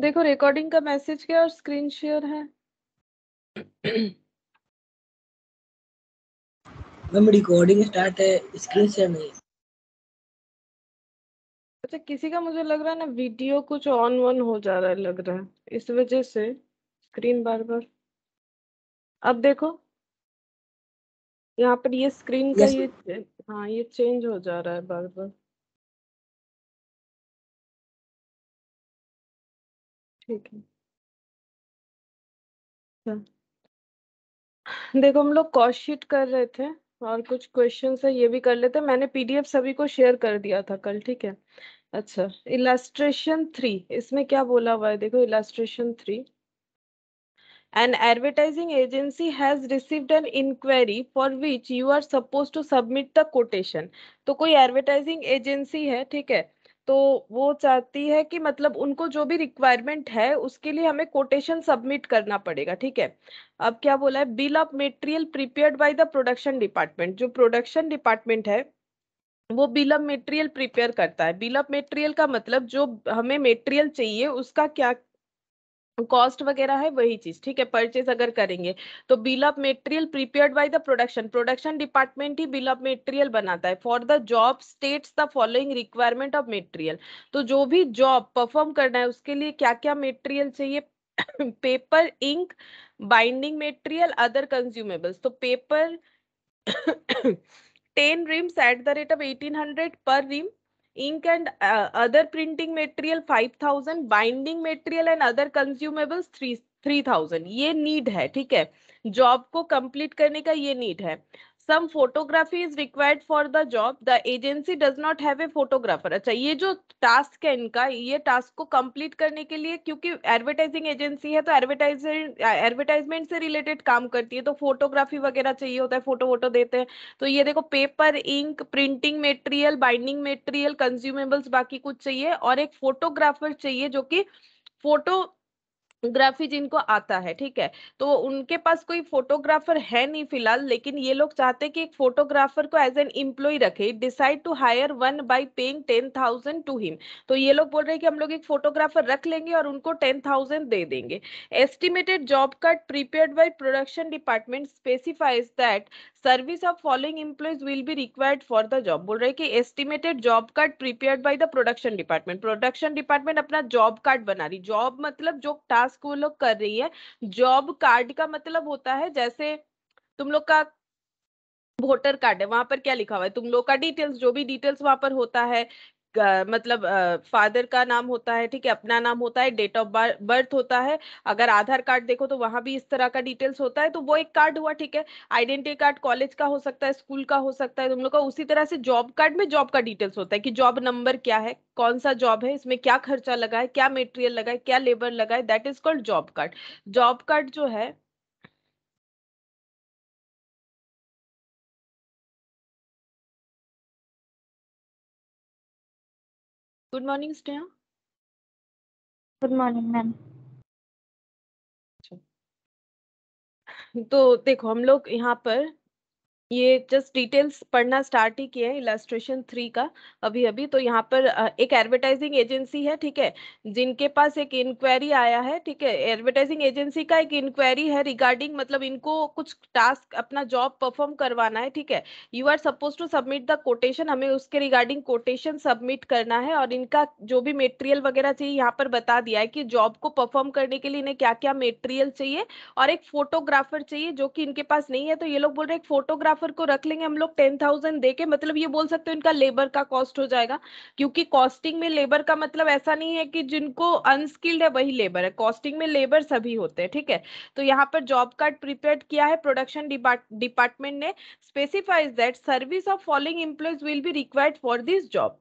देखो रिकॉर्डिंग का मैसेज क्या और स्क्रीन शेयर है मैम रिकॉर्डिंग स्टार्ट है स्क्रीन शेयर नहीं अच्छा किसी का मुझे लग रहा है ना वीडियो कुछ ऑन वन हो जा रहा है लग रहा है इस वजह से स्क्रीन बार बार अब देखो यहाँ पर ये स्क्रीन का ये हाँ ये चेंज हो जा रहा है बार बार ठीक है देखो हम लोग कॉस्ट शीट कर रहे थे और कुछ क्वेश्चन है ये भी कर लेते मैंने पीडीएफ सभी को शेयर कर दिया था कल ठीक है अच्छा इलास्ट्रेशन थ्री इसमें क्या बोला हुआ है देखो illustration three an advertising agency has received an inquiry for which you are supposed to submit the quotation तो कोई advertising agency है ठीक है तो वो चाहती है कि मतलब उनको जो भी रिक्वायरमेंट है उसके लिए हमें कोटेशन सबमिट करना पड़ेगा ठीक है अब क्या बोला है bill of material prepared by the production department जो प्रोडक्शन डिपार्टमेंट है वो बिल ऑफ मेटेरियल प्रिपेयर करता है बिल ऑफ मेटेरियल का मतलब जो हमें मेटेरियल चाहिए उसका क्या कॉस्ट वगैरह है वही चीज ठीक है परचेज अगर करेंगे तो bill of material prepared by the production production department ही बिल ऑफ मेटेरियल बनाता है for the job states the following requirement of material तो जो भी जॉब परफॉर्म करना है उसके लिए क्या क्या मेटेरियल चाहिए paper ink binding material other consumables तो paper ten reams at the rate of eighteen hundred per ream ink and uh, other printing material 5000 binding material and other consumables 3 3000 ये need है ठीक है जॉब को complete करने का ये need है some photography is required for the job the agency does not have photographer अच्छा ये जो टास्क है इनका ये टास्क को कंप्लीट करने के लिए क्योंकि एडवर्टाइजिंग एजेंसी है तो एडवर्टाइजमेंट एडवर्टाइजमेंट से रिलेटेड काम करती है तो फोटोग्राफी वगैरह चाहिए होता है फोटो वोटो देते हैं तो ये देखो paper ink printing material binding material consumables बाकी कुछ चाहिए और एक फोटोग्राफर चाहिए जो की फोटो ग्राफी जिनको आता है ठीक है तो उनके पास कोई फोटोग्राफर है नहीं फिलहाल लेकिन ये लोग चाहते कि एक फोटोग्राफर को एज एन एम्प्लॉय रखे decide to hire one by paying ten thousand to him तो ये लोग बोल रहे हैं कि हम लोग एक फोटोग्राफर रख लेंगे और उनको टेन थाउजेंड दे देंगे estimated job card prepare by production department specifies that service of following employees will be required for the job बोल रहे कि estimated job card prepare by the production department production department अपना job card बना रही job मतलब जो task वो लोग कर रही है जॉब कार्ड का मतलब होता है जैसे तुम लोग का वोटर कार्ड है वहां पर क्या लिखा हुआ है तुम लोग का डिटेल्स जो भी डिटेल्स वहां पर होता है मतलब फादर का नाम होता है ठीक है अपना नाम होता है डेट ऑफ बर्थ होता है अगर आधार कार्ड देखो तो वहां भी इस तरह का डिटेल्स होता है तो वो एक कार्ड हुआ ठीक है आइडेंटिटी कार्ड कॉलेज का हो सकता है स्कूल का हो सकता है तुम तो लोग का उसी तरह से जॉब कार्ड में जॉब का डिटेल्स होता है कि जॉब नंबर क्या है कौन सा जॉब है इसमें क्या खर्चा लगा है क्या मेटेरियल लगा है क्या लेबर लगा है that is called job card job card जो है good morning Sneha good morning ma'am तो देखो हम लोग यहाँ पर ये जस्ट डिटेल्स पढ़ना स्टार्ट ही किए हैं इलास्ट्रेशन थ्री का अभी अभी तो यहाँ पर एक एडवर्टाइजिंग एजेंसी है ठीक है जिनके पास एक इंक्वायरी आया है ठीक है एडवर्टाइजिंग एजेंसी का एक इंक्वायरी है रिगार्डिंग मतलब इनको कुछ टास्क अपना जॉब परफॉर्म करवाना है ठीक है you are supposed to submit the quotation हमें उसके रिगार्डिंग कोटेशन सबमिट करना है और इनका जो भी मेटेरियल वगैरह चाहिए यहाँ पर बता दिया है कि जॉब को परफॉर्म करने के लिए इन्हें क्या क्या मेटेरियल चाहिए और एक फोटोग्राफर चाहिए जो कि इनके पास नहीं है तो ये लोग बोल रहे हैं एक फोटोग्राफर स्टाफर को रख लेंगे हम लोग टेन थाउजेंड दे के मतलब ये बोल सकते हो इनका लेबर का कॉस्ट हो जाएगा क्योंकि कॉस्टिंग में लेबर का मतलब ऐसा नहीं है कि जिनको अनस्किल्ड है वही लेबर है कॉस्टिंग में लेबर सभी होते हैं ठीक है तो यहाँ पर जॉब कार्ड प्रिपेयर किया है प्रोडक्शन डिपार्टमेंट ने specifies that service of following employees will be required for this job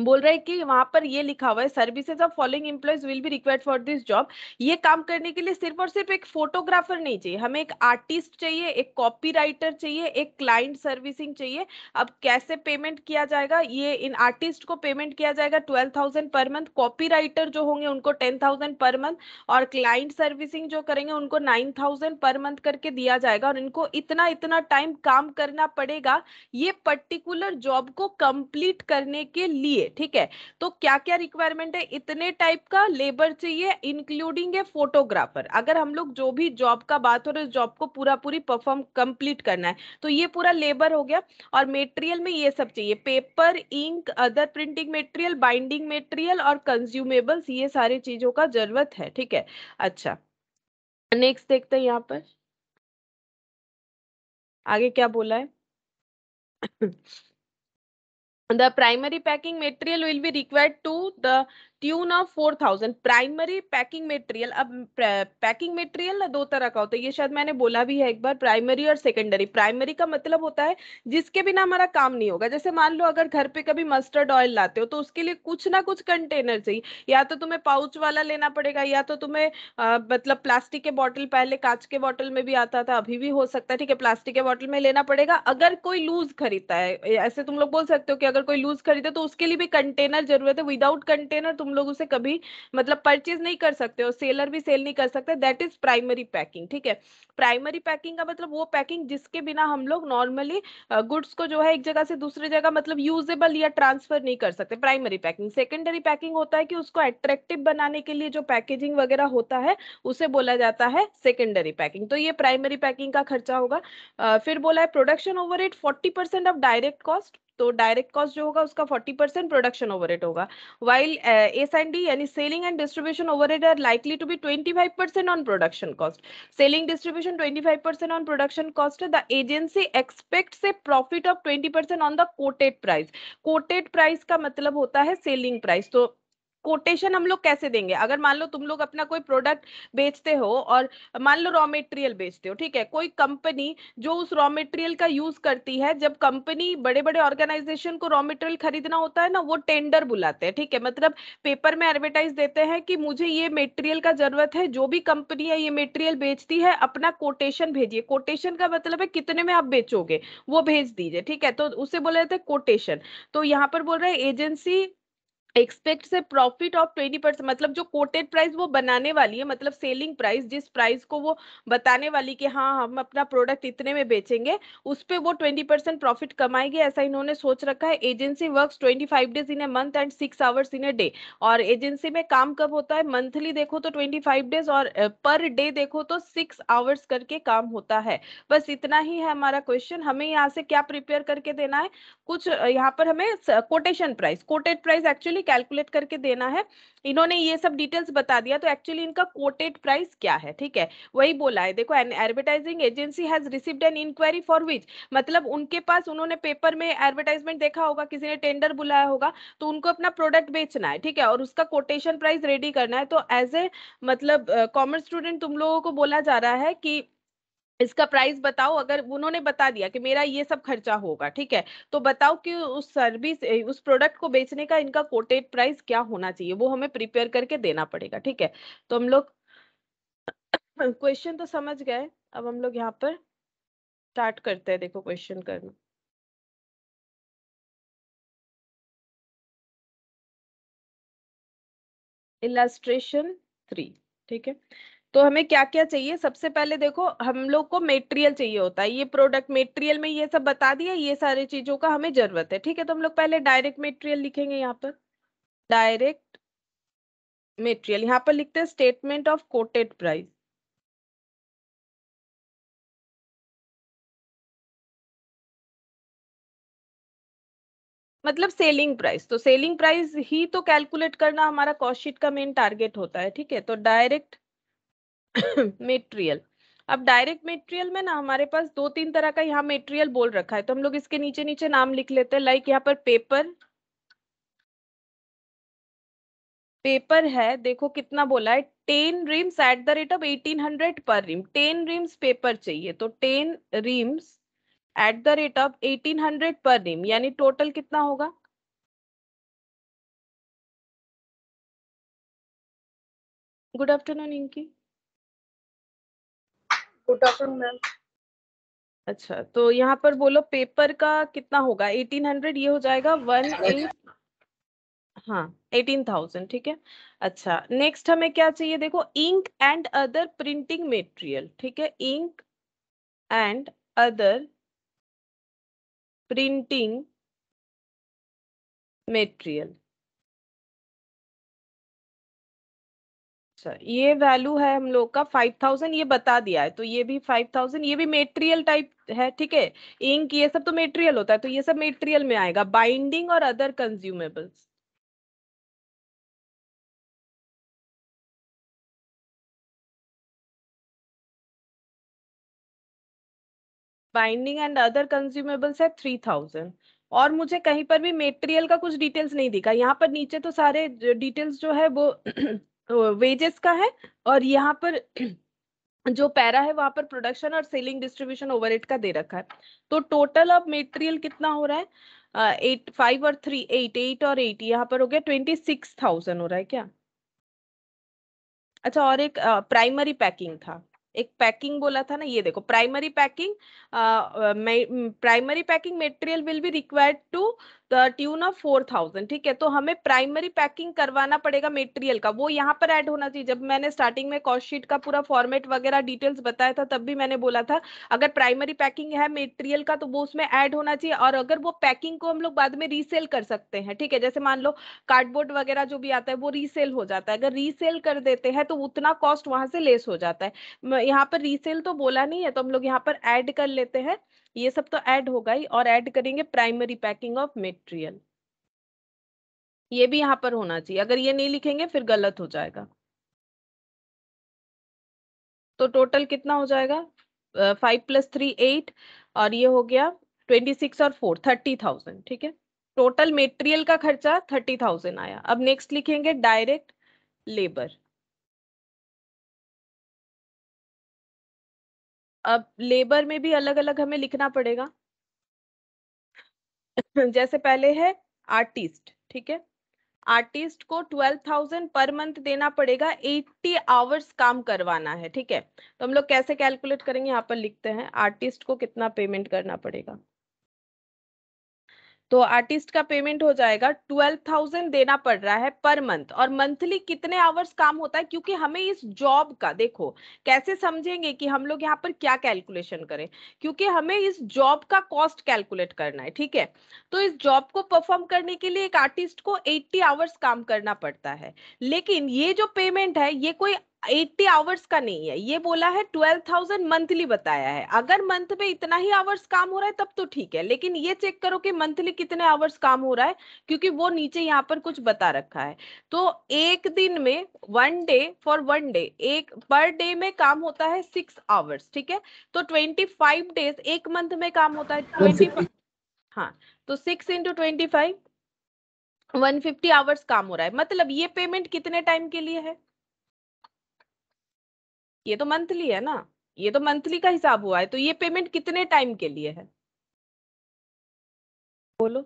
बोल रहा है कि वहां पर ये लिखा हुआ है services of following employees will be required for this job ये काम करने के लिए सिर्फ और सिर्फ एक फोटोग्राफर नहीं चाहिए हमें एक आर्टिस्ट चाहिए एक कॉपीराइटर चाहिए एक क्लाइंट सर्विसिंग चाहिए अब कैसे पेमेंट किया जाएगा ये इन आर्टिस्ट को पेमेंट किया जाएगा twelve thousand per month copy जो होंगे उनको टेन थाउजेंड पर मंथ और क्लाइंट सर्विसिंग जो करेंगे उनको नाइन थाउजेंड पर मंथ करके दिया जाएगा और इनको इतना इतना टाइम काम करना पड़ेगा ये पर्टिकुलर जॉब को कंप्लीट करने के लिए चाहिए ठीक है तो क्या क्या रिक्वायरमेंट है इतने टाइप का लेबर चाहिए इंक्लूडिंग ए फोटोग्राफर अगर हम लोग जो भी जॉब का बात हो रहा है जॉब को पूरा पूरी परफॉर्म कंप्लीट करना है तो ये पूरा लेबर हो गया और मेटेरियल में ये सब चाहिए paper ink other printing material binding material और कंज्यूमेबल्स ये सारी चीजों का जरूरत है ठीक है अच्छा नेक्स्ट देखते हैं यहाँ पर आगे क्या बोला है the primary packing material will be required to the tune of four thousand primary packing material अब पैकिंग मेटेरियल ना दो तरह का होता है ये शायद मैंने बोला भी है एक बार प्राइमरी और सेकेंडरी प्राइमरी का मतलब होता है जिसके बिना हमारा काम नहीं होगा जैसे मान लो अगर घर पे कभी मस्टर्ड ऑयल लाते हो तो उसके लिए कुछ ना कुछ कंटेनर चाहिए या तो तुम्हें पाउच वाला लेना पड़ेगा या तो तुम्हें मतलब प्लास्टिक के बॉटल पहले कांच के बॉटल में भी आता था अभी भी हो सकता है ठीक है प्लास्टिक के बॉटल में लेना पड़ेगा अगर कोई लूज खरीदता है ऐसे तुम लोग बोल सकते हो कि अगर कोई लूज खरीदे तो उसके लिए भी कंटेनर जरूरत है विदाउट कंटेनर तुम लोग उसे कभी मतलब परचेज नहीं कर सकते हो सेलर भी सेल नहीं कर सकते दैट इज प्राइमरी पैकिंग ठीक है प्राइमरी पैकिंग का मतलब वो पैकिंग जिसके बिना हम लोग नॉर्मली गुड्स को जो है एक जगह से दूसरे जगह मतलब यूजेबल या ट्रांसफर नहीं कर सकते प्राइमरी पैकिंग सेकेंडरी पैकिंग होता है कि उसको एट्रेक्टिव बनाने के लिए जो पैकेजिंग वगैरह होता है उसे बोला जाता है सेकेंडरी पैकिंग तो ये प्राइमरी पैकिंग का खर्चा होगा फिर बोला है production overhead forty percent of direct cost तो डायरेक्ट कॉस्ट जो होगा उसका 40 परसेंट प्रोडक्शन ओवरहेड होगा वाइल एस एंड डी यानी selling and distribution overhead are likely to be 25 percent on production cost selling distribution 25 percent on production cost the agency expects profit of 20 percent on the quoted price quoted price का मतलब होता है selling price तो quotation हम लोग कैसे देंगे अगर मान लो तुम लोग अपना कोई प्रोडक्ट बेचते हो और मान लो रॉ मेटेरियल बेचते हो ठीक है कोई कंपनी जो उस रॉ मेटेरियल का यूज करती है जब कंपनी बड़े बड़े ऑर्गेनाइजेशन को रॉ मेटेरियल खरीदना होता है ना वो टेंडर बुलाते हैं ठीक है मतलब पेपर में एडवर्टाइज देते हैं कि मुझे ये मेटेरियल का जरूरत है जो भी कंपनी है ये मेटेरियल बेचती है अपना कोटेशन भेजिए कोटेशन का मतलब है कितने में आप बेचोगे वो भेज दीजिए ठीक है तो उसे बोला जाता है कोटेशन तो यहाँ पर बोल रहे हैं agency expects profit of twenty percent मतलब जो कोटेड प्राइस वो बनाने वाली है मतलब सेलिंग प्राइस जिस प्राइस को वो बताने वाली कि हाँ हम अपना प्रोडक्ट इतने में बेचेंगे उस पर वो ट्वेंटी परसेंट प्रॉफिट कमाएगी ऐसा इन्होंने सोच रखा है agency work twenty five days in a month and six hours in a day और एजेंसी में काम कब होता है मंथली देखो तो ट्वेंटी फाइव डेज और पर डे देखो तो सिक्स आवर्स करके काम होता है बस इतना ही है हमारा क्वेश्चन हमें यहाँ से क्या प्रिपेयर करके देना है कुछ यहाँ पर हमें quotation price quoted price actually भी कैलकुलेट करके देना है इन्होंने ये सब डिटेल्स बता दिया तो एक्चुअली इनका कोटेड प्राइस क्या है ठीक है वही बोला है देखो advertising agency has received an inquiry for which मतलब उनके पास उन्होंने पेपर में एडवर्टाइजमेंट देखा होगा किसी ने टेंडर बुलाया होगा तो उनको अपना प्रोडक्ट बेचना है ठीक है और उसका कोटेशन प्राइस रेडी करना है तो एज ए मतलब कॉमर्स uh, स्टूडेंट तुम लोगों को बोला जा रहा है कि इसका प्राइस बताओ अगर उन्होंने बता दिया कि मेरा ये सब खर्चा होगा ठीक है तो बताओ कि उस सर्विस उस प्रोडक्ट को बेचने का इनका कोटेड प्राइस क्या होना चाहिए वो हमें प्रिपेयर करके देना पड़ेगा ठीक है तो हम लोग क्वेश्चन तो समझ गए अब हम लोग यहाँ पर स्टार्ट करते हैं देखो क्वेश्चन करना इलास्ट्रेशन थ्री ठीक है तो हमें क्या क्या चाहिए सबसे पहले देखो हम लोग को मेटेरियल चाहिए होता है ये प्रोडक्ट मेटेरियल में ये सब बता दिया ये सारी चीजों का हमें जरूरत है ठीक है तो हम लोग पहले डायरेक्ट मेटेरियल लिखेंगे यहाँ पर डायरेक्ट मेटेरियल यहाँ पर लिखते हैं स्टेटमेंट ऑफ कोटेड प्राइस मतलब सेलिंग प्राइस तो सेलिंग प्राइस ही तो कैलकुलेट करना हमारा कॉस्टशीट का मेन टारगेट होता है ठीक है तो डायरेक्ट मेट्रियल अब डायरेक्ट मेटेरियल में ना हमारे पास दो तीन तरह का यहाँ मेटेरियल बोल रखा है तो हम लोग इसके नीचे नीचे नाम लिख लेते हैं लाइक यहाँ पर पेपर पेपर है देखो कितना बोला है ten reams at the rate of eighteen hundred per ream ten reams paper चाहिए तो ten reams at the rate of eighteen hundred per ream यानी टोटल कितना होगा गुड आफ्टरनून इंकी गुड आफ्टरनून मैम अच्छा तो यहाँ पर बोलो पेपर का कितना होगा एटीन हंड्रेड ये हो जाएगा वन अच्छा। एट हाँ एटीन थाउजेंड ठीक है अच्छा नेक्स्ट हमें क्या चाहिए देखो ink and other printing material ठीक है ink and other printing material अच्छा ये वैल्यू है हम लोग का फाइव थाउजेंड ये बता दिया है तो ये भी फाइव थाउजेंड ये भी मेटेरियल टाइप है ठीक है इंक ये सब तो मेटेरियल होता है तो ये सब मेटेरियल में आएगा बाइंडिंग और other consumables binding and other consumables है थ्री थाउजेंड और मुझे कहीं पर भी मेटेरियल का कुछ डिटेल्स नहीं दिखा यहाँ पर नीचे तो सारे डिटेल्स जो है वो वेजेस तो का है और यहाँ पर जो पैरा है वहां पर प्रोडक्शन और सेलिंग डिस्ट्रीब्यूशन ओवर का दे रखा है तो टोटल अब मेटेरियल कितना हो रहा है एट फाइव और थ्री एट एट और एट यहाँ पर हो गया ट्वेंटी सिक्स थाउजेंड हो रहा है क्या अच्छा और एक प्राइमरी पैकिंग था एक पैकिंग बोला था ना ये देखो primary packing primary packing material will be required to tune of four thousand ठीक है तो हमें प्राइमरी पैकिंग करवाना पड़ेगा मेटेरियल का वो यहाँ पर ऐड होना चाहिए जब मैंने स्टार्टिंग में कॉस्ट शीट का पूरा फॉर्मेट वगैरह डिटेल्स बताया था तब भी मैंने बोला था अगर प्राइमरी पैकिंग है मेटेरियल का तो वो उसमें ऐड होना चाहिए और अगर वो पैकिंग को हम लोग बाद में रीसेल कर सकते हैं ठीक है जैसे मान लो कार्डबोर्ड वगैरह जो भी आता है वो रीसेल हो जाता है अगर रीसेल कर देते हैं तो उतना कॉस्ट वहां से लेस हो जाता है यहाँ पर रीसेल तो बोला नहीं है तो हम लोग यहाँ पर एड कर लेते हैं ये सब तो ऐड होगा ही और ऐड करेंगे प्राइमरी पैकिंग ऑफ मेटेरियल ये भी यहाँ पर होना चाहिए अगर ये नहीं लिखेंगे फिर गलत हो जाएगा तो टोटल कितना हो जाएगा फाइव प्लस थ्री एट और ये हो गया ट्वेंटी सिक्स और फोर थर्टी थाउजेंड ठीक है टोटल मेटेरियल का खर्चा थर्टी थाउजेंड आया अब नेक्स्ट लिखेंगे डायरेक्ट लेबर अब लेबर में भी अलग अलग हमें लिखना पड़ेगा जैसे पहले है आर्टिस्ट ठीक है आर्टिस्ट को ट्वेल्व थाउजेंड पर मंथ देना पड़ेगा एट्टी आवर्स काम करवाना है ठीक है तो हम लोग कैसे कैलकुलेट करेंगे यहाँ पर लिखते हैं आर्टिस्ट को कितना पेमेंट करना पड़ेगा तो आर्टिस्ट का पेमेंट हो जाएगा ट्वेल्व थाउजेंड देना पड़ रहा है पर मंथ और मंथली कितने आवर्स काम होता है क्योंकि हमें इस जॉब का देखो कैसे समझेंगे कि हम लोग यहाँ पर क्या कैलकुलेशन करें क्योंकि हमें इस जॉब का कॉस्ट कैलकुलेट करना है ठीक है तो इस जॉब को परफॉर्म करने के लिए एक आर्टिस्ट को एट्टी आवर्स काम करना पड़ता है लेकिन ये जो पेमेंट है ये कोई एट्टी आवर्स का नहीं है ये बोला है ट्वेल्व थाउजेंड मंथली बताया है अगर मंथ में इतना ही आवर्स काम हो रहा है तब तो ठीक है लेकिन ये चेक करो कि मंथली कितने आवर्स काम हो रहा है क्योंकि वो नीचे यहाँ पर कुछ बता रखा है तो एक दिन में one day for one day एक पर डे में काम होता है सिक्स आवर्स ठीक है तो ट्वेंटी फाइव डेज एक मंथ में काम होता है ट्वेंटी हाँ तो six into twenty five one fifty hours काम हो रहा है मतलब ये पेमेंट कितने टाइम के लिए है ये तो मंथली है ना ये तो मंथली का हिसाब हुआ है तो ये पेमेंट कितने टाइम के लिए है बोलो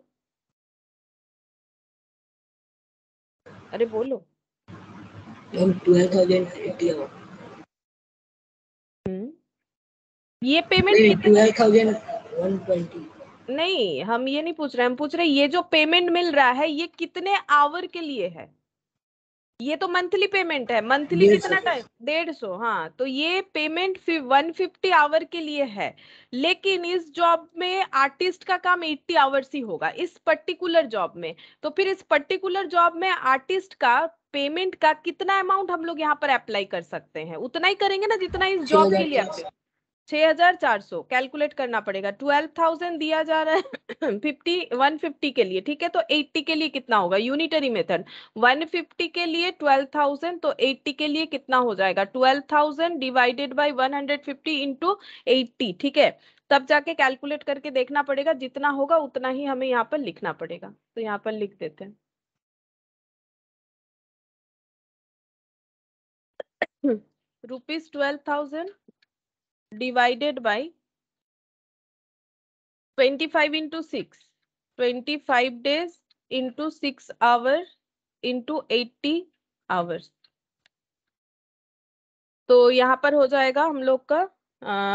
अरे बोलो हम्म। ये पेमेंट नहीं हम ये नहीं पूछ रहे हम पूछ रहे ये जो पेमेंट मिल रहा है ये कितने आवर के लिए है ये तो मंथली पेमेंट है मंथली कितना टाइम डेढ़ सौ हाँ तो ये पेमेंट वन फिफ्टी आवर के लिए है लेकिन इस जॉब में आर्टिस्ट का काम एट्टी आवर्स ही होगा इस पर्टिकुलर जॉब में तो फिर इस पर्टिकुलर जॉब में आर्टिस्ट का पेमेंट का कितना अमाउंट हम लोग यहाँ पर अप्लाई कर सकते हैं उतना ही करेंगे ना जितना इस जॉब के लिए 6400 कैलकुलेट करना पड़ेगा 12000 दिया जा रहा है 50 150 के लिए ठीक है तो 80 के लिए कितना होगा यूनिटरी मेथड 150 के लिए 12000 तो 80 के लिए कितना हो जाएगा 12000 डिवाइडेड बाय 150 इनटू 80 ठीक है तब जाके कैलकुलेट करके देखना पड़ेगा जितना होगा उतना ही हमें यहाँ पर लिखना पड़ेगा तो यहाँ पर लिख देते हैं rupees twelve thousand divided by 25 into 6 25 days into 6 hour into 80 hours तो यहाँ पर हो जाएगा हम लोग का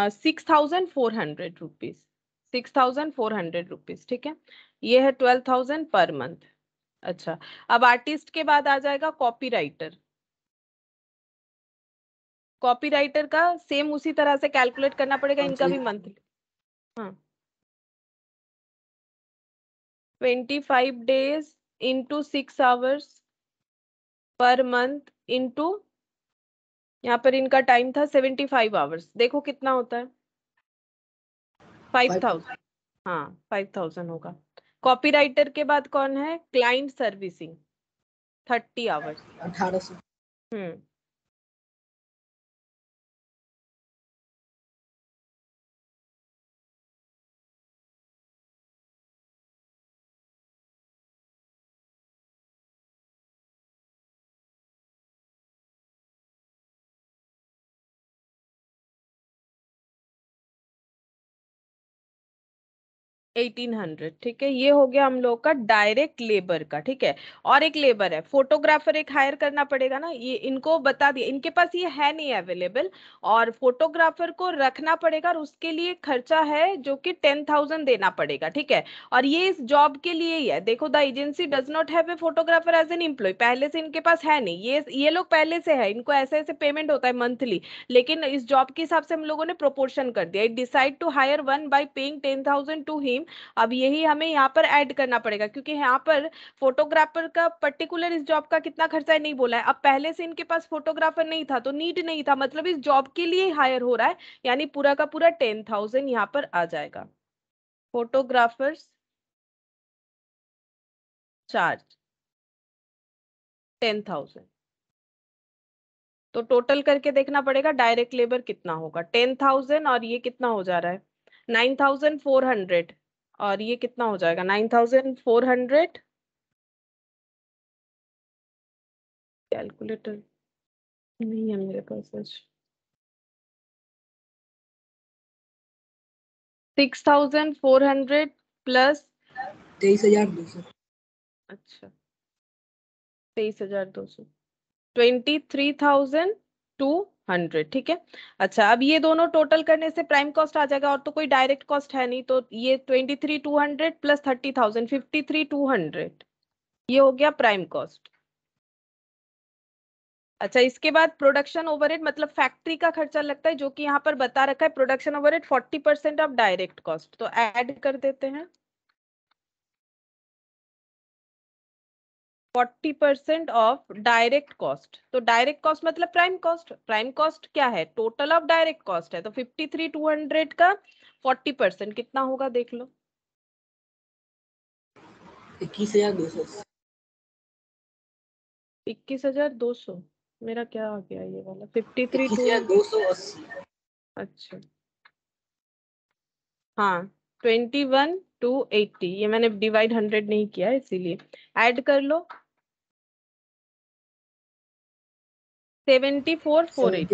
six thousand four hundred rupees six thousand four hundred rupees ठीक है ये है ट्वेल्व थाउजेंड पर मंथ अच्छा अब आर्टिस्ट के बाद आ जाएगा कॉपी राइटर कॉपी राइटर का सेम उसी तरह से कैलकुलेट करना पड़ेगा इनका भी मंथली हाँ twenty five days into six hours per month into यहाँ पर इनका टाइम था सेवेंटी फाइव आवर्स देखो कितना होता है फाइव थाउजेंड हाँ फाइव थाउजेंड होगा कॉपी राइटर के बाद कौन है क्लाइंट सर्विसिंग थर्टी आवर्स अठारह सौ हम्म 1800 ठीक है ये हो गया हम लोग का डायरेक्ट लेबर का ठीक है और एक लेबर है फोटोग्राफर एक हायर करना पड़ेगा ना ये इनको बता दिया इनके पास ये है नहीं अवेलेबल और फोटोग्राफर को रखना पड़ेगा और उसके लिए खर्चा है जो कि टेन थाउजेंड देना पड़ेगा ठीक है और ये इस जॉब के लिए ही है देखो the agency does not have photographer as an employ पहले से इनके पास है नहीं ये ये लोग पहले से है इनको ऐसे ऐसे पेमेंट होता है मंथली लेकिन इस जॉब के हिसाब से हम लोगों ने प्रोपोर्शन कर दिया it decide to hire one by paying ten thousand to him अब यही हमें यहाँ पर ऐड करना पड़ेगा क्योंकि यहाँ पर फोटोग्राफर का पर्टिकुलर इस जॉब का कितना खर्चा है नहीं बोला है अब पहले से इनके पास फोटोग्राफर नहीं था तो नीड नहीं था मतलब इस जॉब के लिए हायर हो रहा है यानी पूरा का पूरा टेन थाउजेंड यहाँ पर आ जाएगा फोटोग्राफर्स चार्ज टेन थाउजेंड तो टोटल करके देखना पड़ेगा डायरेक्ट लेबर कितना होगा टेन थाउजेंड और ये कितना हो जा रहा है नाइन थाउजेंड फोर हंड्रेड और ये कितना हो जाएगा nine thousand four hundred calculator नहीं है मेरे पास six thousand four hundred plus तेईस हजार दो सौ अच्छा तेईस हजार दो सौ twenty three thousand two hundred ठीक है अच्छा अब ये दोनों टोटल करने से प्राइम कॉस्ट आ जाएगा और तो कोई डायरेक्ट कॉस्ट है नहीं तो ये twenty three two hundred plus thirty thousand fifty three two hundred ये हो गया प्राइम कॉस्ट अच्छा इसके बाद प्रोडक्शन ओवरहेड मतलब फैक्ट्री का खर्चा लगता है जो कि यहाँ पर बता रखा है production overhead forty percent of direct cost तो ऐड कर देते हैं forty percent of direct cost तो डायरेक्ट कॉस्ट मतलब प्राइम कॉस्ट प्राइम कॉस्ट क्या है टोटल ऑफ डायरेक्ट कॉस्ट है तो फिफ्टी थ्री टू हंड्रेड का फोर्टी परसेंट कितना होगा देख लो इक्कीस हजार दो सौ इक्कीस हजार दो सौ मेरा क्या आ गया ये वाला फिफ्टी थ्री टू दो सौ अस्सी अच्छा हाँ ट्वेंटी वन टू एट्टी ये मैंने डिवाइड हंड्रेड नहीं किया इसीलिए ऐड कर लो सेवेंटी फोर फोर एट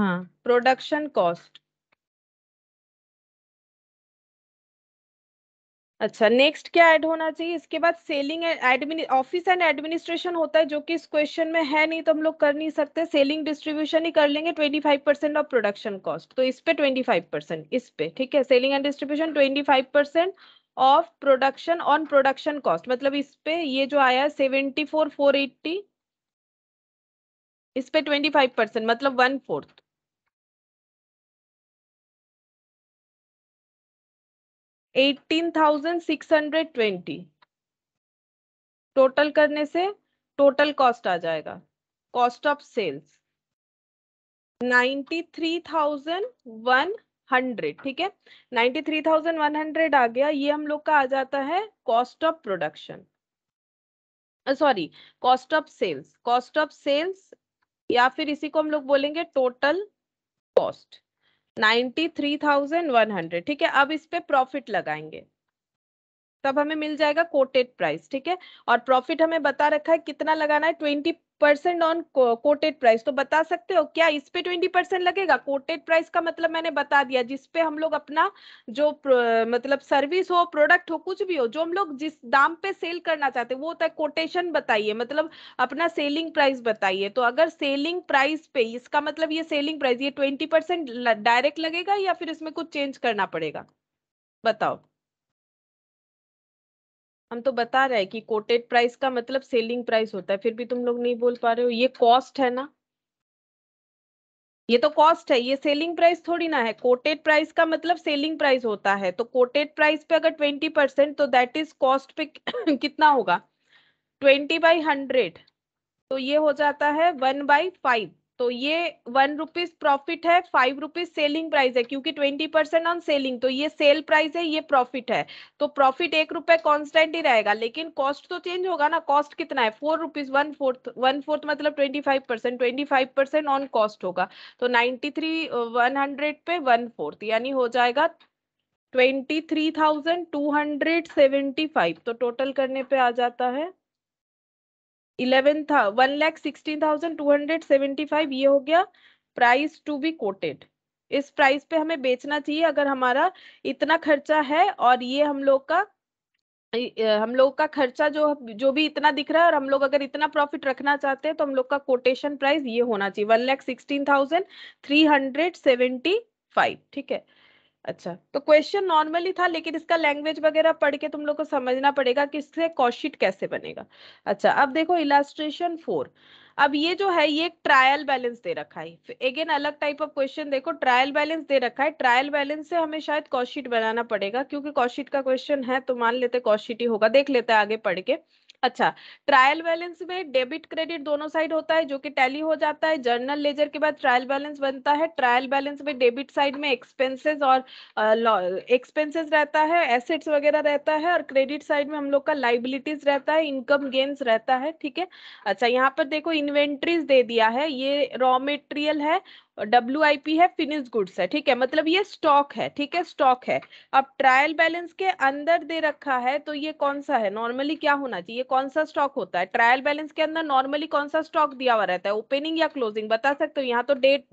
हाँ प्रोडक्शन कॉस्ट अच्छा नेक्स्ट क्या ऐड होना चाहिए इसके बाद selling and office and administration होता है जो कि इस क्वेश्चन में है नहीं तो हम लोग कर नहीं सकते सेलिंग डिस्ट्रीब्यूशन ही कर लेंगे twenty five percent of production cost तो इस पे ट्वेंटी फाइव परसेंट इस पे ठीक है selling and distribution twenty five percent of production on production cost मतलब इस पे ये जो आया सेवेंटी फोर फोर एट्टी इस पे ट्वेंटी फाइव परसेंट मतलब one fourth eighteen thousand six hundred twenty total करने से टोटल कॉस्ट आ जाएगा cost of sales ninety three thousand one hundred ठीक है ninety three thousand one hundred आ गया ये हम लोग का आ जाता है cost of production sorry cost of sales cost of sales या फिर इसी को हम लोग बोलेंगे total cost ninety three thousand one hundred ठीक है अब इस पे प्रॉफिट लगाएंगे तब हमें मिल जाएगा कोटेड प्राइस ठीक है और प्रॉफिट हमें बता रखा है कितना लगाना है twenty percent on quoted price तो बता सकते हो क्या इस पे ट्वेंटी परसेंट लगेगा कोटेड प्राइस का मतलब मैंने बता दिया जिसपे हम लोग अपना जो मतलब सर्विस हो प्रोडक्ट हो कुछ भी हो जो हम लोग जिस दाम पे सेल करना चाहते हैं वो होता है कोटेशन बताइए मतलब अपना सेलिंग प्राइस बताइए तो अगर सेलिंग प्राइस पे इसका मतलब ये सेलिंग प्राइस ये ट्वेंटी डायरेक्ट लगेगा या फिर इसमें कुछ चेंज करना पड़ेगा बताओ हम तो बता रहे हैं कि कोटेड प्राइस का मतलब सेलिंग प्राइस होता है फिर भी तुम लोग नहीं बोल पा रहे हो ये कॉस्ट है ना ये तो कॉस्ट है ये सेलिंग प्राइस थोड़ी ना है कोटेड प्राइस का मतलब सेलिंग प्राइस होता है तो कोटेड प्राइस पे अगर ट्वेंटी परसेंट तो दैट इज कॉस्ट पे कितना होगा ट्वेंटी बाई हंड्रेड तो ये हो जाता है वन बाई फाइव तो ये वन रुपीज प्रॉफिट है फाइव रुपीज सेलिंग प्राइस है क्योंकि ट्वेंटी परसेंट ऑन सेलिंग तो ये सेल प्राइस है ये प्रॉफिट है तो प्रॉफिट एक रुपए कॉन्स्टेंट ही रहेगा लेकिन कॉस्ट तो चेंज होगा ना कॉस्ट कितना है four rupees one fourth one fourth मतलब twenty five percent twenty five percent on cost होगा तो नाइन्टी थ्री वन हंड्रेड पे वन फोर्थ यानी हो जाएगा twenty three thousand two hundred seventy five तो टोटल करने पे आ जाता है इलेवन था one lakh sixteen thousand two hundred seventy five ये हो गया प्राइस टू बी कोटेड इस प्राइस पे हमें बेचना चाहिए अगर हमारा इतना खर्चा है और ये हम लोग का हम लोग का खर्चा जो जो भी इतना दिख रहा है और हम लोग अगर इतना प्रॉफिट रखना चाहते हैं तो हम लोग का कोटेशन प्राइस ये होना चाहिए one lakh sixteen thousand three hundred seventy five ठीक है अच्छा तो क्वेश्चन नॉर्मली था लेकिन इसका लैंग्वेज वगैरह पढ़ के तुम लोग को समझना पड़ेगा कि इससे कॉशिट कैसे बनेगा अच्छा अब देखो इलास्ट्रेशन फोर अब ये जो है ये ट्रायल बैलेंस दे रखा है अगेन अलग टाइप ऑफ क्वेश्चन देखो ट्रायल बैलेंस दे रखा है ट्रायल बैलेंस से हमें शायद कॉशिट बनाना पड़ेगा क्योंकि कॉशिट का क्वेश्चन है तो मान लेते कॉशिट ही होगा देख लेते हैं आगे पढ़ के अच्छा ट्रायल बैलेंस में डेबिट क्रेडिट दोनों साइड होता है जो कि टैली हो जाता है जर्नल लेजर के बाद ट्रायल बैलेंस बनता है ट्रायल बैलेंस में डेबिट साइड में एक्सपेंसेस और एक्सपेंसेस रहता है एसेट्स वगैरह रहता है और क्रेडिट साइड में हम लोग का लाइबिलिटीज रहता है इनकम गेन्स रहता है ठीक है अच्छा यहाँ पर देखो इन्वेंट्रीज दे दिया है ये रॉ मेटेरियल है डब्ल्यू है फिनिश गुड्स है ठीक है मतलब ये स्टॉक है ठीक है स्टॉक है अब ट्रायल बैलेंस के अंदर दे रखा है तो ये कौन सा है नॉर्मली क्या होना चाहिए कौन सा स्टॉक होता है ट्रायल बैलेंस के अंदर नॉर्मली कौन सा स्टॉक दिया हुआ रहता है ओपनिंग या क्लोजिंग बता सकते हो यहाँ तो डेट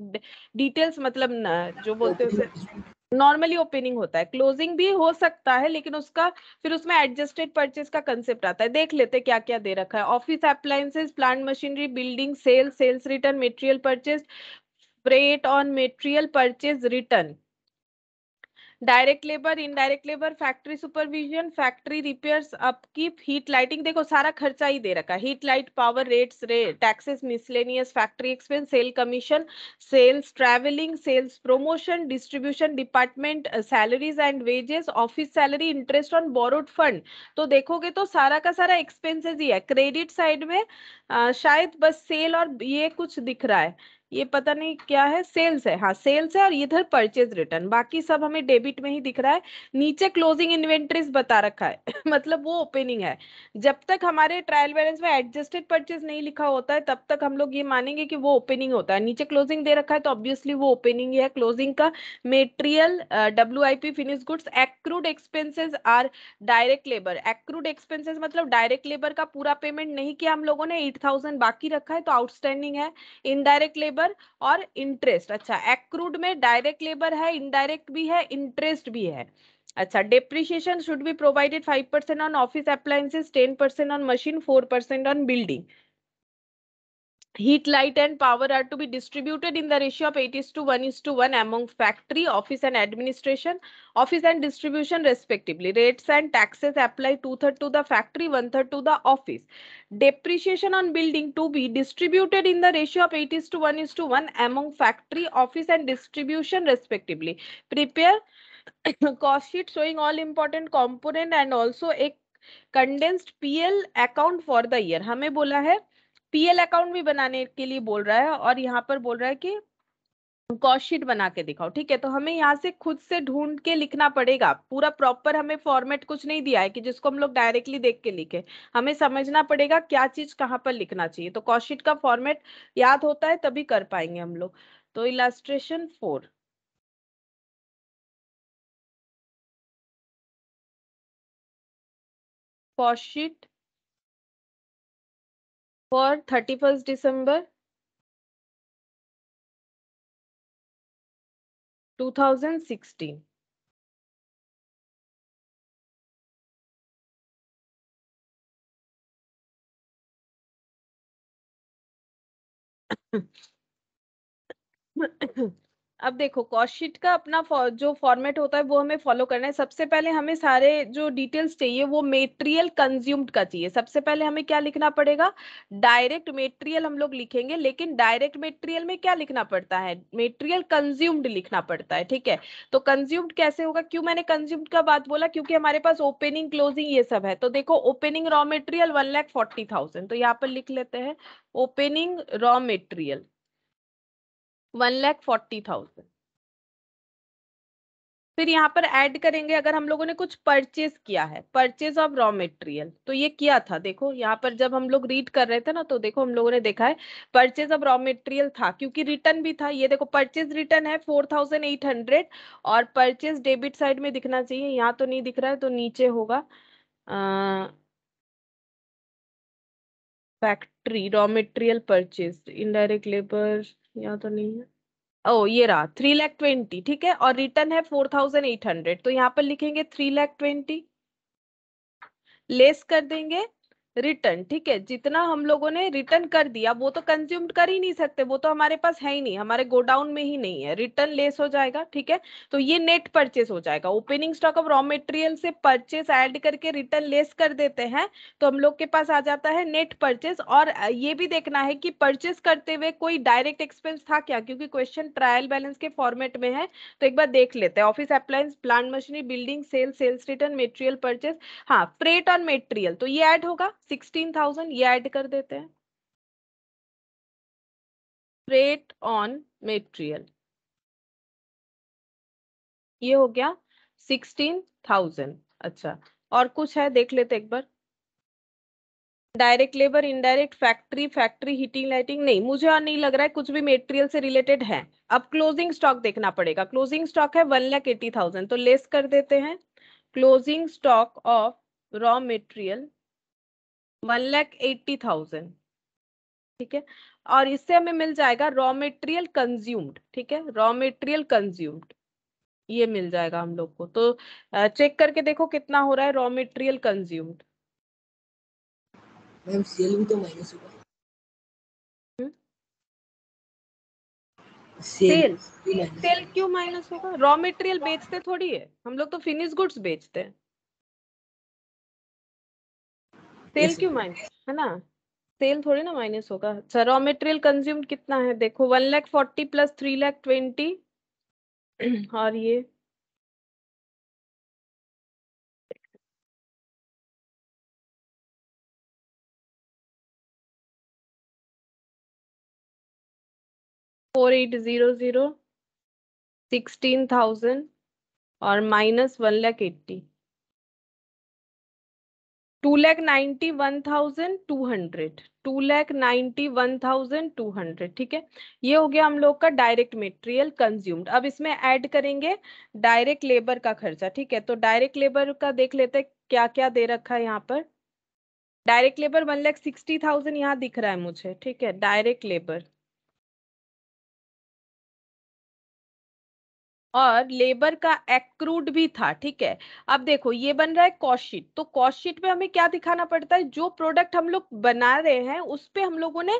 डिटेल्स मतलब न, जो बोलते हैं नॉर्मली ओपनिंग होता है क्लोजिंग भी हो सकता है लेकिन उसका फिर उसमें एडजस्टेड परचेज का कंसेप्ट आता है देख लेते क्या क्या दे रखा है office appliances plant machinery building sales sales return material purchase freight on material purchase return direct labour indirect labour factory supervision factory repairs upkeep heat lighting देखो सारा खर्चा ही दे रखा है heat light power rates taxes miscellaneous factory expense sale commission sales travelling sales promotion distribution department salaries and wages office salary interest on borrowed fund तो देखोगे तो सारा का सारा एक्सपेंसेस ही है क्रेडिट साइड में आ, uh, शायद बस सेल और ये कुछ दिख रहा है ये पता नहीं क्या है सेल्स है हाँ सेल्स है और इधर परचेज रिटर्न बाकी सब हमें डेबिट में ही दिख रहा है नीचे क्लोजिंग इन्वेंट्रीज बता रखा है मतलब वो ओपनिंग है जब तक हमारे ट्रायल बैलेंस में एडजस्टेड परचेज नहीं लिखा होता है तब तक हम लोग ये मानेंगे कि वो ओपनिंग होता है नीचे क्लोजिंग दे रखा है तो ऑब्वियसली वो ओपनिंग है क्लोजिंग का material W I P finish goods accrued expenses are direct labour accrued expenses मतलब डायरेक्ट लेबर का पूरा पेमेंट नहीं किया हम लोगों ने एट थाउजेंड बाकी रखा है तो आउटस्टैंडिंग है इनडायरेक्ट लेबर लेबर और इंटरेस्ट अच्छा एक्रूड में डायरेक्ट लेबर है इनडायरेक्ट भी है इंटरेस्ट भी है अच्छा depreciation should be provided five percent on office appliances ten percent on machine four percent on building heat, light and power are to be distributed in the ratio of 8 is to 1 is to 1 among factory, office and administration, office and distribution respectively. Rates and taxes apply two-third to the factory, one-third to the office. Depreciation on building to be distributed in the ratio of 8 is to 1 is to 1 among factory, office and distribution respectively. Prepare cost sheet showing all important component and also a condensed PL account for the year. हमें बोला है PL account भी बनाने के लिए बोल रहा है और यहाँ पर बोल रहा है कि कॉस्ट बना के दिखाओ ठीक है तो हमें यहाँ से खुद से ढूंढ के लिखना पड़ेगा पूरा प्रॉपर हमें फॉर्मेट कुछ नहीं दिया है कि जिसको हम लोग डायरेक्टली देख के लिखे हमें समझना पड़ेगा क्या चीज कहाँ पर लिखना चाहिए तो कॉस्ट का फॉर्मेट याद होता है तभी कर पाएंगे हम लोग तो illustration for cost for 31st December 2016. अब देखो कॉस्ट शीट का अपना जो फॉर्मेट होता है वो हमें फॉलो करना है सबसे पहले हमें सारे जो डिटेल्स चाहिए वो मेटेरियल कंज्यूम्ड का चाहिए सबसे पहले हमें क्या लिखना पड़ेगा डायरेक्ट मेटेरियल हम लोग लिखेंगे लेकिन डायरेक्ट मेटेरियल में क्या लिखना पड़ता है मेटेरियल कंज्यूम्ड लिखना पड़ता है ठीक है तो कंज्यूम्ड कैसे होगा क्यों मैंने कंज्यूम्ड का बात बोला क्योंकि हमारे पास ओपनिंग क्लोजिंग ये सब है तो देखो opening raw material one lakh forty thousand तो यहाँ पर लिख लेते हैं opening raw material one lakh forty thousand फिर यहाँ पर ऐड करेंगे अगर हम लोगों ने कुछ परचेज किया है परचेज ऑफ रॉ मेटेरियल तो ये किया था देखो यहाँ पर जब हम लोग रीड कर रहे थे ना तो देखो हम लोगों ने देखा है परचेज ऑफ रॉ मेटेरियल था क्योंकि रिटर्न भी था ये देखो परचेज रिटर्न है फोर थाउजेंड एट हंड्रेड और परचेज डेबिट साइड में दिखना चाहिए यहाँ तो नहीं दिख रहा है तो नीचे होगा factory raw material purchase indirect labour यहाँ तो नहीं है ओ ये रहा थ्री लैख ट्वेंटी ठीक है और रिटर्न है फोर थाउजेंड एट हंड्रेड तो यहाँ पर लिखेंगे थ्री लैख ट्वेंटी लेस कर देंगे रिटर्न ठीक है जितना हम लोगों ने रिटर्न कर दिया वो तो कंज्यूम कर ही नहीं सकते वो तो हमारे पास है ही नहीं हमारे गोडाउन में ही नहीं है रिटर्न लेस हो जाएगा ठीक है तो ये नेट परचेस हो जाएगा opening stock of raw material से परचेस ऐड करके रिटर्न लेस कर देते हैं तो हम लोग के पास आ जाता है नेट परचेस और ये भी देखना है कि परचेस करते हुए कोई डायरेक्ट एक्सपेंस था क्या क्योंकि क्वेश्चन ट्रायल बैलेंस के फॉर्मेट में है तो एक बार देख लेते हैं office appliance plant machinery building sales sales return material purchase हाँ फ्रेट ऑन मेटेरियल तो ये एड होगा सिक्सटीन थाउजेंड ये ऐड कर देते हैं फ्रेट ऑन मेटेरियल ये हो गया सिक्सटीन थाउजेंड अच्छा और कुछ है देख लेते एक बार direct labour indirect factory factory heating lighting नहीं मुझे और नहीं लग रहा है कुछ भी मेटेरियल से रिलेटेड है अब क्लोजिंग स्टॉक देखना पड़ेगा क्लोजिंग स्टॉक है वन लाख एटी थाउजेंड तो लेस कर देते हैं closing stock of raw material one lakh eighty thousand ठीक है और इससे हमें मिल जाएगा रॉ मेटेरियल कंज्यूम्ड ठीक है रॉ मेटेरियल कंज्यूम्ड ये मिल जाएगा हम लोग को तो चेक करके देखो कितना हो रहा है raw material consumed ma'am sale भी तो माइनस हम्म? होगा सेल सेल क्यों माइनस होगा रॉ मेटेरियल बेचते थोड़ी है हम लोग तो फिनिश गुड्स बेचते हैं सेल क्यों माइनस है ना सेल थोड़ी ना माइनस होगा सर रॉ मेटेरियल कंज्यूम कितना है देखो one lakh forty plus three lakh twenty और ये four eight zero zero sixteen thousand और minus one lakh eighty two lakh ninety one thousand two hundred two lakh ninety one thousand two hundred ठीक है ये हो गया हम लोग का डायरेक्ट मेटेरियल कंज्यूम्ड अब इसमें ऐड करेंगे डायरेक्ट लेबर का खर्चा ठीक है तो डायरेक्ट लेबर का देख लेते हैं क्या क्या दे रखा है यहाँ पर direct labour one lakh sixty thousand यहाँ दिख रहा है मुझे ठीक है डायरेक्ट लेबर और लेबर का एक्रूड भी था ठीक है अब देखो ये बन रहा है कॉस्टशीट तो कॉस्टशीट में हमें क्या दिखाना पड़ता है जो प्रोडक्ट हम लोग बना रहे हैं उस पर हम लोगों ने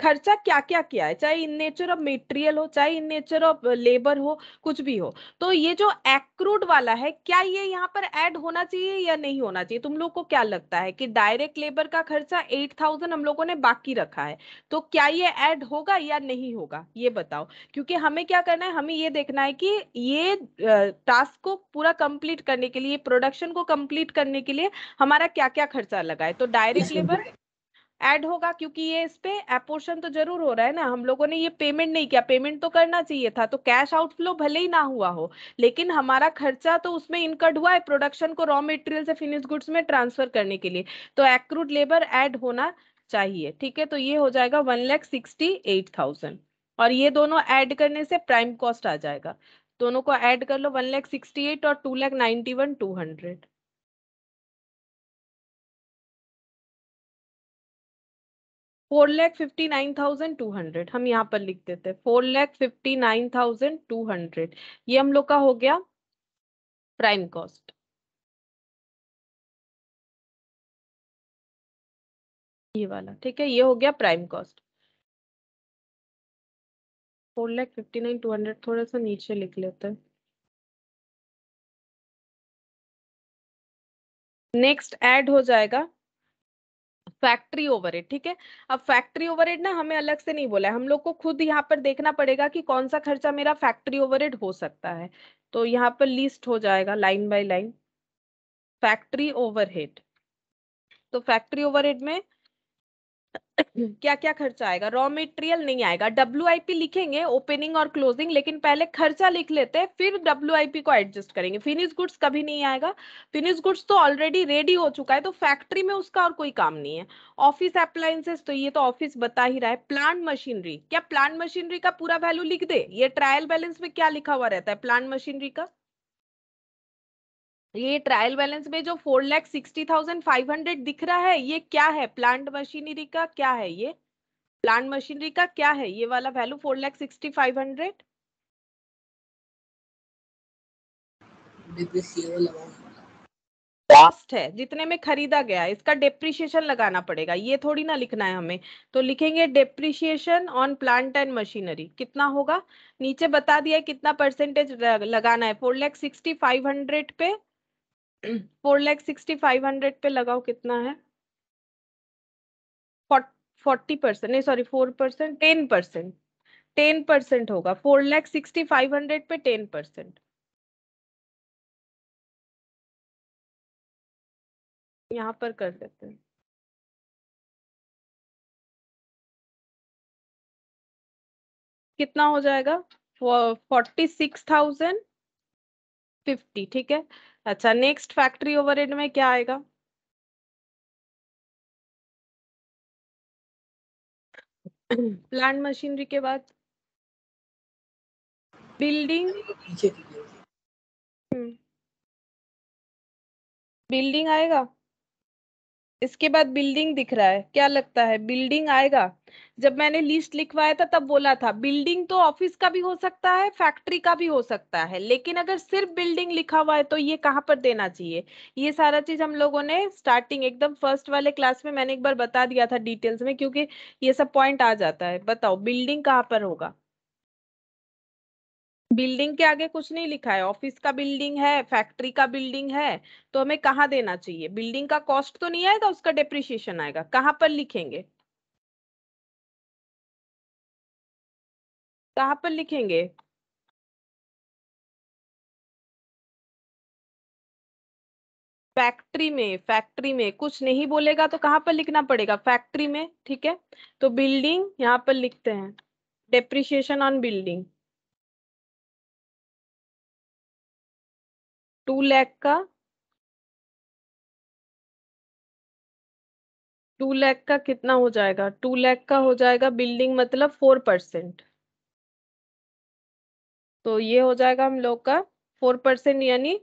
खर्चा क्या क्या किया है चाहे इन नेचर ऑफ मेटेरियल हो चाहे इन नेचर ऑफ लेबर हो कुछ भी हो तो ये जो एक्रूड वाला है क्या ये यहाँ पर एड होना चाहिए या नहीं होना चाहिए तुम लोग को क्या लगता है कि डायरेक्ट लेबर का खर्चा एट थाउजेंड हम लोगों ने बाकी रखा है तो क्या ये एड होगा या नहीं होगा ये बताओ क्योंकि हमें क्या करना है हमें ये देखना है कि ये टास्क को पूरा कंप्लीट करने के लिए प्रोडक्शन को कंप्लीट करने के लिए हमारा क्या क्या खर्चा लगा है तो डायरेक्ट लेबर ऐड होगा क्योंकि ये इस पे एपोर्शन तो जरूर हो रहा है ना हम लोगों ने ये पेमेंट नहीं किया पेमेंट तो करना चाहिए था तो कैश आउटफ्लो भले ही ना हुआ हो लेकिन हमारा खर्चा तो उसमें इनकर्ड हुआ है प्रोडक्शन को रॉ मेटेरियल से फिनिश गुड्स में ट्रांसफर करने के लिए तो एक्रूड लेबर एड होना चाहिए ठीक है तो ये हो जाएगा one lakh sixty eight thousand और ये दोनों एड करने से प्राइम कॉस्ट आ जाएगा दोनों को ऐड कर लो वन लैख सिक्सटी एट और two lakh ninety one two hundred four lakh fifty nine thousand two hundred हम यहाँ पर लिख देते हैं four lakh fifty nine thousand two hundred ये हम लोग का हो गया प्राइम कॉस्ट ये वाला ठीक है ये हो गया prime cost four lakh fifty nine two hundred थोड़ा सा नीचे लिख लेते हैं नेक्स्ट ऐड हो जाएगा फैक्ट्री ओवरहेड ठीक है अब फैक्ट्री ओवरहेड ना हमें अलग से नहीं बोला है हम लोग को खुद यहाँ पर देखना पड़ेगा कि कौन सा खर्चा मेरा फैक्ट्री ओवरहेड हो सकता है तो यहाँ पर लिस्ट हो जाएगा line by line factory overhead तो फैक्ट्री ओवरहेड में क्या क्या खर्चा आएगा रॉ मेटेरियल नहीं आएगा डब्ल्यू लिखेंगे ओपनिंग और क्लोजिंग लेकिन पहले खर्चा लिख लेते हैं फिर डब्ल्यू को एडजस्ट करेंगे फिनिश गुड्स कभी नहीं आएगा फिनिश गुड्स तो ऑलरेडी रेडी हो चुका है तो फैक्ट्री में उसका और कोई काम नहीं है ऑफिस अप्लायंसेस तो ये तो ऑफिस बता ही रहा है प्लांट मशीनरी क्या प्लांट मशीनरी का पूरा वैल्यू लिख दे ये ट्रायल बैलेंस में क्या लिखा हुआ रहता है प्लांट मशीनरी का ये ट्रायल बैलेंस में जो four lakh sixty thousand five hundred दिख रहा है ये क्या है प्लांट मशीनरी का क्या है ये प्लांट मशीनरी का क्या है ये वाला value four lakh sixty five hundred cost है जितने में खरीदा गया इसका डेप्रिशिएशन लगाना पड़ेगा ये थोड़ी ना लिखना है हमें तो लिखेंगे depreciation on plant and machinery कितना होगा नीचे बता दिया कितना परसेंटेज लगाना है four lakh sixty five hundred पे four lakh sixty five hundred पे लगाओ कितना है फोर्टी परसेंट नहीं sorry four percent ten percent ten percent होगा four lakh sixty five hundred पे टेन परसेंट यहाँ पर कर देते हैं कितना हो जाएगा फोर्टी सिक्स थाउजेंड फिफ्टी ठीक है अच्छा नेक्स्ट फैक्ट्री ओवरहेड में क्या आएगा प्लांट मशीनरी के बाद बिल्डिंग बिल्डिंग hmm. आएगा इसके बाद बिल्डिंग दिख रहा है क्या लगता है बिल्डिंग आएगा जब मैंने लिस्ट लिखवाया था तब बोला था बिल्डिंग तो ऑफिस का भी हो सकता है फैक्ट्री का भी हो सकता है लेकिन अगर सिर्फ बिल्डिंग लिखा हुआ है तो ये कहाँ पर देना चाहिए ये सारा चीज हम लोगों ने स्टार्टिंग एकदम फर्स्ट वाले क्लास में मैंने एक बार बता दिया था डिटेल्स में क्योंकि ये सब पॉइंट आ जाता है बताओ बिल्डिंग कहाँ पर होगा बिल्डिंग के आगे कुछ नहीं लिखा है ऑफिस का बिल्डिंग है फैक्ट्री का बिल्डिंग है तो हमें कहाँ देना चाहिए बिल्डिंग का कॉस्ट तो नहीं आएगा उसका डिप्रिशिएशन आएगा कहाँ पर लिखेंगे कहाँ तो पर लिखेंगे फैक्ट्री में फैक्ट्री में कुछ नहीं बोलेगा तो कहाँ पर लिखना पड़ेगा फैक्ट्री में ठीक है तो बिल्डिंग यहाँ पर लिखते हैं depreciation on building two lakh का टू लैख का कितना हो जाएगा टू लैख का हो जाएगा बिल्डिंग मतलब फोर परसेंट तो ये हो जाएगा हम लोग का फोर परसेंट यानी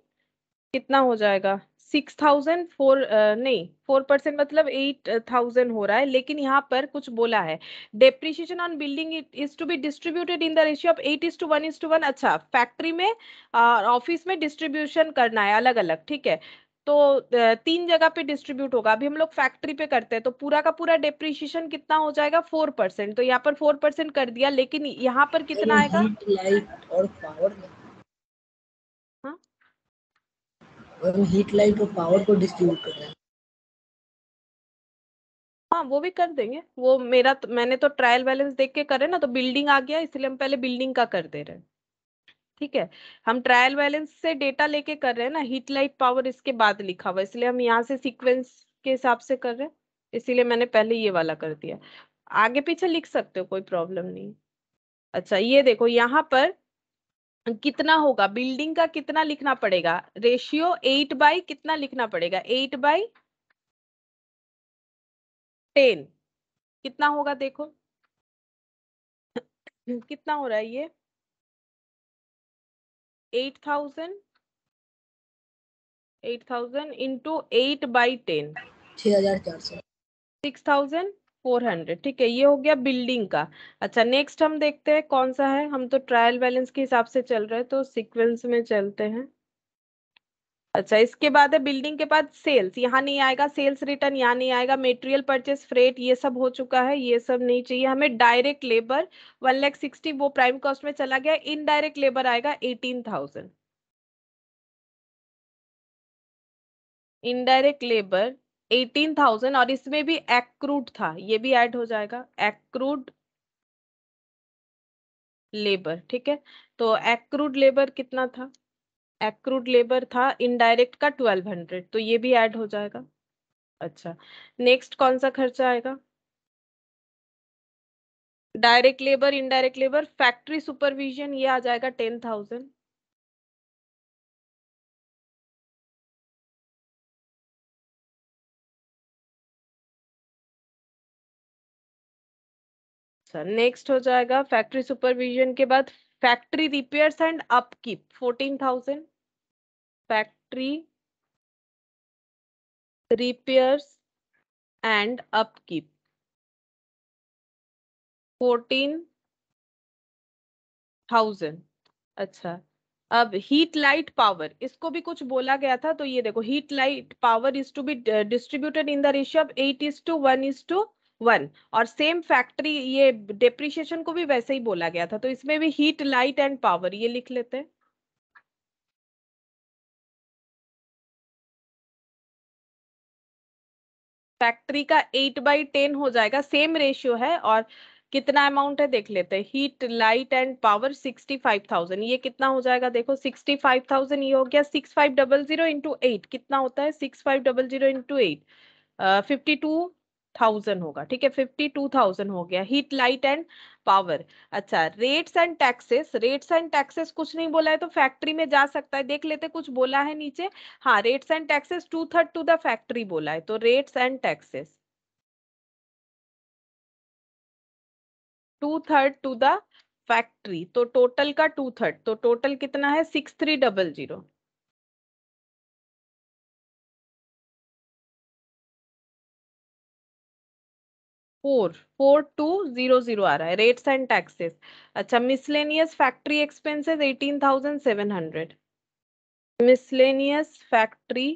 कितना हो जाएगा सिक्स थाउजेंड फोर नहीं फोर परसेंट मतलब एट थाउजेंड हो रहा है लेकिन यहाँ पर कुछ बोला है depreciation on building it is to be distributed in the ratio of eight is to one is to one अच्छा फैक्ट्री में ऑफिस में डिस्ट्रीब्यूशन करना है अलग अलग ठीक है तो तीन जगह पे डिस्ट्रीब्यूट होगा अभी हम लोग फैक्ट्री पे करते हैं तो पूरा का पूरा डिप्रिशिएशन कितना हो जाएगा फोर परसेंट तो यहाँ पर फोर परसेंट कर दिया लेकिन यहाँ पर कितना आएगा हाँ? हीट लाइट और पावर को डिस्ट्रीब्यूट कर हाँ वो भी कर देंगे वो मेरा तो, मैंने तो ट्रायल बैलेंस देख के करे ना तो बिल्डिंग आ गया इसलिए हम पहले बिल्डिंग का कर दे रहे हैं ठीक है हम ट्रायल बैलेंस से डेटा लेके कर रहे हैं ना हीट लाइट पावर इसके बाद लिखा हुआ इसलिए हम यहाँ से सीक्वेंस के हिसाब से कर रहे हैं इसीलिए मैंने पहले ये वाला कर दिया आगे पीछे लिख सकते हो कोई प्रॉब्लम नहीं अच्छा ये देखो यहाँ पर कितना होगा बिल्डिंग का कितना लिखना पड़ेगा रेशियो एट बाई कितना लिखना पड़ेगा एट बाई टेन कितना होगा देखो कितना हो रहा है ये eight thousand eight thousand into eight by ten छह हजार चार सौ सिक्स थाउजेंड फोर हंड्रेड ठीक है ये हो गया बिल्डिंग का अच्छा नेक्स्ट हम देखते हैं कौन सा है हम तो ट्रायल बैलेंस के हिसाब से चल रहे हैं तो सीक्वेंस में चलते हैं अच्छा इसके बाद है बिल्डिंग के बाद सेल्स यहाँ नहीं आएगा सेल्स रिटर्न यहाँ नहीं आएगा मेटेरियल परचेस फ्रेट ये सब हो चुका है ये सब नहीं चाहिए हमें direct labour one lakh sixty वो प्राइम कॉस्ट में चला गया इनडायरेक्ट लेबर आएगा eighteen thousand indirect labour eighteen thousand और इसमें भी एक्रूड था ये भी एड हो जाएगा एक्रूड लेबर ठीक है तो एक्रूड लेबर कितना था एक्रूड लेबर था इनडायरेक्ट का ट्वेल्व हंड्रेड तो ये भी ऐड हो जाएगा अच्छा नेक्स्ट कौन सा खर्चा आएगा direct labour indirect labour factory supervision ये आ जाएगा टेन थाउजेंड सर नेक्स्ट हो जाएगा फैक्ट्री सुपरविजन के बाद factory repairs and upkeep fourteen thousand repair and and upkeep. 14,000 अच्छा अब हीट लाइट पावर इसको भी कुछ बोला गया था तो ये देखो heat light power is to be distributed in the ratio of eight is to one is to one और सेम फैक्ट्री ये डिप्रिशिएशन को भी वैसे ही बोला गया था तो इसमें भी हीट लाइट एंड पावर ये लिख लेते हैं फैक्ट्री का एट बाई टेन हो जाएगा सेम रेशियो है और कितना अमाउंट है देख लेते हैं heat light and power sixty five thousand ये कितना हो जाएगा देखो सिक्सटी फाइव थाउजेंड ये हो गया six five double zero into eight कितना होता है six five double zero into eight fifty two thousand होगा ठीक है फिफ्टी टू थाउजेंड हो गया हीट लाइट एंड पावर अच्छा rates and taxes rates and taxes कुछ नहीं बोला है तो फैक्ट्री में जा सकता है देख लेते कुछ बोला है नीचे हाँ rates and taxes two third to the factory बोला है तो rates and taxes two third to the factory तो टोटल का टू थर्ड तो टोटल कितना है six three double zero four four two zero zero आ रहा है रेट्स एंड टैक्सेस अच्छा miscellaneous factory expenses eighteen thousand seven hundred miscellaneous factory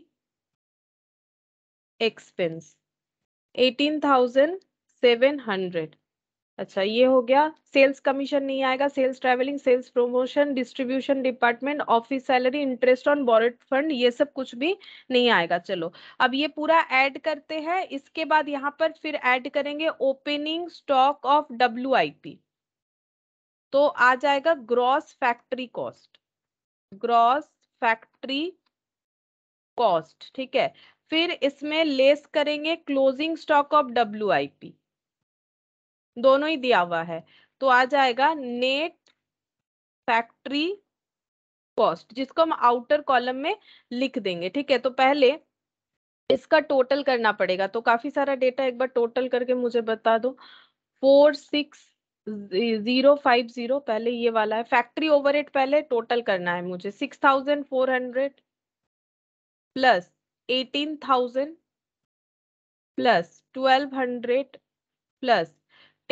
expense eighteen thousand seven hundred अच्छा ये हो गया सेल्स कमीशन नहीं आएगा sales travelling sales promotion distribution department office salary interest on borrowed fund ये सब कुछ भी नहीं आएगा चलो अब ये पूरा ऐड करते हैं इसके बाद यहाँ पर फिर ऐड करेंगे ओपनिंग स्टॉक ऑफ डब्ल्यू तो आ जाएगा gross factory cost gross factory cost ठीक है फिर इसमें लेस करेंगे क्लोजिंग स्टॉक ऑफ डब्ल्यू दोनों ही दिया हुआ है तो आ जाएगा नेट फैक्ट्री कॉस्ट जिसको हम आउटर कॉलम में लिख देंगे ठीक है तो पहले इसका टोटल करना पड़ेगा तो काफी सारा डेटा एक बार टोटल करके मुझे बता दो four six zero five zero पहले ये वाला है फैक्ट्री एट पहले टोटल करना है मुझे six thousand four hundred plus eighteen thousand plus twelve hundred plus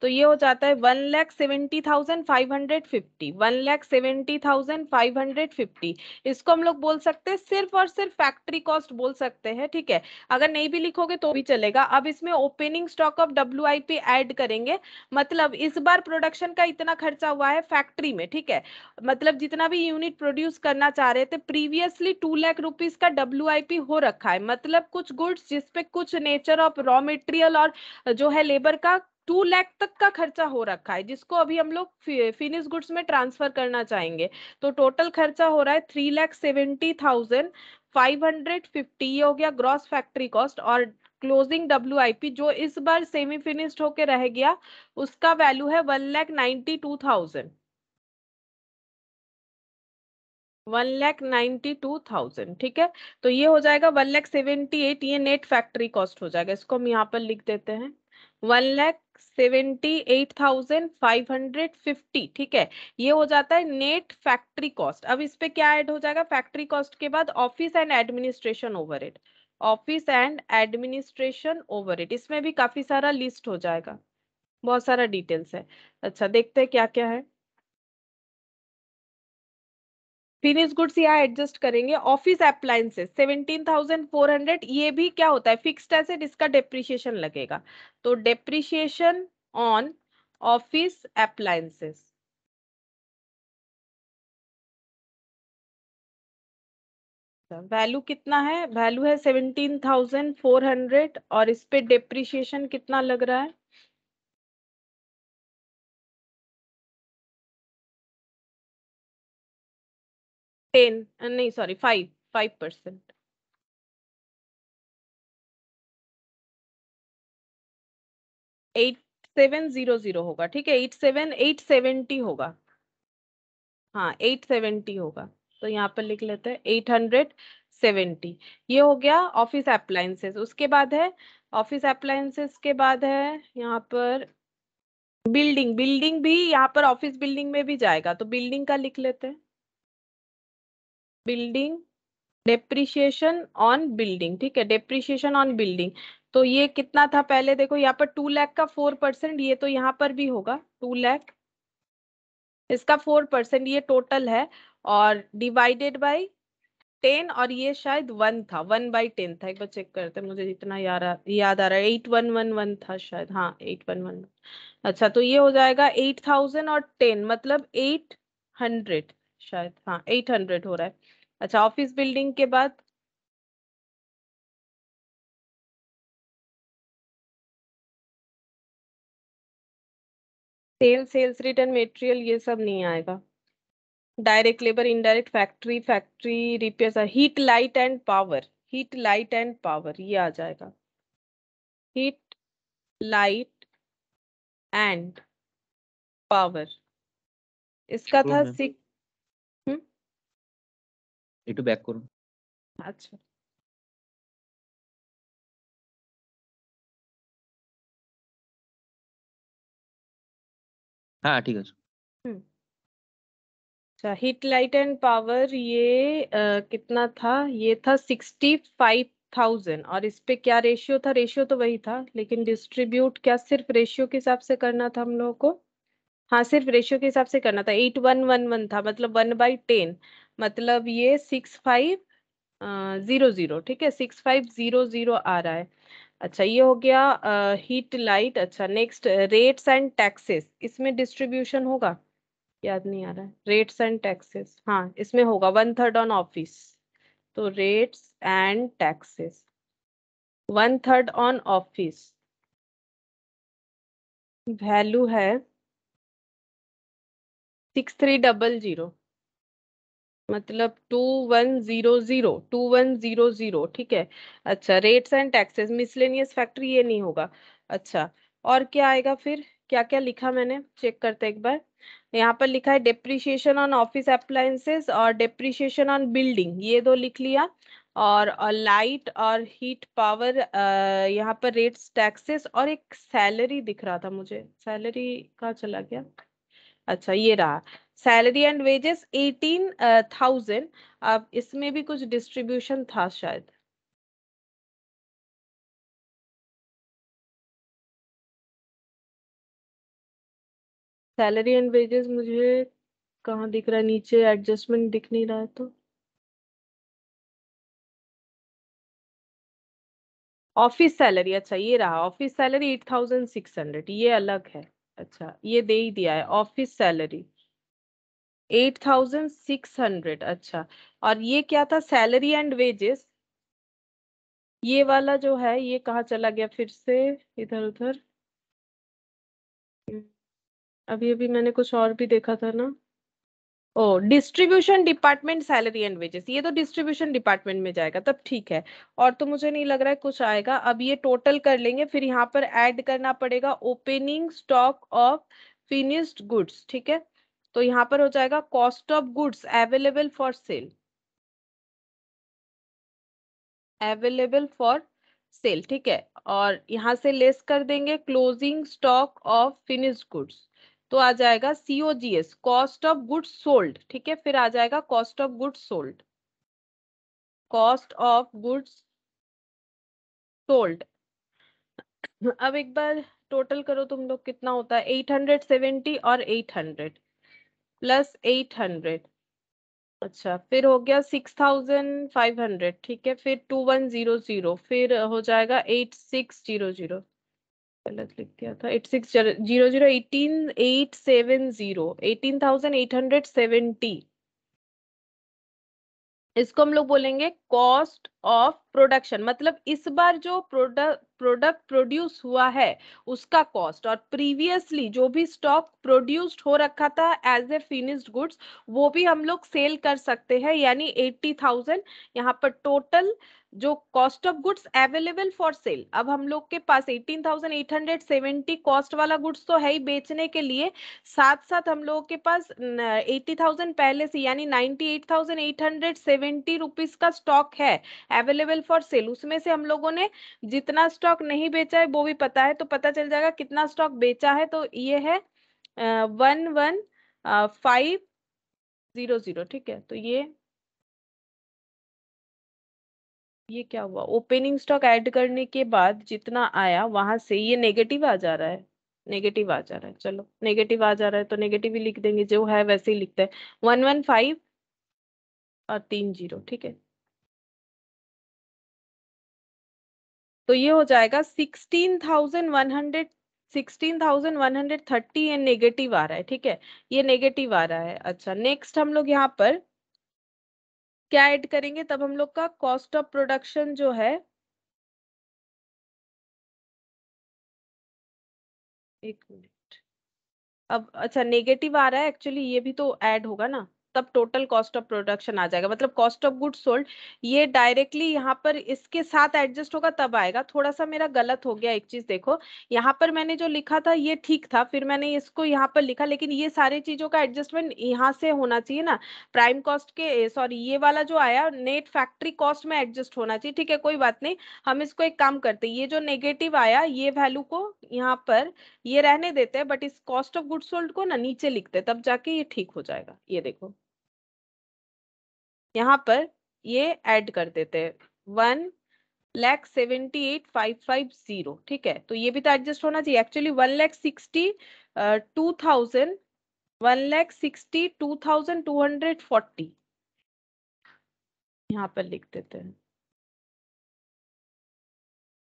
तो ये हो जाता है one lakh seventy thousand five hundred fifty one lakh seventy thousand five hundred fifty इसको हम लोग बोल सकते हैं सिर्फ और सिर्फ फैक्ट्री कॉस्ट बोल सकते हैं ठीक है अगर नहीं भी लिखोगे तो भी चलेगा अब इसमें opening stock of W I करेंगे मतलब इस बार प्रोडक्शन का इतना खर्चा हुआ है फैक्ट्री में ठीक है मतलब जितना भी यूनिट प्रोड्यूस करना चाह रहे थे प्रीवियसली टू लैख रुपीज का डब्ल्यू हो रखा है मतलब कुछ गुड्स जिसपे कुछ नेचर ऑफ रॉ मेटेरियल और जो है लेबर का टू लैख तक का खर्चा हो रखा है जिसको अभी हम लोग फिनिश गुड्स में ट्रांसफर करना चाहेंगे तो टोटल खर्चा हो रहा है three lakh seventy thousand five hundred fifty ये हो गया ग्रॉस फैक्ट्री कॉस्ट और क्लोजिंग डब्ल्यू जो इस बार सेमी फिनिश्ड होके रह गया उसका वैल्यू है one lakh ninety two thousand one lakh ninety two thousand ठीक है तो ये हो जाएगा वन लैख सेवेंटी एट ये नेट फैक्ट्री कॉस्ट हो जाएगा इसको हम यहाँ पर लिख देते हैं one lakh seventy eight thousand five hundred fifty ठीक है ये हो जाता है नेट फैक्ट्री कॉस्ट अब इस पे क्या ऐड हो जाएगा फैक्ट्री कॉस्ट के बाद office and administration over office and administration over इसमें भी काफी सारा लिस्ट हो जाएगा बहुत सारा डिटेल्स है अच्छा देखते हैं क्या क्या है फिनिश गुड्स यहाँ एडजस्ट करेंगे office appliances seventeen thousand four hundred ये भी क्या होता है फिक्स्ड एसेट इसका डेप्रिशिएशन लगेगा तो depreciation on office appliances value कितना है वैल्यू है सेवनटीन थाउजेंड फोर हंड्रेड और इस पे डेप्रिशिएशन कितना लग रहा है टेन uh, नहीं sorry five five percent eight seven zero zero होगा ठीक है एट सेवन एट सेवेंटी होगा हाँ एट सेवेंटी होगा तो यहाँ पर लिख लेते हैं एट हंड्रेड सेवेंटी ये हो गया ऑफिस अप्लायंसेस उसके बाद है ऑफिस अप्लायंसेस के बाद है यहाँ पर बिल्डिंग बिल्डिंग भी यहाँ पर ऑफिस बिल्डिंग में भी जाएगा तो बिल्डिंग का लिख लेते हैं बिल्डिंग डेप्रिशिएशन ऑन बिल्डिंग ठीक है डेप्रिशिएशन ऑन बिल्डिंग तो ये कितना था पहले देखो यहाँ पर टू लैख का फोर परसेंट ये तो यहाँ पर भी होगा टू लैख इसका फोर परसेंट ये टोटल है और डिवाइडेड बाई टेन और ये शायद वन था वन बाई टेन था एक बार चेक करते मुझे जितना याद आ रहा है एट वन वन वन था शायद हाँ एट वन वन अच्छा तो ये हो जाएगा एट थाउजेंड और टेन मतलब एट हंड्रेड शायद हाँ एट हंड्रेड हो रहा है अच्छा ऑफिस बिल्डिंग के बाद सेल सेल्स रिटर्न मेटेरियल ये सब नहीं आएगा direct labour indirect factory factory repair heat light and power heat light and power ये आ जाएगा हीट लाइट एंड पावर इसका था सिक्स একটু ব্যাক করুন আচ্ছা हाँ ठीक है हिट लाइट एंड पावर ये आ, कितना था ये था सिक्सटी फाइव थाउजेंड और इस पे क्या रेशियो था रेशियो तो वही था लेकिन डिस्ट्रीब्यूट क्या सिर्फ रेशियो के हिसाब से करना था हम लोगों को हाँ सिर्फ रेशियो के हिसाब से करना था एट वन वन वन था मतलब वन बाई टेन मतलब ये सिक्स फाइव जीरो जीरो ठीक है सिक्स फाइव जीरो जीरो आ रहा है अच्छा ये हो गया हीट लाइट अच्छा नेक्स्ट रेट्स एंड टैक्सेस इसमें डिस्ट्रीब्यूशन होगा याद नहीं आ रहा है रेट्स एंड टैक्सेस हाँ इसमें होगा वन थर्ड ऑन ऑफिस तो rates and taxes one third on office value है सिक्स थ्री डबल जीरो मतलब two one zero zero two one zero zero ठीक है अच्छा rates and taxes miscellaneous factory ये नहीं होगा अच्छा और क्या आएगा फिर क्या क्या लिखा मैंने चेक करते एक बार यहाँ पर लिखा है डेप्रिशिएशन ऑन ऑफिस अप्लायसेस और डेप्रिशिएशन ऑन बिल्डिंग ये दो लिख लिया और लाइट और हीट पावर यहाँ पर रेट्स टैक्सेस और एक सैलरी दिख रहा था मुझे सैलरी कहाँ चला गया अच्छा ये रहा salary and wages eighteen thousand अब इसमें भी कुछ डिस्ट्रीब्यूशन था शायद सैलरी एंड वेजेस मुझे कहाँ दिख रहा है नीचे एडजस्टमेंट दिख नहीं रहा है तो ऑफिस सैलरी अच्छा ये रहा office salary eight thousand six hundred ये अलग है अच्छा ये दे ही दिया है office salary eight thousand six hundred अच्छा और ये क्या था सैलरी एंड वेजेस ये वाला जो है ये कहा चला गया फिर से इधर उधर अभी अभी मैंने कुछ और भी देखा था ना ओ distribution department salary and wages ये तो डिस्ट्रीब्यूशन डिपार्टमेंट में जाएगा तब ठीक है और तो मुझे नहीं लग रहा है कुछ आएगा अब ये टोटल कर लेंगे फिर यहाँ पर एड करना पड़ेगा opening stock of finished goods ठीक है तो यहाँ पर हो जाएगा cost of goods available for sale available for sale ठीक है और यहाँ से लेस कर देंगे closing stock of finish goods तो आ जाएगा COGS cost of goods sold ठीक है फिर आ जाएगा cost of goods sold cost of goods sold अब एक बार टोटल करो तुम लोग कितना होता है 870 और 800 प्लस एट हंड्रेड अच्छा फिर हो गया सिक्स थाउजेंड फाइव हंड्रेड ठीक है फिर टू वन जीरो जीरो फिर हो जाएगा एट सिक्स जीरो जीरो गलत लिख दिया था eight six zero zero eighteen eight seven zero eighteen thousand eight hundred seventy इसको हम लोग बोलेंगे कॉस्ट ऑफ प्रोडक्शन मतलब इस बार जो प्रोडक्ट प्रोडक्ट प्रोड्यूस हुआ है उसका कॉस्ट और प्रीवियसली जो भी स्टॉक प्रोड्यूस्ड हो रखा था एज ए फिनिश्ड गुड्स वो भी हम लोग सेल कर सकते हैं यानी एट्टी थाउजेंड यहाँ पर टोटल जो cost of goods available for sale अब हम लोग के पास 18,870 कॉस्ट वाला गुड्स तो है ही बेचने के लिए साथ साथ हम लोगों के पास 80,000 पहले से यानी 98,870 रुपीस का स्टॉक है अवेलेबल फॉर सेल उसमें से हम लोगों ने जितना स्टॉक नहीं बेचा है वो भी पता है तो पता चल जाएगा कितना स्टॉक बेचा है तो ये है वन ठीक है तो ये ये क्या हुआ ओपनिंग स्टॉक ऐड करने के बाद जितना आया वहां से ये नेगेटिव आ जा रहा है नेगेटिव आ जा रहा है चलो नेगेटिव आ जा रहा है तो नेगेटिव ही लिख देंगे जो है वैसे ही लिखते हैं वन वन फाइव और तीन जीरो ठीक है तो ये हो जाएगा sixteen thousand one hundred sixteen thousand one hundred thirty ये नेगेटिव आ रहा है ठीक है ये नेगेटिव आ रहा है अच्छा नेक्स्ट हम लोग यहाँ पर क्या ऐड करेंगे तब हम लोग का कॉस्ट ऑफ प्रोडक्शन जो है एक मिनट अब अच्छा नेगेटिव आ रहा है एक्चुअली ये भी तो ऐड होगा ना तब टोटल कॉस्ट ऑफ प्रोडक्शन आ जाएगा मतलब कॉस्ट ऑफ गुड सोल्ड ये डायरेक्टली यहाँ पर इसके साथ एडजस्ट होगा तब आएगा थोड़ा सा मेरा गलत हो गया एक चीज देखो यहाँ पर मैंने जो लिखा था ये ठीक था फिर मैंने इसको यहाँ पर लिखा लेकिन ये सारी चीजों का एडजस्टमेंट यहाँ से होना चाहिए ना प्राइम कॉस्ट के सॉरी ये वाला जो आया नेट फैक्ट्री कॉस्ट में एडजस्ट होना चाहिए ठीक है कोई बात नहीं हम इसको एक काम करते ये जो नेगेटिव आया ये वैल्यू को यहाँ पर ये रहने देते हैं बट इस कॉस्ट ऑफ गुड सोल्ड को ना नीचे लिखते तब जाके ये ठीक हो जाएगा ये देखो यहाँ पर ये ऐड कर देते हैं one lakh seventy eight five five zero ठीक है तो ये भी तो एडजस्ट होना चाहिए actually one lakh sixty two thousand one lakh sixty two thousand two hundred forty यहाँ पर लिख देते हैं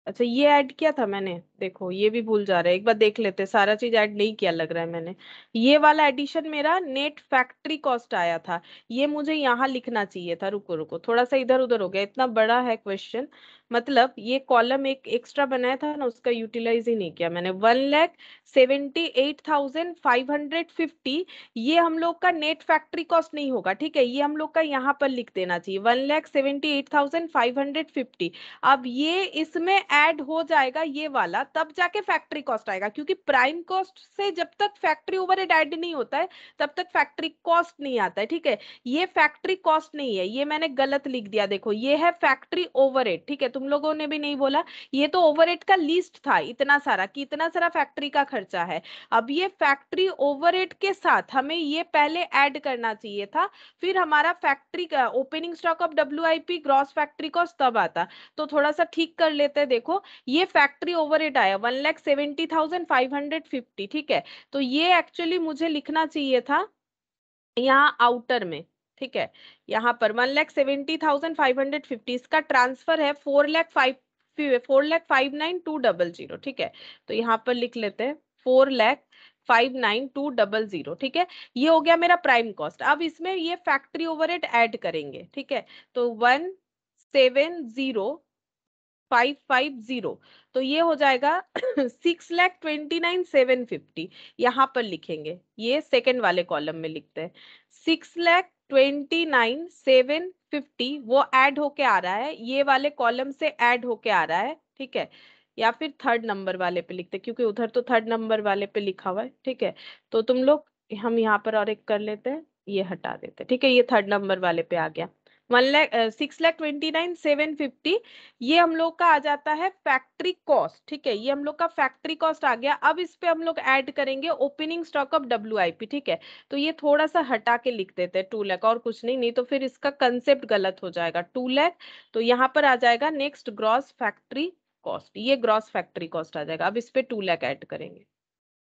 अच्छा ये ऐड किया था मैंने देखो ये भी भूल जा रहा है एक बार देख लेते सारा चीज ऐड नहीं किया लग रहा है मैंने ये वाला एडिशन मेरा नेट फैक्ट्री कॉस्ट आया था ये मुझे यहाँ लिखना चाहिए था रुको रुको थोड़ा सा इधर उधर हो गया इतना बड़ा है क्वेश्चन मतलब ये कॉलम एक एक्स्ट्रा बनाया था ना उसका यूटिलाइज ही नहीं किया मैंने one lakh seventy eight thousand five hundred fifty ये हम लोग का नेट फैक्ट्री कॉस्ट नहीं होगा ठीक है ये हम लोग का यहाँ पर लिख देना चाहिए one lakh seventy eight thousand five hundred fifty अब ये इसमें ऐड हो जाएगा ये वाला तब जाके फैक्ट्री कॉस्ट आएगा क्योंकि प्राइम कॉस्ट से जब तक फैक्ट्री ओवर एड नहीं होता है तब तक फैक्ट्री कॉस्ट नहीं आता है ठीक है ये फैक्ट्री कॉस्ट नहीं है ये मैंने गलत लिख दिया देखो ये है फैक्ट्री ओवर ठीक है तो तुम लोगों ने भी नहीं बोला ये तो ओवरहेड का लिस्ट था इतना सारा कि इतना सारा फैक्ट्री का खर्चा है अब ये फैक्ट्री ओवरहेड के साथ हमें ये पहले ऐड करना चाहिए था फिर हमारा फैक्ट्री का opening stock of W gross factory का तब आता तो थोड़ा सा ठीक कर लेते देखो ये फैक्ट्री ओवर आया वन ठीक है तो ये एक्चुअली मुझे लिखना चाहिए था यहाँ आउटर में ठीक है यहाँ पर one lakh seventy thousand five hundred fifty इसका ट्रांसफर है four lakh five four lakh five nine two double zero ठीक है तो यहाँ पर लिख लेते हैं four lakh five nine two double zero ठीक है ये हो गया मेरा प्राइम कॉस्ट अब इसमें ये फैक्ट्री ओवरहेड एड करेंगे ठीक है तो one seven zero five five zero तो ये हो जाएगा six lakh twenty nine seven fifty यहाँ पर लिखेंगे ये सेकेंड वाले कॉलम में लिखते हैं six lakh twenty nine seven fifty वो एड होके आ रहा है ये वाले कॉलम से एड होके आ रहा है ठीक है या फिर थर्ड नंबर वाले पे लिखते क्योंकि उधर तो थर्ड नंबर वाले पे लिखा हुआ है ठीक है तो तुम लोग हम यहाँ पर और एक कर लेते हैं ये हटा देते ठीक है ये थर्ड नंबर वाले पे आ गया one lakh six lakh twenty nine seven fifty ये हम लोग का आ जाता है फैक्ट्री कॉस्ट ठीक है ये हम लोग का फैक्ट्री कॉस्ट आ गया अब इस पे हम लोग ऐड करेंगे ओपनिंग स्टॉक ऑफ डब्ल्यू ठीक है तो ये थोड़ा सा हटा के लिख देते हैं टू लैख और कुछ नहीं नहीं तो फिर इसका कंसेप्ट गलत हो जाएगा टू लैख तो यहाँ पर आ जाएगा नेक्स्ट ग्रॉस फैक्ट्री कॉस्ट ये ग्रॉस फैक्ट्री कॉस्ट आ जाएगा अब इस पे टू लैख ऐड करेंगे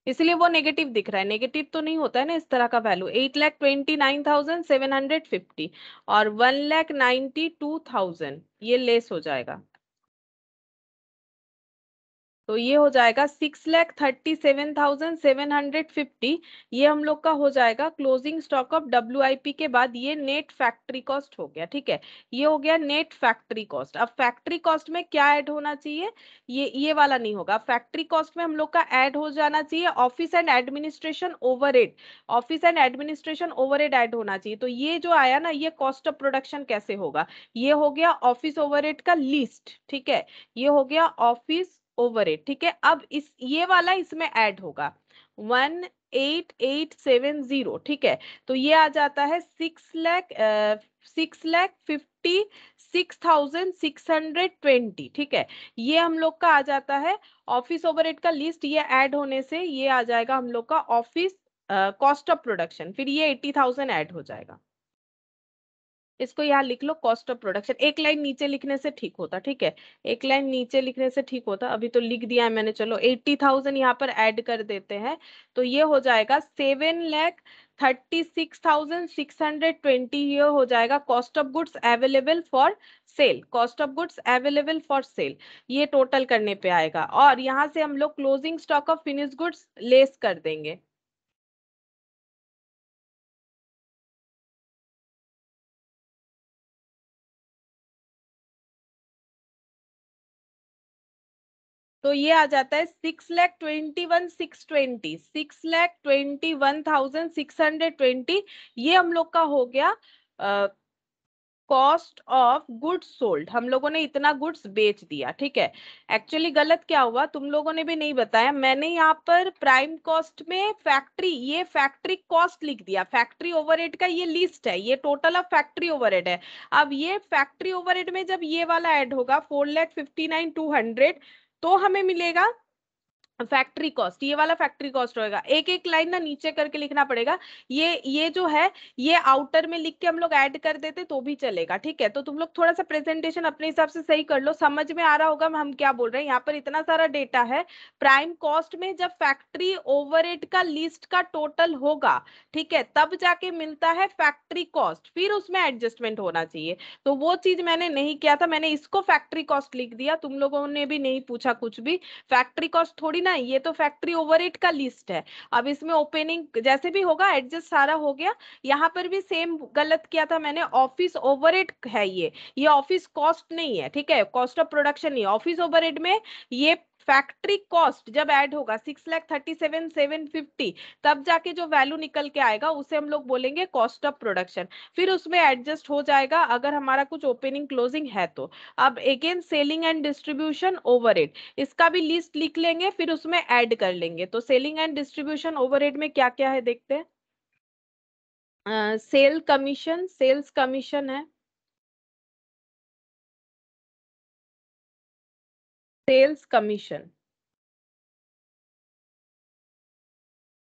इसलिए वो नेगेटिव दिख रहा है नेगेटिव तो नहीं होता है ना इस तरह का value eight lakh twenty nine thousand seven hundred fifty और one lakh ninety two thousand ये लेस हो जाएगा तो ये हो जाएगा six lakh thirty seven thousand seven hundred fifty ये हम लोग का हो जाएगा क्लोजिंग स्टॉक ऑफ डब्ल्यू के बाद ये नेट फैक्ट्री कॉस्ट हो गया ठीक है ये हो गया नेट फैक्ट्री कॉस्ट अब फैक्ट्री कॉस्ट में क्या ऐड होना चाहिए ये ये वाला नहीं होगा फैक्ट्री कॉस्ट में हम लोग का ऐड हो जाना चाहिए office and administration over office and administration over add होना चाहिए तो ये जो आया ना ये कॉस्ट ऑफ प्रोडक्शन कैसे होगा ये हो गया ऑफिस ओवर का लिस्ट ठीक है ये हो गया ऑफिस ओवर एट ठीक है अब इस ये वाला इसमें ऐड होगा one eight eight seven zero ठीक है तो ये आ जाता है six lakh six lakh fifty six thousand six hundred twenty ठीक है ये हम लोग का आ जाता है ऑफिस ओवरहेड का लिस्ट ये ऐड होने से ये आ जाएगा हम लोग का ऑफिस कॉस्ट ऑफ प्रोडक्शन फिर ये एट्टी थाउजेंड एड हो जाएगा इसको यहाँ लिख लो कॉस्ट ऑफ प्रोडक्शन एक लाइन नीचे लिखने से ठीक होता ठीक है एक लाइन नीचे लिखने से ठीक होता अभी तो लिख दिया है मैंने चलो एट्टी थाउजेंड यहाँ पर एड कर देते हैं तो ये हो जाएगा seven lakh thirty six thousand six hundred twenty ये हो जाएगा cost of goods available for sale cost of goods available for sale ये टोटल करने पे आएगा और यहाँ से हम लोग closing stock of finish goods less कर देंगे तो ये आ जाता है six lakh twenty one six twenty six lakh twenty one thousand six hundred twenty ये हम लोग का हो गया कॉस्ट ऑफ गुड्स सोल्ड हम लोगों ने इतना गुड्स बेच दिया ठीक है एक्चुअली गलत क्या हुआ तुम लोगों ने भी नहीं बताया मैंने यहाँ पर प्राइम कॉस्ट में फैक्ट्री ये फैक्ट्री कॉस्ट लिख दिया फैक्ट्री ओवरहेड का ये लिस्ट है ये टोटल ऑफ फैक्ट्री ओवरहेड है अब ये फैक्ट्री ओवरहेड में जब ये वाला एड होगा four lakh fifty nine two hundred तो हमें मिलेगा फैक्ट्री कॉस्ट ये वाला फैक्ट्री कॉस्ट होएगा एक एक लाइन ना नीचे करके लिखना पड़ेगा ये ये जो है ये आउटर में लिख के हम लोग ऐड कर देते तो भी चलेगा ठीक है तो तुम लोग थोड़ा सा प्रेजेंटेशन अपने हिसाब से सही कर लो समझ में आ रहा होगा हम क्या बोल रहे हैं यहाँ पर इतना सारा डेटा है प्राइम कॉस्ट में जब फैक्ट्री ओवर का लिस्ट का टोटल होगा ठीक है तब जाके मिलता है फैक्ट्री कॉस्ट फिर उसमें एडजस्टमेंट होना चाहिए तो वो चीज मैंने नहीं किया था मैंने इसको फैक्ट्री कॉस्ट लिख दिया तुम लोगों ने भी नहीं पूछा कुछ भी फैक्ट्री कॉस्ट थोड़ी ना ये तो फैक्ट्री ओवरहेड का लिस्ट है अब इसमें ओपनिंग जैसे भी होगा एडजस्ट सारा हो गया यहाँ पर भी सेम गलत किया था मैंने ऑफिस ओवरहेड है ये ये ऑफिस कॉस्ट नहीं है ठीक है कॉस्ट ऑफ प्रोडक्शन नहीं ऑफिस ओवरहेड में ये फैक्ट्री कॉस्ट जब ऐड होगा six lakh thirty seven seven fifty तब जाके जो वैल्यू निकल के आएगा उसे हम लोग बोलेंगे कॉस्ट ऑफ प्रोडक्शन फिर उसमें एडजस्ट हो जाएगा अगर हमारा कुछ ओपनिंग क्लोजिंग है तो अब again selling and distribution over इसका भी लिस्ट लिख लेंगे फिर उसमें एड कर लेंगे तो सेलिंग एंड डिस्ट्रीब्यूशन ओवर में क्या क्या है देखते हैं सेल कमीशन सेल्स कमीशन है sales commission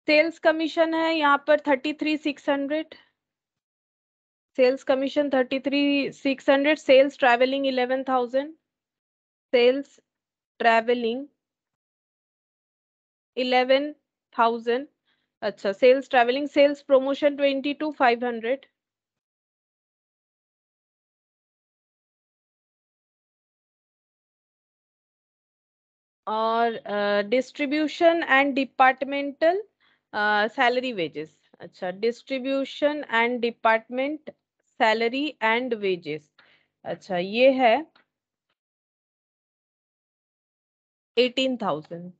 सेल्स कमीशन है यहाँ पर thirty three six hundred sales commission thirty three six hundred sales travelling eleven thousand sales travelling eleven thousand अच्छा sales travelling sales promotion twenty two five hundred और distribution and departmental salary wages अच्छा distribution and department salary and wages अच्छा ये है eighteen thousand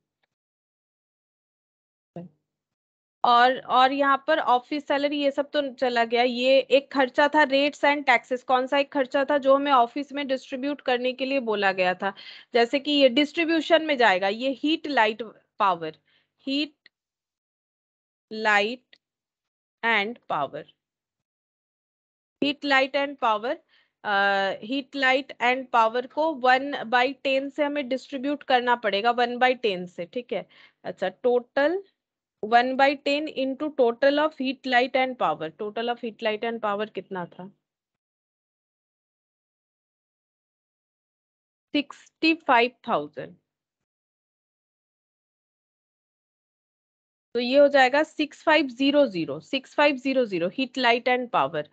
और और यहाँ पर ऑफिस सैलरी ये सब तो चला गया ये एक खर्चा था रेट्स एंड टैक्सेस कौन सा एक खर्चा था जो हमें ऑफिस में डिस्ट्रीब्यूट करने के लिए बोला गया था जैसे कि ये डिस्ट्रीब्यूशन में जाएगा ये heat light power heat light and power heat light and power heat light and power को वन बाई टेन से हमें डिस्ट्रीब्यूट करना पड़ेगा वन बाई टेन से ठीक है अच्छा total one by ten into total of heat light and power total of heat light and power कितना था सिक्सटी फाइव थाउजेंड तो ये हो जाएगा six five zero zero six five zero zero heat light and power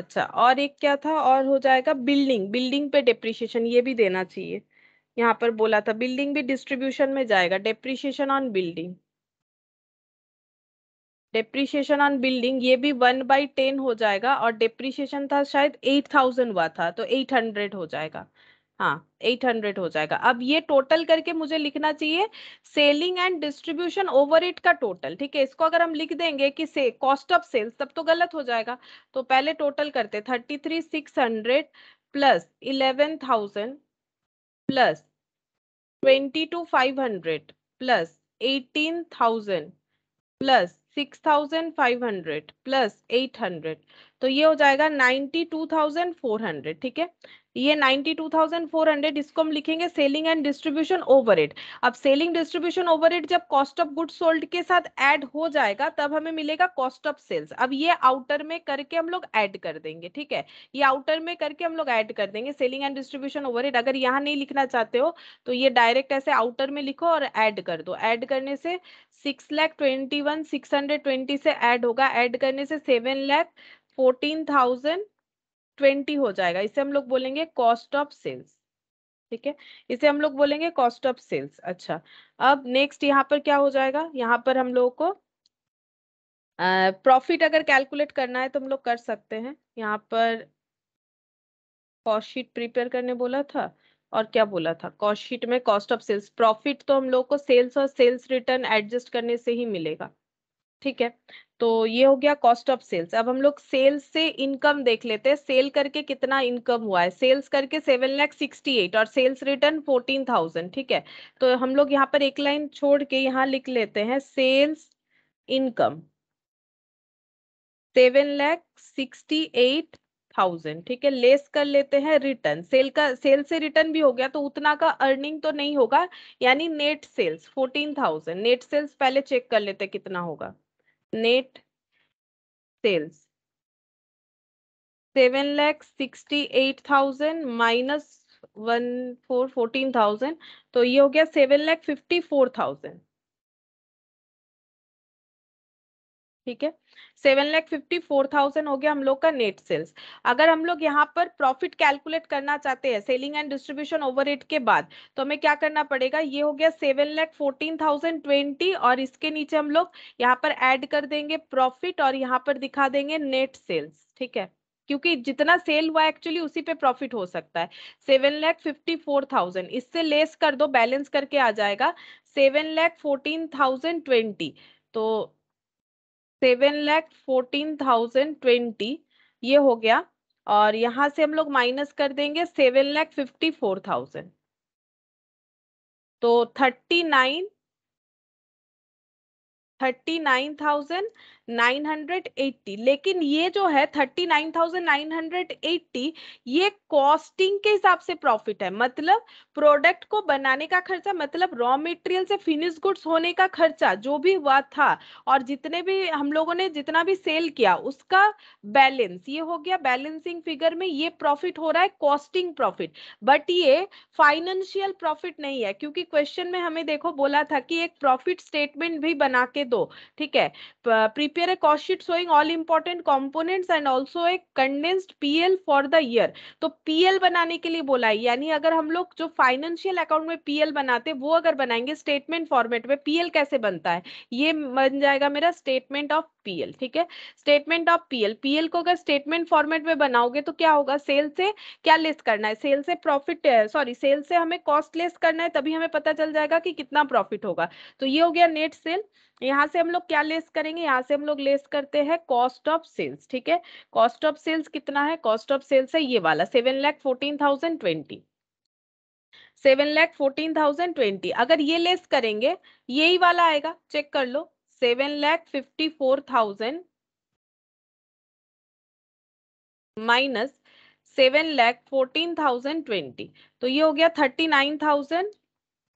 अच्छा और एक क्या था और हो जाएगा बिल्डिंग बिल्डिंग पे डिप्रिशिएशन ये भी देना चाहिए यहाँ पर बोला था बिल्डिंग भी डिस्ट्रीब्यूशन में जाएगा depreciation on building depreciation on building ये भी वन बाई टेन हो जाएगा और डेप्रिशिएशन था शायद एट थाउजेंड हुआ था तो एट हंड्रेड हो जाएगा हाँ एट हंड्रेड हो जाएगा अब ये टोटल करके मुझे लिखना चाहिए selling and distribution over it का टोटल ठीक है इसको अगर हम लिख देंगे कि से कॉस्ट ऑफ सेल्स तब तो गलत हो जाएगा तो पहले टोटल करते thirty three six hundred plus eleven thousand plus twenty two five hundred plus eighteen thousand plus six thousand five hundred plus eight hundred तो ये हो जाएगा ninety two thousand four hundred ठीक है ये 92,400 इसको हम लिखेंगे सेलिंग एंड डिस्ट्रीब्यूशन ओवरहेड अब सेलिंग डिस्ट्रीब्यूशन ओवरहेड जब कॉस्ट ऑफ गुड सोल्ड के साथ ऐड हो जाएगा तब हमें मिलेगा कॉस्ट ऑफ सेल्स अब ये आउटर में करके हम लोग ऐड कर देंगे ठीक है ये आउटर में करके हम लोग ऐड कर देंगे सेलिंग एंड डिस्ट्रीब्यूशन ओवरहेड अगर यहाँ नहीं लिखना चाहते हो तो ये डायरेक्ट ऐसे आउटर में लिखो और ऐड कर दो ऐड करने से six lakh twenty one six hundred twenty से एड होगा एड करने से seven lakh fourteen thousand twenty हो जाएगा इसे हम लोग बोलेंगे कॉस्ट ऑफ सेल्स ठीक है इसे हम लोग बोलेंगे कॉस्ट ऑफ सेल्स अच्छा अब नेक्स्ट यहाँ पर क्या हो जाएगा यहाँ पर हम लोगों को प्रॉफिट uh, अगर कैलकुलेट करना है तो हम लोग कर सकते हैं यहाँ पर कॉस्ट शीट प्रिपेयर करने बोला था और क्या बोला था कॉस्ट शीट में कॉस्ट ऑफ सेल्स प्रॉफिट तो हम लोग को सेल्स और सेल्स रिटर्न एडजस्ट करने से ही मिलेगा ठीक है तो ये हो गया कॉस्ट ऑफ सेल्स अब हम लोग सेल्स से इनकम देख लेते हैं सेल करके कितना इनकम हुआ है सेल्स करके सेवन लैख सिक्सटी एट और सेल्स रिटर्न फोर्टीन थाउजेंड ठीक है तो हम लोग यहाँ पर एक लाइन छोड़ के यहाँ लिख लेते हैं sales income seven lakh sixty eight thousand ठीक है लेस कर लेते हैं रिटर्न सेल का सेल से रिटर्न भी हो गया तो उतना का अर्निंग तो नहीं होगा यानी net sales fourteen thousand net sales पहले चेक कर लेते कितना होगा net sales seven lakh sixty eight thousand minus one four fourteen thousand तो ये हो गया seven lakh fifty four thousand ठीक है seven lakh fifty four thousand हो गया हम लोग का नेट सेल्स अगर हम लोग यहाँ पर प्रॉफिट कैलकुलेट करना चाहते हैं सेलिंग एंड डिस्ट्रीब्यूशन ओवर के बाद तो हमें क्या करना पड़ेगा ये हो गया seven lakh fourteen thousand twenty और इसके नीचे हम लोग यहाँ पर एड कर देंगे प्रॉफिट और यहाँ पर दिखा देंगे नेट सेल्स ठीक है क्योंकि जितना सेल हुआ एक्चुअली उसी पे प्रॉफिट हो सकता है seven lakh fifty four thousand इससे लेस कर दो बैलेंस करके आ जाएगा seven lakh fourteen thousand twenty तो seven lakh fourteen thousand twenty ये हो गया और यहां से हम लोग माइनस कर देंगे seven lakh fifty four thousand तो thirty nine thirty nine thousand 980 लेकिन ये जो है 39,980 ये कॉस्टिंग के हिसाब से प्रॉफिट है मतलब प्रोडक्ट को बनाने का खर्चा मतलब रॉ मटेरियल से फिनिश गुड्स होने का खर्चा जो भी हुआ था और जितने भी हम लोगों ने जितना भी सेल किया उसका बैलेंस ये हो गया बैलेंसिंग फिगर में ये प्रॉफिट हो रहा है कॉस्टिंग प्रॉफिट बट ये फाइनेंशियल प्रॉफिट नहीं है क्योंकि क्वेश्चन में हमें देखो बोला था कि एक प्रॉफिट स्टेटमेंट भी बना के दो ठीक है pre prepare a cost sheet showing all important components and also a condensed PL for the year. तो PL बनाने के लिए बोला है यानी अगर हम लोग जो फाइनेंशियल अकाउंट में PL बनाते हैं वो अगर बनाएंगे स्टेटमेंट फॉर्मेट में PL कैसे बनता है ये बन जाएगा मेरा स्टेटमेंट ऑफ पीएल ठीक है स्टेटमेंट ऑफ पीएल पीएल को अगर स्टेटमेंट फॉर्मेट में बनाओगे तो क्या होगा सेल से क्या लेस करना है सेल से प्रॉफिट सॉरी सेल से हमें कॉस्ट लेस करना है तभी हमें पता चल जाएगा कि कितना प्रॉफिट होगा तो ये हो गया नेट सेल यहाँ से हम लोग क्या लेस करेंगे यहाँ से हम लोग लेस करते हैं कॉस्ट ऑफ सेल्स ठीक है कॉस्ट ऑफ सेल्स कितना है कॉस्ट ऑफ सेल्स है ये वाला seven lakh fourteen thousand twenty seven lakh fourteen thousand twenty अगर ये लेस करेंगे यही वाला आएगा चेक कर लो seven lakh fifty four thousand minus seven lakh fourteen thousand twenty तो ये हो गया थर्टी नाइन थाउजेंड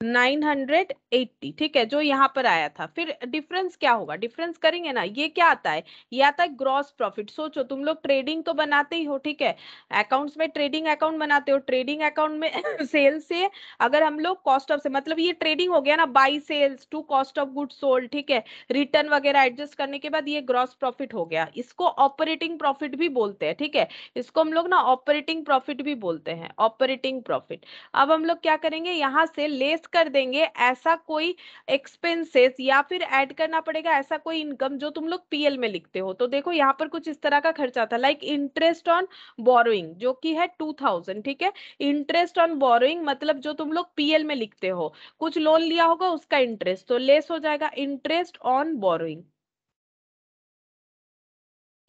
980 ठीक है जो यहाँ पर आया था फिर डिफरेंस क्या होगा डिफरेंस करेंगे ना ये क्या आता है ये आता है ग्रॉस प्रॉफिट सोचो तुम लोग ट्रेडिंग तो बनाते ही हो ठीक है अकाउंट्स में ट्रेडिंग अकाउंट बनाते हो ट्रेडिंग अकाउंट में सेल्स से अगर हम लोग कॉस्ट ऑफ से मतलब ये ट्रेडिंग हो गया ना by sales to cost of good sold ठीक है रिटर्न वगैरह एडजस्ट करने के बाद ये ग्रॉस प्रॉफिट हो गया इसको ऑपरेटिंग प्रॉफिट भी बोलते हैं ठीक है इसको हम लोग ना ऑपरेटिंग प्रॉफिट भी बोलते हैं ऑपरेटिंग प्रॉफिट अब हम लोग क्या करेंगे यहाँ से लेस खर्च कर देंगे ऐसा कोई एक्सपेंसेस या फिर ऐड करना पड़ेगा ऐसा कोई इनकम जो तुम लोग पीएल में लिखते हो तो देखो यहाँ पर कुछ इस तरह का खर्चा था लाइक इंटरेस्ट ऑन बोरोइंग जो कि है टू थाउजेंड ठीक है इंटरेस्ट ऑन बोरोइंग मतलब जो तुम लोग पीएल में लिखते हो कुछ लोन लिया होगा उसका इंटरेस्ट तो लेस हो जाएगा interest on borrowing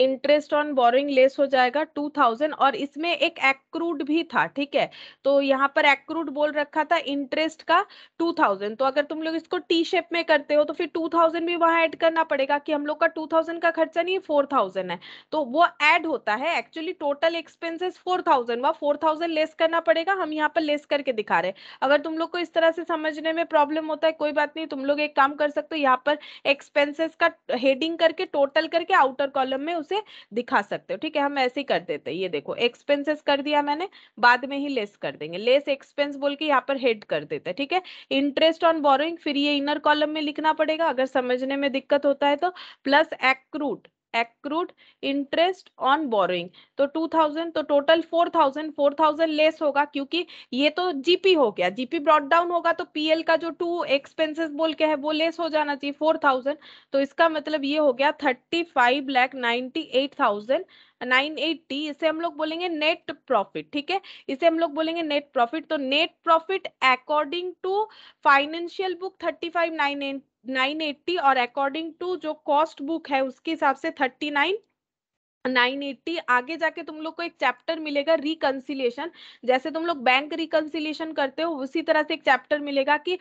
interest on boring less हो जाएगा टू थाउजेंड और इसमें एक एक्रूड भी था ठीक है तो यहाँ पर एक्रूड बोल रखा था इंटरेस्ट का टू थाउजेंड तो अगर तुम लोग इसको टी शेप में करते हो तो फिर टू थाउजेंड भी वहां ऐड करना पड़ेगा कि हम लोग का टू थाउजेंड का खर्चा नहीं फोर थाउजेंड है तो वो ऐड होता है actually total expenses four thousand वह फोर थाउजेंड लेस करना पड़ेगा हम यहाँ पर लेस करके दिखा रहे अगर तुम लोग को इस तरह से समझने में प्रॉब्लम होता है कोई बात नहीं तुम लोग एक काम कर सकते हो यहाँ पर एक्सपेंसेस का हेडिंग करके टोटल करके आउटर कॉलम में उसे दिखा सकते हो ठीक है हम ऐसे ही कर देते हैं ये देखो एक्सपेंसेस कर दिया मैंने बाद में ही लेस कर देंगे लेस एक्सपेंस बोल के यहाँ पर हेड कर देते हैं ठीक है इंटरेस्ट ऑन बोरोइंग फिर ये इनर कॉलम में लिखना पड़ेगा अगर समझने में दिक्कत होता है तो plus accrued accrued interest on borrowing तो टू थाउजेंड तो total four thousand four thousand less होगा क्योंकि ये तो जीपी हो गया जीपी ब्रॉड डाउन होगा तो पीएल का जो टू एक्सपेंसेस बोल के है वो लेस हो जाना चाहिए फोर थाउजेंड तो इसका मतलब ये हो गया thirty five lakh ninety eight thousand nine eighty इसे हम लोग बोलेंगे नेट प्रॉफिट ठीक है इसे हम लोग बोलेंगे नेट प्रॉफिट तो net profit according to financial book thirty five nine eight 980 और अकॉर्डिंग टू जो कॉस्ट बुक है उसके हिसाब से 39 980 आगे जाके तुम लोग को एक चैप्टर मिलेगा रिकंसिलिएशन जैसे तुम लोग बैंक रिकंसिलिएशन करते हो उसी तरह से एक चैप्टर मिलेगा कि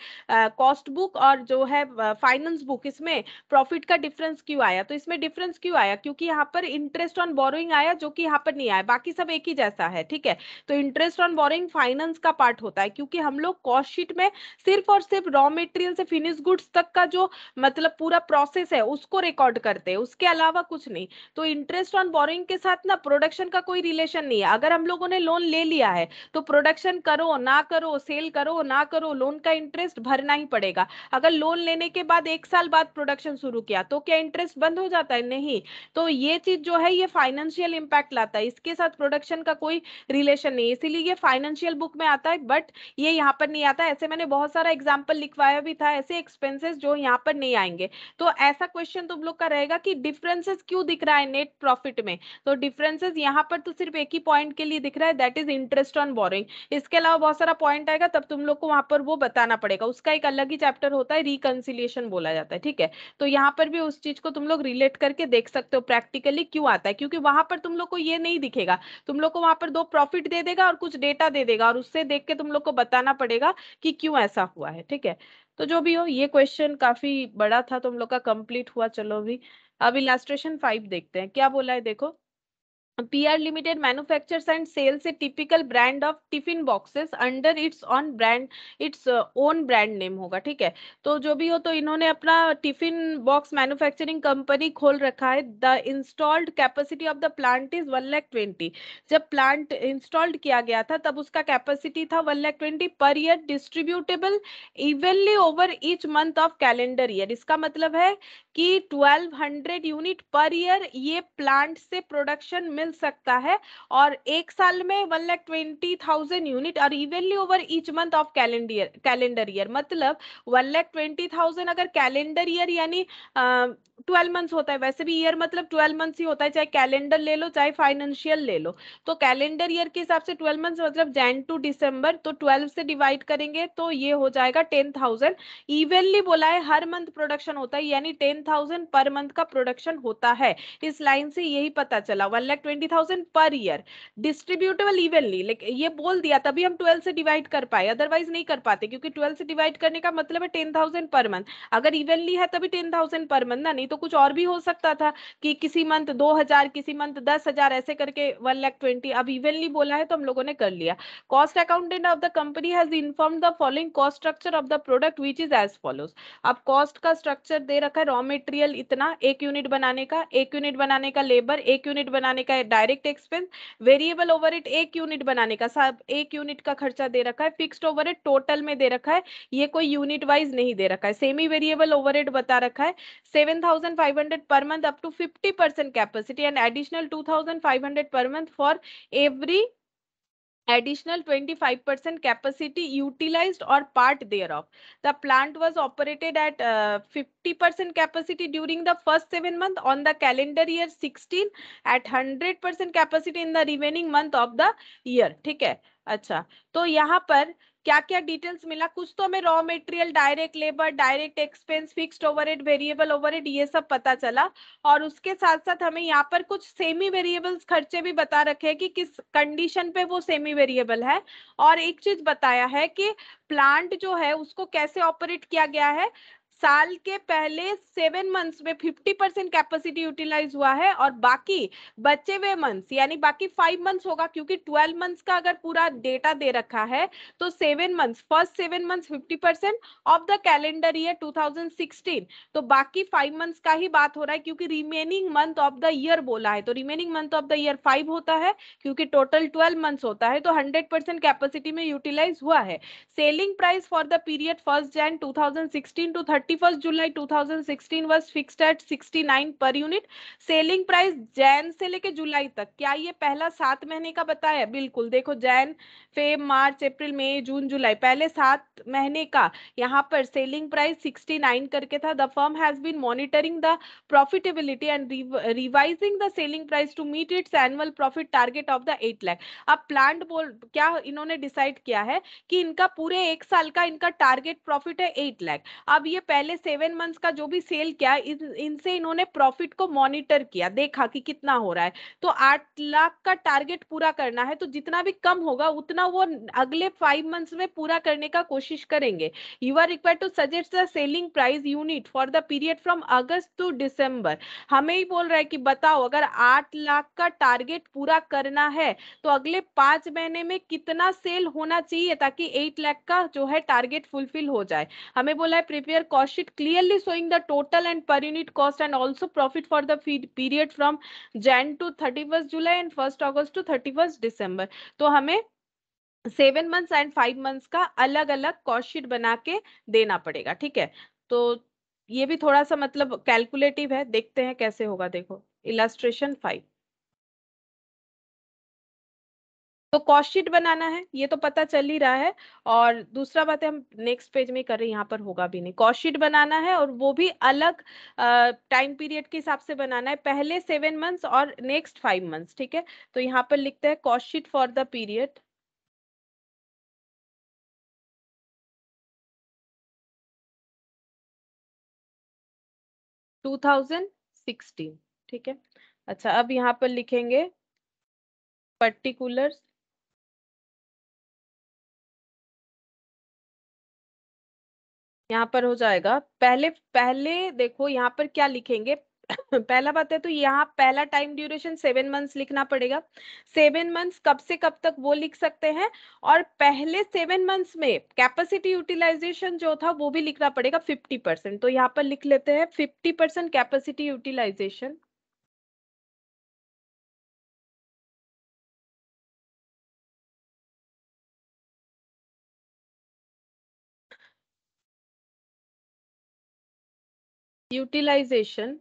कॉस्ट बुक और जो है फाइनेंस बुक इसमें प्रॉफिट का डिफरेंस क्यों आया तो इसमें डिफरेंस क्यों आया क्योंकि यहाँ पर इंटरेस्ट ऑन बोरोइंग आया जो कि यहाँ पर नहीं आया बाकी सब एक ही जैसा है ठीक है तो इंटरेस्ट ऑन बोरोइंग फाइनेंस का पार्ट होता है क्योंकि हम लोग कॉस्ट शीट में सिर्फ और सिर्फ रॉ मेटेरियल से फिनिश गुड्स तक का जो मतलब पूरा प्रोसेस है उसको रिकॉर्ड करते हैं उसके अलावा कुछ नहीं तो इंटरेस्ट ऑन बोरिंग के साथ ना प्रोडक्शन का कोई रिलेशन नहीं है अगर हम लोगों ने लोन ले लिया है तो प्रोडक्शन करो ना करो सेल करो ना करो लोन का इंटरेस्ट भरना ही पड़ेगा अगर लोन लेने के बाद एक साल बाद प्रोडक्शन शुरू किया तो क्या इंटरेस्ट बंद हो जाता है नहीं तो ये चीज जो है ये फाइनेंशियल इम्पैक्ट लाता है इसके साथ प्रोडक्शन का कोई रिलेशन नहीं इसीलिए ये फाइनेंशियल बुक में आता है बट ये यहाँ पर नहीं आता ऐसे मैंने बहुत सारा एग्जाम्पल लिखवाया भी था ऐसे एक्सपेंसेस जो यहाँ पर नहीं आएंगे तो ऐसा क्वेश्चन तुम लोग का रहेगा कि डिफरेंसेस क्यों दिख रहा है नेट प्रॉफिट रेट में तो डिफरेंसेस यहाँ पर तो सिर्फ एक ही पॉइंट के लिए दिख रहा है that is interest on boring इसके अलावा बहुत सारा पॉइंट आएगा तब तुम लोग को वहां पर वो बताना पड़ेगा उसका एक अलग ही चैप्टर होता है रिकन्सिलियशन बोला जाता है ठीक है तो यहाँ पर भी उस चीज को तुम लोग रिलेट करके देख सकते हो प्रैक्टिकली क्यों आता है क्योंकि वहां पर तुम लोग को ये नहीं दिखेगा तुम लोग को वहां पर दो प्रॉफिट दे देगा और कुछ डेटा दे देगा और उससे देख के तुम लोग को बताना पड़ेगा कि क्यों ऐसा हुआ है ठीक है तो जो भी हो ये क्वेश्चन काफी बड़ा था तुम लोग का कंप्लीट हुआ चलो भी अब इलास्ट्रेशन फाइव देखते हैं क्या बोला है देखो PR Limited manufactures and sells a typical brand of tiffin boxes under its own brand its uh, own brand name होगा ठीक है तो जो भी हो तो इन्होंने अपना टिफिन बॉक्स मैन्युफैक्चरिंग कंपनी खोल रखा है the installed capacity of the plant is one lakh twenty जब प्लांट इंस्टॉल्ड किया गया था तब उसका कैपेसिटी था वन लैख ट्वेंटी पर year distributable evenly over each month of calendar year इसका मतलब है कि twelve hundred unit per year ये प्लांट से प्रोडक्शन मिल मिल सकता है और एक साल में one lakh twenty thousand unit और evenly over each month of calendar calendar year मतलब वन लैख ट्वेंटी थाउजेंड अगर कैलेंडर ईयर यानी ट्वेल्व मंथ्स होता है वैसे भी ईयर मतलब ट्वेल्व मंथ्स ही होता है चाहे कैलेंडर ले लो चाहे फाइनेंशियल ले लो तो कैलेंडर ईयर के हिसाब से ट्वेल्व मंथ्स मतलब जैन टू डिसम्बर तो ट्वेल्व से डिवाइड करेंगे तो ये हो जाएगा टेन थाउजेंड इवेनली बोला है हर मंथ प्रोडक्शन होता है यानी टेन थाउजेंड पर मंथ का प्रोडक्शन होता है इस लाइन से यही पता चला one lakh twenty thousand per year distributable evenly ये बोल दिया तभी हम ट्वेल्व से डिवाइड कर पाए अदरवाइज नहीं कर पाते क्योंकि ट्वेल्व से डिवाइड करने का मतलब है टेन थाउजेंड पर मंथ अगर इवेनली है तभी टेन थाउजेंड पर मंथ ना नहीं तो तो कुछ और भी हो सकता था कि किसी मंथ दो हजार किसी मंथ दस हजार ऐसे करके वन लैख ट्वेंटी अब इवनली बोला है तो हम लोगों ने कर लिया cost accountant of the company has inform the following cost structure of the product which is as follows अब कॉस्ट का स्ट्रक्चर दे रखा है रॉ मेटेरियल इतना एक यूनिट बनाने का एक यूनिट बनाने का लेबर एक यूनिट बनाने का direct expense variable over it एक यूनिट बनाने का सब एक यूनिट का खर्चा दे रखा है फिक्स्ड ओवर इट टोटल में दे रखा है ये कोई यूनिट वाइज नहीं दे रखा है सेमी वेरिएबल ओवर बता रखा है seven 2500 per month up to 50% capacity and additional 2500 per month for every additional 25% capacity utilized or part thereof. The plant was operated at uh, 50% capacity during the first 7 months on the calendar year 16 at 100% capacity in the remaining month of the year. ठीक है अच्छा तो यहाँ पर क्या क्या details मिला कुछ तो हमें raw material direct labour direct expense fixed overhead variable overhead ये सब पता चला और उसके साथ साथ हमें यहाँ पर कुछ सेमी वेरिएबल्स खर्चे भी बता रखे हैं कि किस कंडीशन पे वो सेमी वेरिएबल है और एक चीज बताया है कि प्लांट जो है उसको कैसे ऑपरेट किया गया है साल के पहले सेवन मंथ्स में फिफ्टी परसेंट कैपेसिटी यूटिलाइज हुआ है और बाकी बचे हुए मंथ्स यानी बाकी फाइव मंथ्स होगा क्योंकि ट्वेल्व मंथ्स का अगर पूरा डेटा दे रखा है तो seven months first seven months fifty percent of the calendar year 2016 तो बाकी फाइव मंथ्स का ही बात हो रहा है क्योंकि remaining month of the year बोला है तो remaining month of the year five होता है क्योंकि टोटल ट्वेल्व मंथ्स होता है तो हंड्रेड कैपेसिटी में यूटिलाइज हुआ है selling price for the period first Jan to to thirty 31st July 2016 was fixed at 69 per unit. Selling price Jan से लेके जुलाई तक क्या ये पहला सात महीने का बताया बिल्कुल देखो जैन फेब मार्च अप्रैल मई जून जुलाई पहले सात महीने का यहाँ पर सेलिंग प्राइस 69 करके था the firm has been monitoring the profitability and revising the selling price to meet its annual profit target of the eight lakh अब प्लांट बोल क्या इन्होंने डिसाइड किया है कि इनका पूरे एक साल का इनका टारगेट प्रॉफिट है एट लैख अब ये पहले सेवन मंथ्स का जो भी सेल किया इनसे इन, इन्होंने प्रॉफिट को मॉनिटर किया देखा कि कितना हो रहा है तो आठ लाख का टारगेट पूरा करना है तो जितना भी कम होगा उतना वो अगले फाइव मंथ्स में पूरा करने का कोशिश करेंगे you are require to suggest the selling price unit for the period from August to December हमें ही बोल रहा है कि बताओ अगर आठ लाख का टारगेट पूरा करना है तो अगले पांच महीने में कितना सेल होना चाहिए ताकि एट लाख का जो है टारगेट फुलफिल हो जाए हमें बोला है prepare cost cost sheet clearly showing the total and per unit cost and also profit for the period from Jan to 31st July and 1st August to 31st December. तो हमें seven months and five months ka alag alag cost sheet bana ke dena padega ठीक hai तो ये भी थोड़ा सा मतलब calculative है देखते हैं कैसे होगा देखो इलास्ट्रेशन फाइव तो कॉस्ट शीट बनाना है ये तो पता चल ही रहा है और दूसरा बात है हम नेक्स्ट पेज में कर रहे हैं यहाँ पर होगा भी नहीं कॉस्ट शीट बनाना है और वो भी अलग टाइम पीरियड के हिसाब से बनाना है पहले सेवन मंथ्स और नेक्स्ट फाइव मंथ्स ठीक है तो यहाँ पर लिखते हैं cost sheet for the period two thousand sixteen ठीक है अच्छा अब यहाँ पर लिखेंगे पर्टिकुलर यहाँ पर हो जाएगा पहले पहले देखो यहाँ पर क्या लिखेंगे पहला बात है तो यहाँ पहला टाइम ड्यूरेशन सेवन मंथ्स लिखना पड़ेगा सेवन मंथ्स कब से कब तक वो लिख सकते हैं और पहले सेवन मंथ्स में कैपेसिटी यूटिलाइजेशन जो था वो भी लिखना पड़ेगा फिफ्टी परसेंट तो यहाँ पर लिख लेते हैं fifty percent capacity utilisation utilisation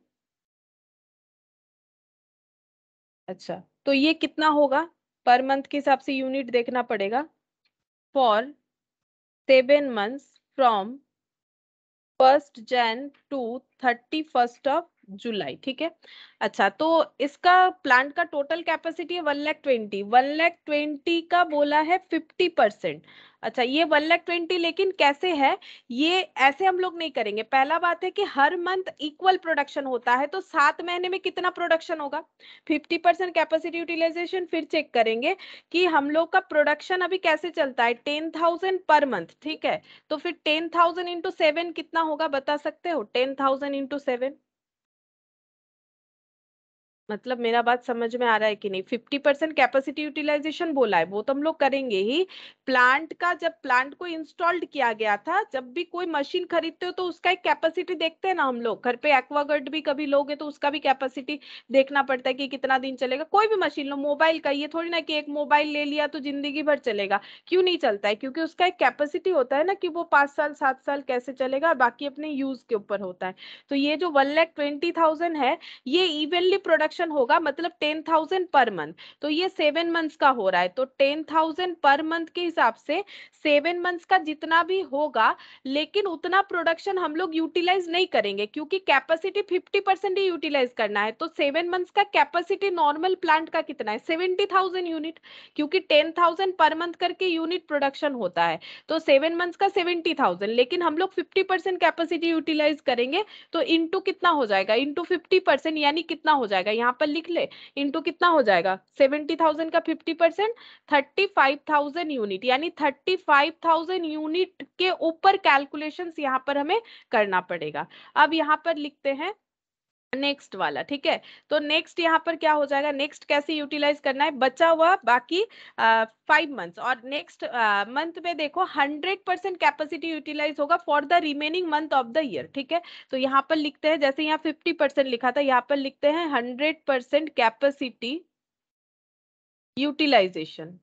अच्छा तो ये कितना होगा पर मंथ के हिसाब से यूनिट देखना पड़ेगा for seven months from first Jan to thirty first of July ठीक है अच्छा तो इसका प्लांट का टोटल कैपेसिटी है one lakh twenty one lakh twenty का बोला है फिफ्टी परसेंट अच्छा ये वन लैख ट्वेंटी लेकिन कैसे है ये ऐसे हम लोग नहीं करेंगे पहला बात है कि हर मंथ इक्वल प्रोडक्शन होता है तो सात महीने में कितना प्रोडक्शन होगा फिफ्टी परसेंट कैपेसिटी यूटिलाइजेशन फिर चेक करेंगे कि हम लोग का प्रोडक्शन अभी कैसे चलता है टेन थाउजेंड पर मंथ ठीक है तो फिर टेन थाउजेंड इंटू सेवन कितना होगा बता सकते हो टेन थाउजेंड इंटू सेवन मतलब मेरा बात समझ में आ रहा है कि नहीं फिफ्टी परसेंट कैपेसिटी यूटिलाइजेशन बोला है वो तो हम लोग करेंगे ही प्लांट का जब प्लांट को इंस्टॉल्ड किया गया था जब भी कोई मशीन खरीदते हो तो उसका एक कैपेसिटी देखते हैं ना हम लोग घर पे एक्वागर्ड भी कभी लोगे तो उसका भी कैपेसिटी देखना पड़ता है कि कितना दिन चलेगा कोई भी मशीन लो मोबाइल का ये थोड़ी ना कि एक मोबाइल ले लिया तो जिंदगी भर चलेगा क्यों नहीं चलता है क्योंकि उसका एक कैपेसिटी होता है ना कि वो पांच साल सात साल कैसे चलेगा और बाकी अपने यूज के ऊपर होता है तो ये जो वन लैख ट्वेंटी थाउजेंड है ये इवेंटली प्रोडक्ट ट्रांजेक्शन होगा मतलब टेन थाउजेंड पर मंथ तो ये सेवन मंथ्स का हो रहा है तो टेन थाउजेंड पर मंथ के हिसाब से सेवन मंथ्स का जितना भी होगा लेकिन उतना प्रोडक्शन हम लोग यूटिलाइज नहीं करेंगे क्योंकि कैपेसिटी फिफ्टी परसेंट ही यूटिलाइज करना है तो सेवन मंथ्स का कैपेसिटी नॉर्मल प्लांट का कितना है सेवेंटी थाउजेंड यूनिट क्योंकि टेन थाउजेंड पर मंथ करके यूनिट प्रोडक्शन होता है तो सेवन मंथ्स का सेवेंटी थाउजेंड लेकिन हम लोग फिफ्टी परसेंट कैपेसिटी यूटिलाइज करेंगे तो इंटू कितना हो जाएगा इंटू फिफ्टी परसेंट यानी कितना हो जाएगा यहाँ पर लिख ले इंटू कितना हो जाएगा सेवेंटी थाउजेंड का fifty percent thirty five thousand unit यानी थर्टी फाइव थाउजेंड यूनिट के ऊपर कैलकुलेशन यहाँ पर हमें करना पड़ेगा अब यहाँ पर लिखते हैं नेक्स्ट वाला ठीक है तो नेक्स्ट यहाँ पर क्या हो जाएगा नेक्स्ट कैसे यूटिलाइज करना है बचा हुआ बाकी फाइव मंथ्स और नेक्स्ट मंथ में देखो हंड्रेड परसेंट कैपेसिटी यूटिलाइज होगा for the remaining month of the year ठीक है तो यहाँ पर लिखते हैं जैसे यहाँ फिफ्टी परसेंट लिखा था यहाँ पर लिखते हैं हंड्रेड परसेंट कैपेसिटी यूटिलाइजेशन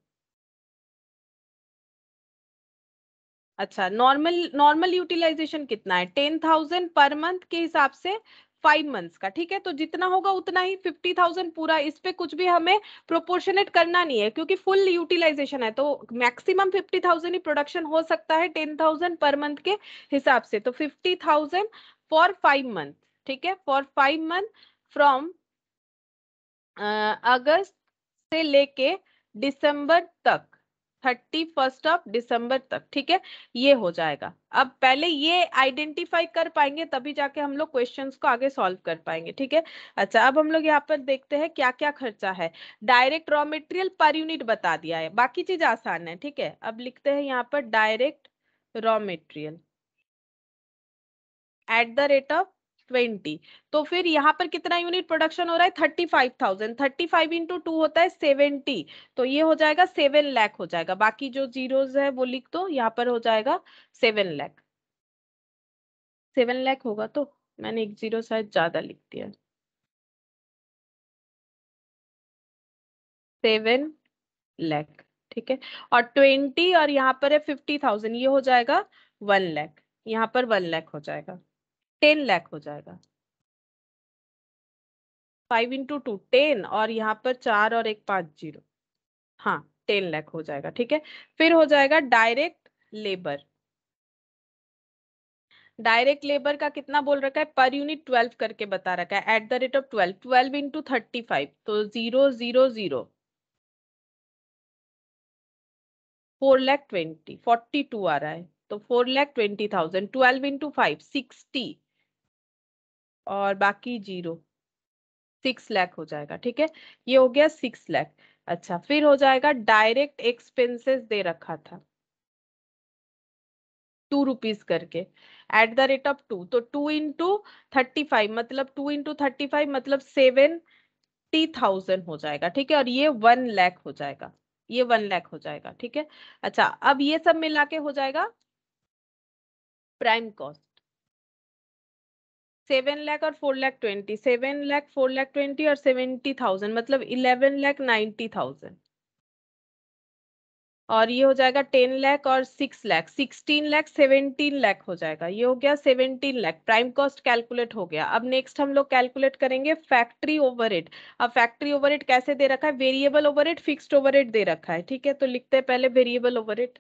अच्छा नॉर्मल नॉर्मल यूटिलाइजेशन कितना है टेन थाउजेंड पर मंथ के हिसाब से फाइव मंथ्स का ठीक है तो जितना होगा उतना ही फिफ्टी थाउजेंड पूरा इस पे कुछ भी हमें प्रोपोर्शनेट करना नहीं है क्योंकि फुल यूटिलाइजेशन है तो मैक्सिमम फिफ्टी थाउजेंड ही प्रोडक्शन हो सकता है टेन थाउजेंड पर मंथ के हिसाब से तो fifty thousand for five month ठीक है for five month from August से लेके दिसंबर तक थर्टी फर्स्ट ऑफ डिसम्बर तक ठीक है ये हो जाएगा अब पहले ये आइडेंटिफाई कर पाएंगे तभी जाके हम लोग क्वेश्चन को आगे सॉल्व कर पाएंगे ठीक है अच्छा अब हम लोग यहाँ पर देखते हैं क्या क्या खर्चा है direct raw material per unit बता दिया है बाकी चीज आसान है ठीक है अब लिखते हैं यहाँ पर direct raw material at the rate of twenty तो फिर यहाँ पर कितना यूनिट प्रोडक्शन हो रहा है thirty five thousand thirty five into two होता है सेवेंटी तो ये हो जाएगा सेवन लैख हो जाएगा बाकी जो जीरोज है वो लिख दो यहाँ पर हो जाएगा सेवन लैख सेवन लैख होगा तो मैंने एक जीरो शायद ज्यादा लिख दिया सेवन लैख ठीक है और ट्वेंटी और यहाँ पर है फिफ्टी थाउजेंड ये हो जाएगा वन लैख यहाँ पर वन लैख हो जाएगा टेन लैख हो जाएगा फाइव इंटू टू टेन और यहाँ पर चार और एक पांच जीरो हाँ टेन लैख हो जाएगा ठीक है फिर हो जाएगा डायरेक्ट लेबर डायरेक्ट लेबर का कितना बोल रखा है पर यूनिट ट्वेल्व करके बता रखा है at the rate of twelve twelve into thirty five तो zero zero zero four lakh twenty forty two आ रहा है तो four lakh twenty thousand twelve into five sixty और बाकी जीरो सिक्स लैख हो जाएगा ठीक है ये हो गया सिक्स लैख अच्छा फिर हो जाएगा डायरेक्ट एक्सपेंसेस दे रखा था टू रुपीज करके at the rate of two तो टू इंटू थर्टी फाइव मतलब टू इंटू थर्टी फाइव मतलब सेवन टी थाउजेंड हो जाएगा ठीक है और ये वन लैख हो जाएगा ये वन लैख हो जाएगा ठीक है अच्छा अब ये सब मिला के हो जाएगा प्राइम कॉस्ट सेवन लैख और four lakh twenty seven lakh four lakh twenty और सेवेंटी थाउजेंड मतलब इलेवन लैख नाइन्टी थाउजेंड और ये हो जाएगा टेन लैख और six lakh sixteen lakh seventeen lakh हो जाएगा ये हो गया seventeen lakh prime cost calculate हो गया अब नेक्स्ट हम लोग कैलकुलेट करेंगे फैक्ट्री ओवरहेड अब फैक्ट्री ओवरहेड कैसे दे रखा है वेरिएबल ओवरहेड फिक्स्ड ओवरहेड दे रखा है ठीक है तो लिखते हैं पहले वेरिएबल ओवरहेड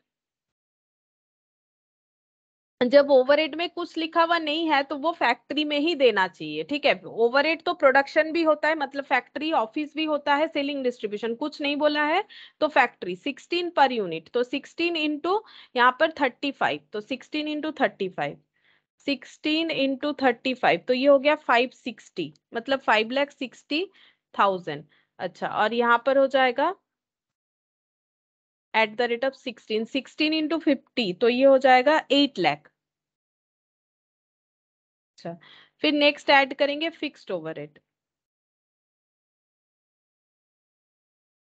जब ओवरहेड में कुछ लिखा हुआ नहीं है तो वो फैक्ट्री में ही देना चाहिए ठीक है ओवरहेड तो प्रोडक्शन भी होता है मतलब फैक्ट्री ऑफिस भी होता है सेलिंग डिस्ट्रीब्यूशन कुछ नहीं बोला है तो फैक्ट्री 16 पर यूनिट तो 16 इंटू यहाँ पर 35 तो 16 into thirty five sixteen into thirty five तो ये हो गया फाइव सिक्सटी मतलब फाइव लैख सिक्सटी थाउजेंड अच्छा और यहाँ पर हो जाएगा at the rate of sixteen sixteen into fifty तो ये हो जाएगा एट लैख अच्छा फिर नेक्स्ट ऐड करेंगे fixed overhead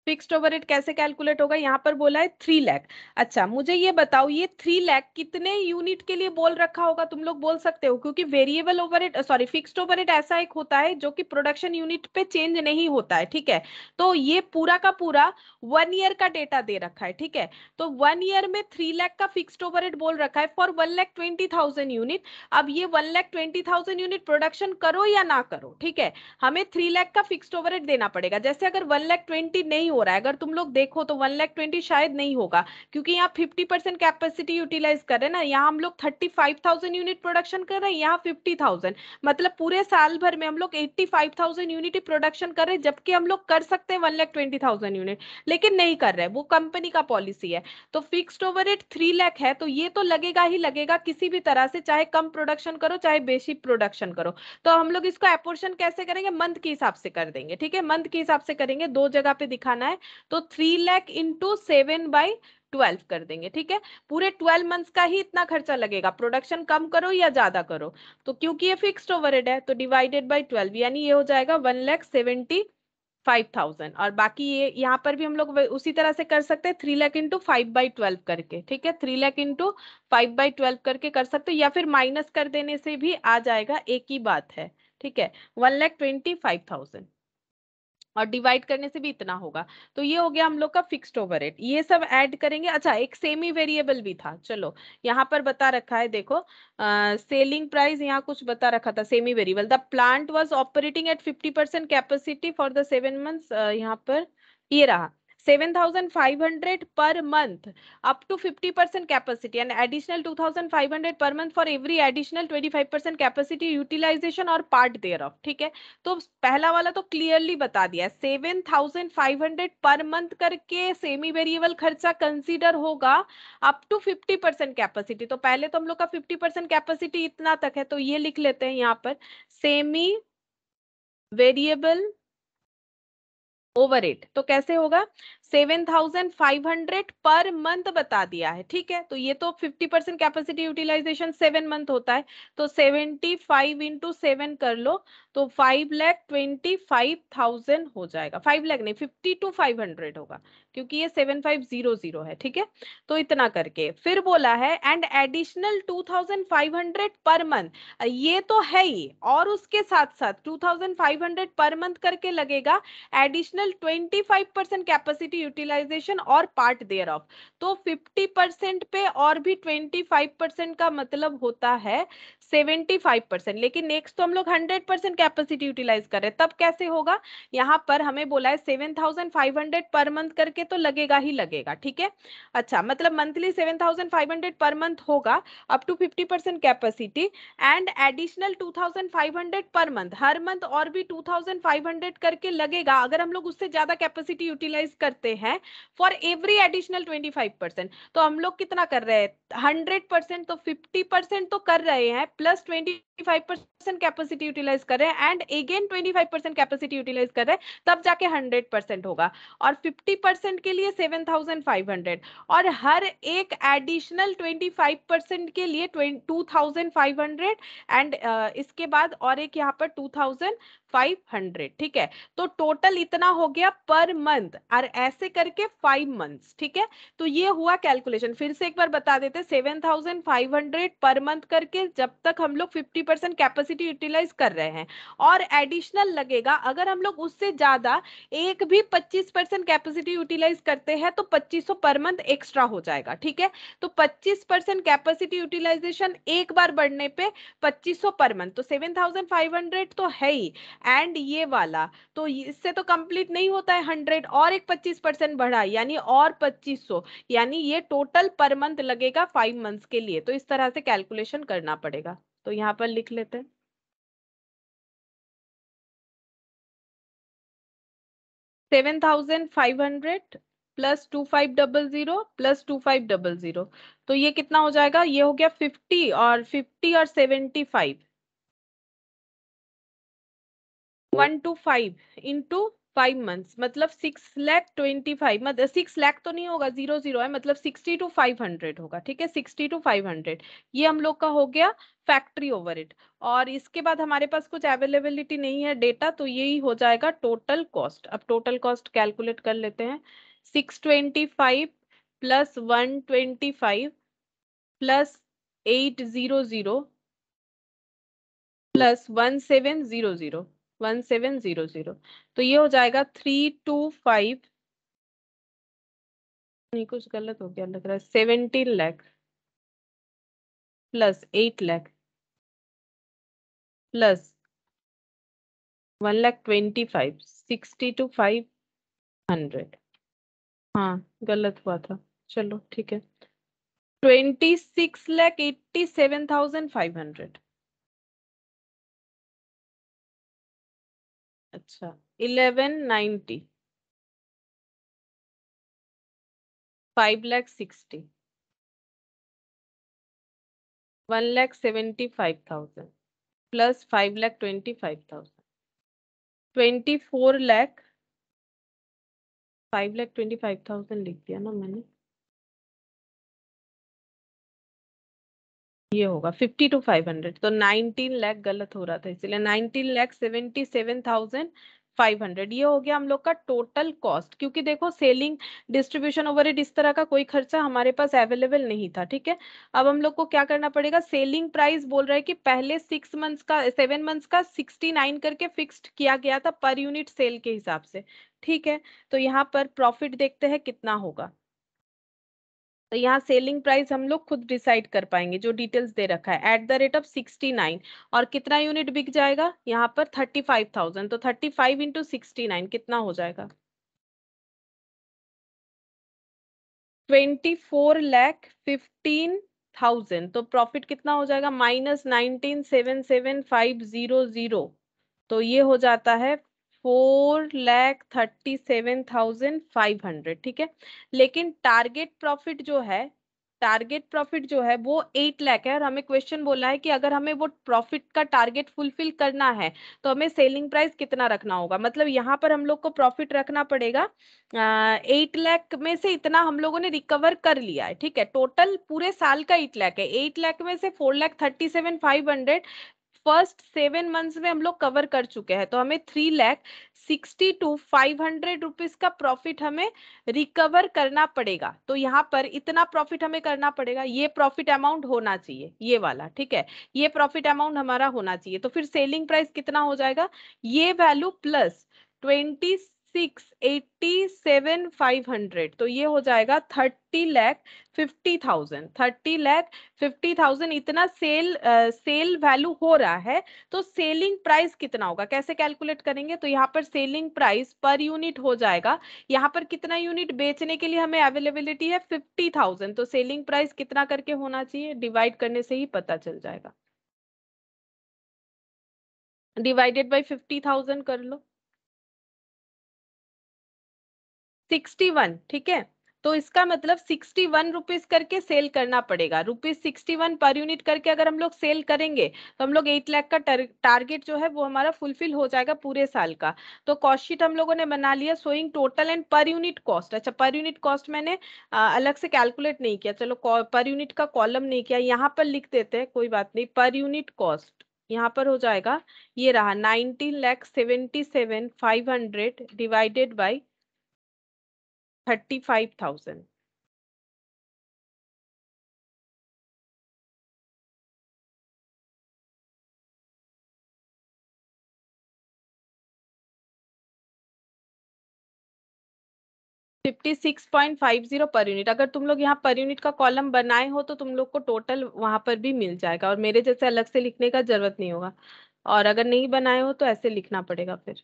fixed overhead कैसे कैलकुलेट होगा यहाँ पर बोला है थ्री लैख अच्छा मुझे ये बताओ ये थ्री लैख कितने यूनिट के लिए बोल रखा होगा तुम लोग बोल सकते हो क्योंकि variable overhead sorry fixed overhead ऐसा एक होता है जो कि प्रोडक्शन यूनिट पे चेंज नहीं होता है ठीक है तो ये पूरा का पूरा वन ईयर का डेटा दे रखा है ठीक है तो वन ईयर में थ्री लैख का फिक्स्ड ओवर एट बोल रखा है for one lakh twenty thousand unit अब ये one lakh twenty thousand unit production करो या ना करो ठीक है हमें थ्री लैख का फिक्स्ड ओवर देना पड़ेगा जैसे अगर वन लैख ट्वेंटी नहीं नहीं हो रहा है अगर तुम लोग देखो तो वन लैख ट्वेंटी शायद नहीं होगा क्योंकि यहाँ फिफ्टी परसेंट कैपेसिटी यूटिलाइज कर रहे हैं ना यहाँ हम लोग thirty five thousand unit production कर रहे हैं यहाँ फिफ्टी थाउजेंड मतलब पूरे साल भर में हम लोग eighty five thousand unit production कर रहे हैं जबकि हम लोग कर सकते हैं one lakh twenty thousand unit लेकिन नहीं कर रहे वो कंपनी का पॉलिसी है तो fixed over rate three lakh है तो ये तो लगेगा ही लगेगा किसी भी तरह से चाहे कम प्रोडक्शन करो चाहे बेसिक प्रोडक्शन करो तो हम लोग इसको अपोर्शन कैसे करेंगे मंथ के हिसाब से कर देंगे ठीक है मंथ के हिसाब से करेंगे दो जगह पे दिखाना जाना है तो three lakh into seven by twelve कर देंगे ठीक है पूरे ट्वेल्व मंथ्स का ही इतना खर्चा लगेगा प्रोडक्शन कम करो या ज्यादा करो तो क्योंकि ये फिक्स्ड ओवरहेड है तो डिवाइडेड बाई ट्वेल्व यानी ये हो जाएगा one lakh seventy five thousand और बाकी ये यहाँ पर भी हम लोग उसी तरह से कर सकते हैं three lakh into five by twelve करके ठीक है three lakh into five by twelve करके कर सकते हो या फिर माइनस कर देने से भी आ जाएगा एक ही बात है ठीक है one lakh twenty five thousand और डिवाइड करने से भी इतना होगा तो ये हो गया हम लोग का फिक्स्ड ओवरहेड ये सब ऐड करेंगे अच्छा एक सेमी वेरिएबल भी था चलो यहाँ पर बता रखा है देखो सेलिंग प्राइस यहाँ कुछ बता रखा था semi variable the plant was operating at 50 percent capacity for the seven months यहाँ पर ये रहा 7,500 per month up to 50% capacity and additional 2,500 per month for every additional 25% capacity utilization or part thereof ठीक है तो पहला वाला तो क्लियरली बता दिया seven thousand five hundred per month करके सेमी वेरिएबल खर्चा कंसीडर होगा up to fifty percent capacity तो पहले तो हम लोग का फिफ्टी परसेंट कैपेसिटी इतना तक है तो ये लिख लेते हैं यहाँ पर सेमी वेरिएबल ओवर एट तो कैसे होगा seven thousand five hundred per month बता दिया है ठीक है तो ये तो fifty percent capacity utilisation seven month होता है तो सेवेंटी फाइव इंटू सेवन कर लो तो five lakh twenty five thousand हो जाएगा फाइव लैख नहीं फिफ्टी टू फाइव हंड्रेड होगा क्योंकि ये सेवन फाइव जीरो जीरो है ठीक है तो इतना करके फिर बोला है and additional two thousand five hundred per month ये तो है ही और उसके साथ साथ two thousand five hundred per month करके लगेगा additional twenty five percent capacity utilisation और पार्ट देयर ऑफ तो फिफ्टी परसेंट पे और भी ट्वेंटी फाइव परसेंट का मतलब होता है सेवेंटी फाइव परसेंट लेकिन नेक्स्ट तो हम लोग हंड्रेड परसेंट कैपेसिटी यूटिलाइज कर रहे हैं तब कैसे होगा यहाँ पर हमें बोला है seven thousand five hundred per month करके के तो लगेगा ही लगेगा ठीक है अच्छा मतलब monthly seven thousand five hundred per month होगा up to fifty percent capacity and additional two thousand five hundred per month हर मंथ और भी टू थाउजेंड फाइव हंड्रेड करके लगेगा अगर हम लोग उससे ज्यादा कैपेसिटी यूटिलाइज करते हैं for every additional twenty five percent तो हम लोग कितना कर रहे हैं हंड्रेड परसेंट तो फिफ्टी परसेंट तो कर रहे हैं plus twenty five percent capacity utilise कर रहे हैं and again twenty five percent capacity utilise कर रहे हैं तब जाके हंड्रेड परसेंट होगा और फिफ्टी परसेंट परसेंट के लिए सेवन थाउजेंड फाइव हंड्रेड और हर एक एडिशनल ट्वेंटी फाइव परसेंट के लिए two thousand five hundred and इसके बाद और एक यहाँ पर टू थाउजेंड फाइव हंड्रेड ठीक है तो टोटल इतना हो गया पर मंथ और ऐसे करके फाइव मंथ्स ठीक है तो ये हुआ कैलकुलेशन फिर से एक बार बता देते seven thousand five hundred per month करके जब तक हम लोग फिफ्टी परसेंट कैपेसिटी यूटिलाइज कर रहे हैं और एडिशनल लगेगा अगर हम लोग उससे ज्यादा एक भी पच्चीस परसेंट कैपेसिटी यूटिलाइज यूटिलाइज करते हैं तो 2500 पर मंथ एक्स्ट्रा हो जाएगा ठीक है तो 25 परसेंट कैपेसिटी यूटिलाइजेशन एक बार बढ़ने पे 2500 पर मंथ तो 7500 तो है ही एंड ये वाला तो इससे तो कंप्लीट नहीं होता है 100 और एक 25 परसेंट बढ़ा यानी और 2500 यानी ये टोटल पर मंथ लगेगा फाइव मंथ के लिए तो इस तरह से कैलकुलेशन करना पड़ेगा तो यहाँ पर लिख लेते हैं five hundred plus two five double zero plus two five double zero तो ये कितना हो जाएगा ये हो गया फिफ्टी और फिफ्टी और seventy five one two five into five months मतलब सिक्स लैख ट्वेंटी फाइव मतलब सिक्स लैख तो नहीं होगा जीरो जीरो है मतलब सिक्सटी टू फाइव हंड्रेड होगा ठीक है सिक्सटी टू फाइव हंड्रेड ये हम लोग का हो गया फैक्ट्री ओवर इट और इसके बाद हमारे पास कुछ अवेलेबिलिटी नहीं है डेटा तो यही हो जाएगा टोटल कॉस्ट अब टोटल कॉस्ट कैलकुलेट कर लेते हैं six twenty five plus one twenty five plus eight zero zero plus one seven zero zero one seven zero zero तो ये हो जाएगा थ्री टू फाइव नहीं कुछ गलत हो गया लग रहा है seventeen lakh plus eight lakh plus one lakh twenty five sixty two five hundred हाँ गलत हुआ था चलो ठीक है twenty six lakh eighty seven thousand five hundred अच्छा eleven ninety five lakh sixty one lakh seventy five thousand plus five lakh twenty five thousand twenty four lakh five lakh twenty five thousand लिख दिया ना मैंने ये होगा फिफ्टी टू फाइव हंड्रेड तो नाइनटीन लैख गलत हो रहा था इसलिए nineteen lakh seventy seven thousand five hundred ये हो गया हम लोग का टोटल कॉस्ट क्योंकि देखो सेलिंग डिस्ट्रीब्यूशन ओवर इस तरह का कोई खर्चा हमारे पास अवेलेबल नहीं था ठीक है अब हम लोग को क्या करना पड़ेगा सेलिंग प्राइस बोल रहा है कि पहले सिक्स मंथ्स का सेवन मंथ्स का सिक्सटी नाइन करके फिक्स्ड किया गया था पर यूनिट सेल के हिसाब से ठीक है तो यहाँ पर प्रॉफिट देखते हैं कितना होगा तो यहाँ सेलिंग प्राइस हम लोग खुद डिसाइड कर पाएंगे जो डिटेल्स दे रखा है at the rate of sixty nine और कितना यूनिट बिक जाएगा यहाँ पर थर्टी फाइव थाउजेंड तो thirty five into sixty nine कितना हो जाएगा twenty four lakh fifteen thousand तो प्रॉफिट कितना हो जाएगा minus nineteen seven seven five zero zero तो ये हो जाता है four lakh thirty seven thousand five hundred ठीक है लेकिन टारगेट प्रॉफिट जो है टारगेट प्रॉफिट जो है वो एट लैख है और हमें क्वेश्चन बोला है कि अगर हमें वो प्रॉफिट का टारगेट फुलफिल करना है तो हमें सेलिंग प्राइस कितना रखना होगा मतलब यहाँ पर हम लोग को प्रॉफिट रखना पड़ेगा एट लैख में से इतना हम लोगों ने रिकवर कर लिया है ठीक है टोटल पूरे साल का एट लैख है एट लैख में से four lakh thirty seven five hundred first seven months में हम लोग कवर कर चुके हैं तो हमें three lakh sixty two five hundred rupees का प्रॉफिट हमें रिकवर करना पड़ेगा तो यहाँ पर इतना प्रॉफिट हमें करना पड़ेगा ये प्रॉफिट अमाउंट होना चाहिए ये वाला ठीक है ये प्रॉफिट अमाउंट हमारा होना चाहिए तो फिर सेलिंग प्राइस कितना हो जाएगा ये value plus twenty six eighty seven five hundred तो ये हो जाएगा thirty lakh fifty thousand thirty lakh fifty thousand इतना सेल सेल वैल्यू हो रहा है तो सेलिंग प्राइस कितना होगा कैसे कैलकुलेट करेंगे तो यहाँ पर सेलिंग प्राइस पर यूनिट हो जाएगा यहाँ पर कितना यूनिट बेचने के लिए हमें अवेलेबिलिटी है फिफ्टी थाउजेंड तो सेलिंग प्राइस कितना करके होना चाहिए डिवाइड करने से ही पता चल जाएगा डिवाइडेड बाई फिफ्टी थाउजेंड कर लो सिक्सटी वन ठीक है तो इसका मतलब सिक्सटी वन रुपीज करके सेल करना पड़ेगा rupees sixty one per unit करके अगर हम लोग सेल करेंगे तो हम लोग एट लाख का टारगेट जो है वो हमारा फुलफिल हो जाएगा पूरे साल का तो कॉस्ट शीट हम लोगों ने बना लिया showing total and per unit cost अच्छा पर यूनिट कॉस्ट मैंने आ, अलग से कैलकुलेट नहीं किया चलो पर यूनिट का कॉलम नहीं किया यहाँ पर लिख देते हैं कोई बात नहीं पर यूनिट कॉस्ट यहाँ पर हो जाएगा ये रहा nineteen lakh seventy seven five hundred divided by thirty five thousand fifty six point five zero per unit अगर तुम लोग यहाँ पर यूनिट का कॉलम बनाए हो तो तुम लोग को टोटल वहां पर भी मिल जाएगा और मेरे जैसे अलग से लिखने का जरूरत नहीं होगा और अगर नहीं बनाए हो तो ऐसे लिखना पड़ेगा फिर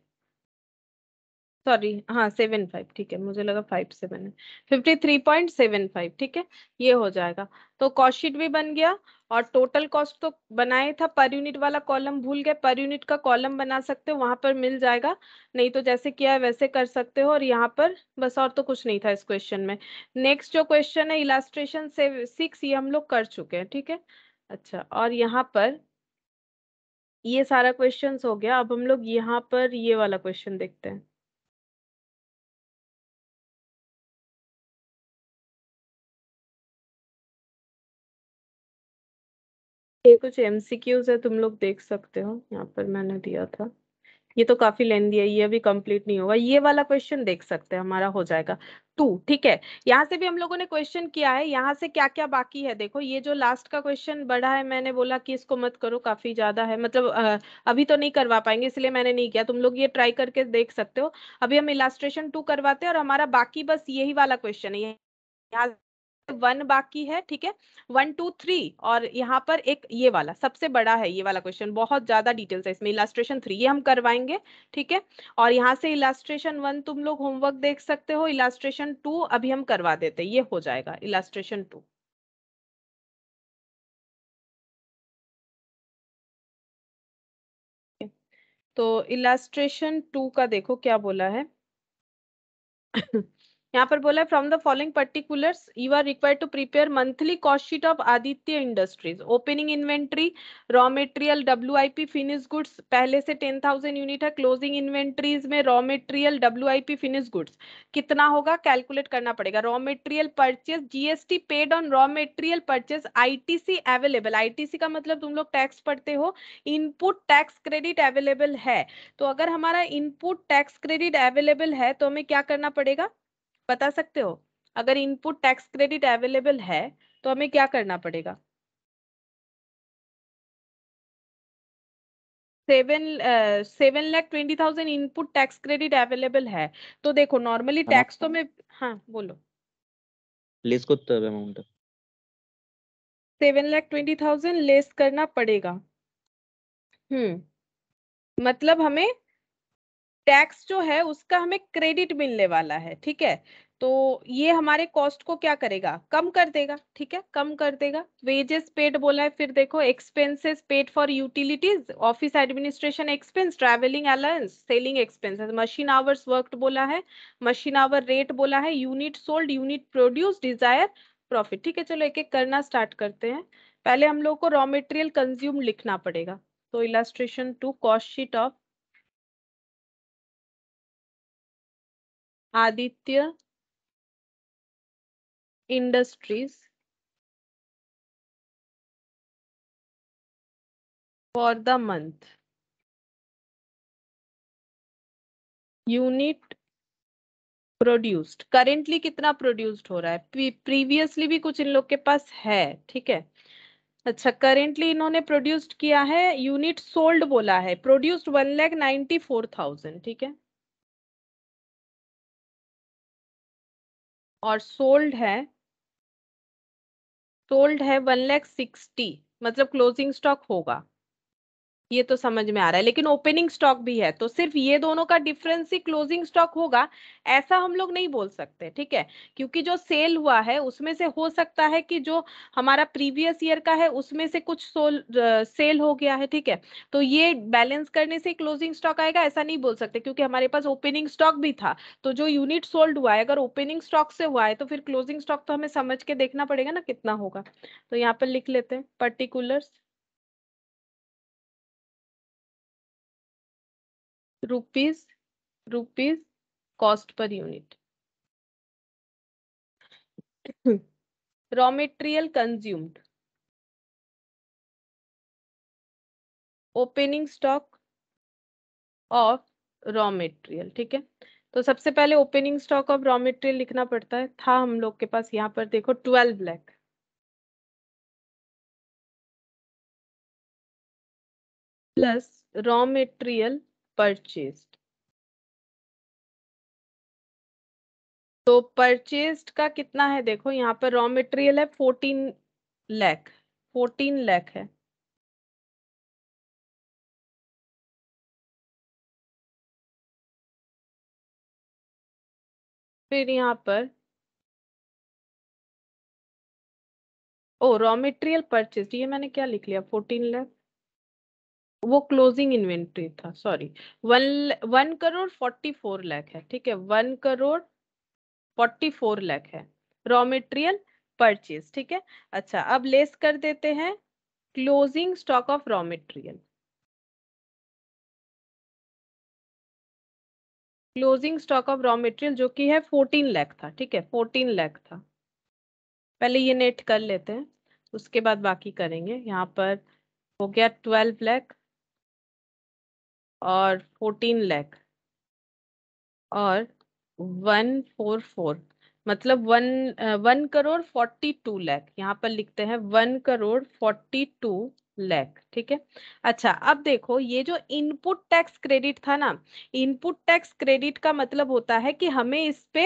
सॉरी हाँ सेवन फाइव ठीक है मुझे लगा फाइव सेवन है fifty three point seven five ठीक है ये हो जाएगा तो कॉस्ट शीट भी बन गया और टोटल कॉस्ट तो बनाए था पर यूनिट वाला कॉलम भूल गए पर यूनिट का कॉलम बना सकते हो वहां पर मिल जाएगा नहीं तो जैसे किया है वैसे कर सकते हो और यहाँ पर बस और तो कुछ नहीं था इस क्वेश्चन में नेक्स्ट जो क्वेश्चन है इलास्ट्रेशन से सिक्स ये हम लोग कर चुके हैं ठीक है अच्छा और यहाँ पर ये सारा क्वेश्चन हो गया अब हम लोग यहाँ पर ये वाला क्वेश्चन देखते हैं ये कुछ एमसीक्यूज है तुम लोग देख सकते हो यहाँ पर मैंने दिया था ये तो काफी लेंदी है ये अभी कंप्लीट नहीं होगा ये वाला क्वेश्चन देख सकते हैं हमारा हो जाएगा टू ठीक है यहाँ से भी हम लोगों ने क्वेश्चन किया है यहाँ से क्या क्या बाकी है देखो ये जो लास्ट का क्वेश्चन बड़ा है मैंने बोला कि इसको मत करो काफी ज्यादा है मतलब अभी तो नहीं करवा पाएंगे इसलिए मैंने नहीं किया तुम लोग ये ट्राई करके देख सकते हो अभी हम इलास्ट्रेशन टू करवाते हैं और हमारा बाकी बस यही वाला क्वेश्चन है यहाँ वन बाकी है ठीक है वन टू थ्री और यहाँ पर एक ये वाला सबसे बड़ा है ये वाला क्वेश्चन बहुत ज्यादा डिटेल्स है इसमें इलास्ट्रेशन थ्री ये हम करवाएंगे ठीक है और यहाँ से इलास्ट्रेशन वन तुम लोग होमवर्क देख सकते हो इलास्ट्रेशन टू अभी हम करवा देते ये हो जाएगा इलास्ट्रेशन टू तो इलास्ट्रेशन टू का देखो क्या बोला है यहाँ पर बोला from the following particulars you are required to prepare monthly cost sheet of Aditya industries opening inventory raw material W I P finish goods पहले से टेन थाउजेंड यूनिट है क्लोजिंग इन्वेंट्रीज में raw material W I P finish goods कितना होगा calculate करना पड़ेगा raw material purchase GST paid on raw material purchase ITC available ITC का मतलब तुम लोग टैक्स पढ़ते हो इनपुट टैक्स क्रेडिट अवेलेबल है तो अगर हमारा इनपुट टैक्स क्रेडिट अवेलेबल है तो हमें क्या करना पड़ेगा बता सकते हो अगर इनपुट टैक्स क्रेडिट अवेलेबल है तो हमें क्या करना पड़ेगा seven seven lakh twenty thousand input tax credit available है तो देखो नॉर्मली टैक्स हाँ, तो हाँ। मैं हाँ बोलो लेस करते হবে अमाउंट 7 लाख 20000 लेस करना पड़ेगा हम्म मतलब हमें टैक्स जो है उसका हमें क्रेडिट मिलने वाला है ठीक है तो ये हमारे कॉस्ट को क्या करेगा कम कर देगा ठीक है कम कर देगा वेजेस पेड बोला है फिर देखो expenses paid for utilities office administration expense travelling allowance selling expenses machine hours worked बोला है मशीन आवर रेट बोला है unit sold unit produce desire profit ठीक है चलो एक एक करना स्टार्ट करते हैं पहले हम लोग को रॉ मेटेरियल कंज्यूम लिखना पड़ेगा तो illustration two cost sheet of Aditya industries for the month unit produced currently कितना प्रोड्यूस्ड हो रहा है प्रीवियसली भी कुछ इन लोग के पास है ठीक है अच्छा करेंटली इन्होंने प्रोड्यूस्ड किया है यूनिट सोल्ड बोला है produced one lakh ninety four thousand ठीक है और सोल्ड है सोल्ड है वन लैख सिक्सटी मतलब क्लोजिंग स्टॉक होगा ये तो समझ में आ रहा है लेकिन ओपनिंग स्टॉक भी है तो सिर्फ ये दोनों का डिफरेंस ही क्लोजिंग स्टॉक होगा ऐसा हम लोग नहीं बोल सकते ठीक है क्योंकि जो सेल हुआ है उसमें से हो सकता है कि जो हमारा प्रीवियस ईयर का है उसमें से कुछ सोल सेल हो गया है ठीक है तो ये बैलेंस करने से क्लोजिंग स्टॉक आएगा ऐसा नहीं बोल सकते क्योंकि हमारे पास ओपनिंग स्टॉक भी था तो जो यूनिट सोल्ड हुआ है अगर ओपनिंग स्टॉक से हुआ है तो फिर क्लोजिंग स्टॉक तो हमें समझ के देखना पड़ेगा ना कितना होगा तो यहाँ पर लिख लेते हैं particulars rupees rupees cost per unit raw material consumed opening stock of raw material ठीक है तो सबसे पहले opening stock of raw material लिखना पड़ता है था हम लोग के पास यहाँ पर देखो twelve lakh plus raw material purchased तो परचेज का कितना है देखो यहाँ पर रॉ मटेरियल है फोर्टीन लैख फोर्टीन लैख है फिर यहाँ पर ओ रॉ मटेरियल परचेज ये मैंने क्या लिख लिया फोर्टीन लैख वो क्लोजिंग इन्वेंट्री था sorry one one crore forty four lakh है ठीक है one crore forty four lakh है रॉ मेटेरियल परचेज ठीक है अच्छा अब लेस कर देते हैं closing stock of raw material closing stock of raw material जो कि है फोर्टीन लैख था ठीक है फोर्टीन लैख था पहले ये नेट कर लेते हैं उसके बाद बाकी करेंगे यहाँ पर हो गया ट्वेल्व लैख और फोर्टीन लैख और वन फोर फोर मतलब one one crore forty two lakh यहाँ पर लिखते हैं one crore forty two lakh ठीक है अच्छा अब देखो ये जो इनपुट टैक्स क्रेडिट था ना इनपुट टैक्स क्रेडिट का मतलब होता है कि हमें इस पे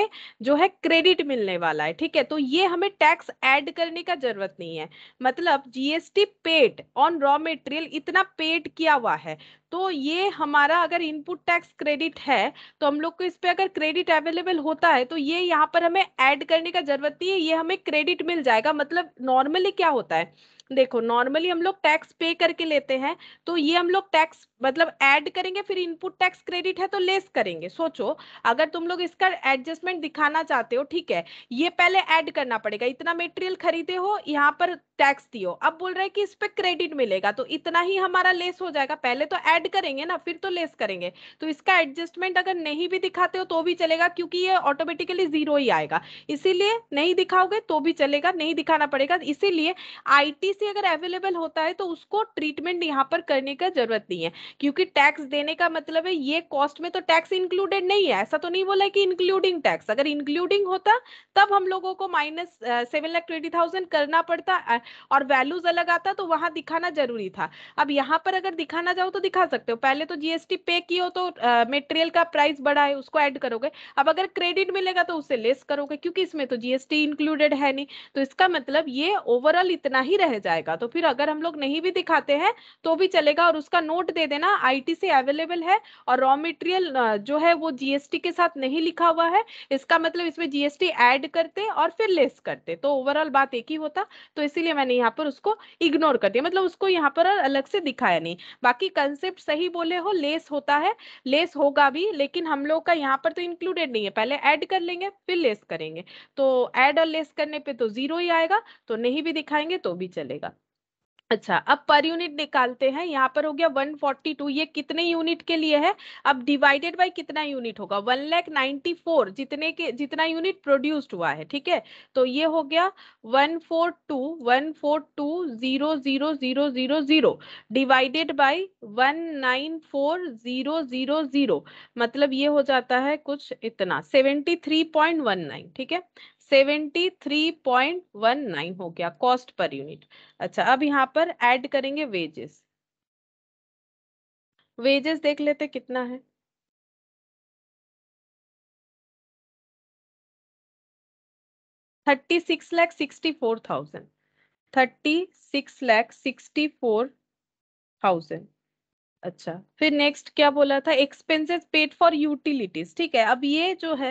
जो है क्रेडिट मिलने वाला है ठीक है तो ये हमें टैक्स ऐड करने का जरूरत नहीं है मतलब GST paid on raw material इतना पेड किया हुआ है तो ये हमारा अगर इनपुट टैक्स क्रेडिट है तो हम लोग को इस पे अगर क्रेडिट अवेलेबल होता है तो ये यहाँ पर हमें ऐड करने का जरूरत नहीं है ये हमें क्रेडिट मिल जाएगा मतलब नॉर्मली क्या होता है देखो नॉर्मली हम लोग टैक्स पे करके लेते हैं तो ये हम लोग टैक्स मतलब ऐड करेंगे फिर इनपुट टैक्स क्रेडिट है तो लेस करेंगे सोचो अगर तुम लोग इसका एडजस्टमेंट दिखाना चाहते हो ठीक है ये पहले ऐड करना पड़ेगा इतना मेटेरियल खरीदे हो यहाँ पर टैक्स दियो अब बोल रहे हैं कि इस पर क्रेडिट मिलेगा तो इतना ही हमारा लेस हो जाएगा पहले तो ऐड करेंगे ना फिर तो लेस करेंगे तो इसका एडजस्टमेंट अगर नहीं भी दिखाते हो तो भी चलेगा क्योंकि ये ऑटोमेटिकली जीरो ही आएगा इसीलिए नहीं दिखाओगे तो भी चलेगा नहीं दिखाना पड़ेगा इसीलिए आईटी पॉलिसी अगर अवेलेबल होता है तो उसको ट्रीटमेंट यहाँ पर करने का जरूरत नहीं है क्योंकि टैक्स देने का मतलब है ये कॉस्ट में तो टैक्स इंक्लूडेड नहीं है ऐसा तो नहीं बोला कि इंक्लूडिंग टैक्स अगर इंक्लूडिंग होता तब हम लोगों को minus seven lakh twenty thousand करना पड़ता और वैल्यूज अलग आता तो वहां दिखाना जरूरी था अब यहाँ पर अगर दिखाना जाओ तो दिखा सकते हो पहले तो जीएसटी पे की हो तो मेटेरियल का प्राइस बढ़ा है उसको एड करोगे अब अगर क्रेडिट मिलेगा तो उसे लेस करोगे क्योंकि इसमें तो जीएसटी इंक्लूडेड है नहीं तो इसका मतलब ये ओवरऑल इतना ही रह जाएगा तो फिर अगर हम लोग नहीं भी दिखाते हैं तो भी चलेगा और उसका नोट दे देना आईटी से अवेलेबल है और रॉ मटेरियल जो है वो जीएसटी के साथ नहीं लिखा हुआ है इसका मतलब इसमें जीएसटी ऐड करते और फिर लेस करते तो ओवरऑल बात एक ही होता तो इसीलिए मैंने यहाँ पर उसको इग्नोर कर दिया मतलब उसको यहाँ पर अलग से दिखाया नहीं बाकी कंसेप्ट सही बोले हो लेस होता है लेस होगा भी लेकिन हम लोग का यहाँ पर तो इंक्लूडेड नहीं है पहले ऐड कर लेंगे फिर लेस करेंगे तो ऐड और लेस करने पे तो जीरो ही आएगा तो नहीं भी दिखाएंगे तो भी चलेगा पड़ेगा अच्छा अब पर यूनिट निकालते हैं यहाँ पर हो गया 142 ये कितने यूनिट के लिए है अब डिवाइडेड बाय कितना यूनिट होगा वन लैख नाइनटी फोर जितने के जितना यूनिट प्रोड्यूस्ड हुआ है ठीक है तो ये हो गया one four two one four two zero zero zero zero zero divided by one nine four zero zero zero मतलब ये हो जाता है कुछ इतना seventy three point one nine ठीक है 73.19 हो गया कॉस्ट पर यूनिट अच्छा अब यहाँ पर ऐड करेंगे वेजेस वेजेस देख लेते कितना है thirty six lakh sixty four thousand thirty six lakh sixty four thousand अच्छा फिर नेक्स्ट क्या बोला था एक्सपेंसेस पेड फॉर यूटिलिटीज ठीक है अब ये जो है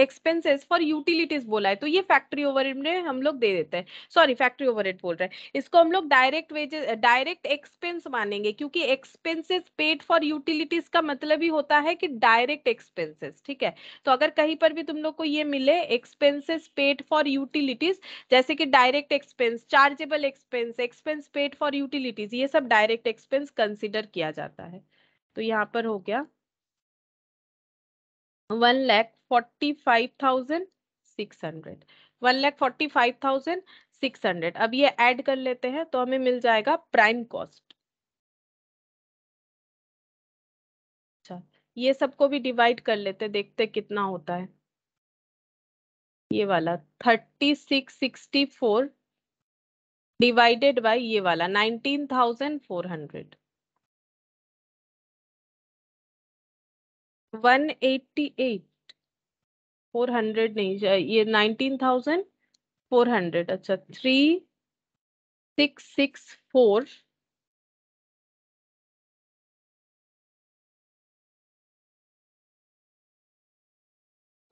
एक्सपेंसेस फॉर यूटिलिटीज बोला है तो ये फैक्ट्री ओवर में हम लोग दे देते हैं सॉरी फैक्ट्री ओवर बोल रहे हैं इसको हम लोग डायरेक्ट वेजेस डायरेक्ट एक्सपेंस मानेंगे क्योंकि एक्सपेंसेस पेड फॉर यूटिलिटीज का मतलब ही होता है कि डायरेक्ट एक्सपेंसेस ठीक है तो अगर कहीं पर भी तुम लोग को ये मिले एक्सपेंसेस पेड फॉर यूटिलिटीज जैसे कि direct expense chargeable expense expense paid for utilities ये सब डायरेक्ट एक्सपेंस कंसिडर किया जाता है तो यहाँ पर हो गया one lakh forty five thousand six hundred one lakh forty five thousand six hundred अब ये ऐड कर लेते हैं तो हमें मिल जाएगा प्राइम कॉस्ट अच्छा ये सबको भी डिवाइड कर लेते देखते कितना होता है ये वाला thirty six sixty four divided by ये वाला nineteen thousand four hundred one eighty eight four hundred नहीं ये नाइनटीन थाउजेंड फोर हंड्रेड अच्छा three six six four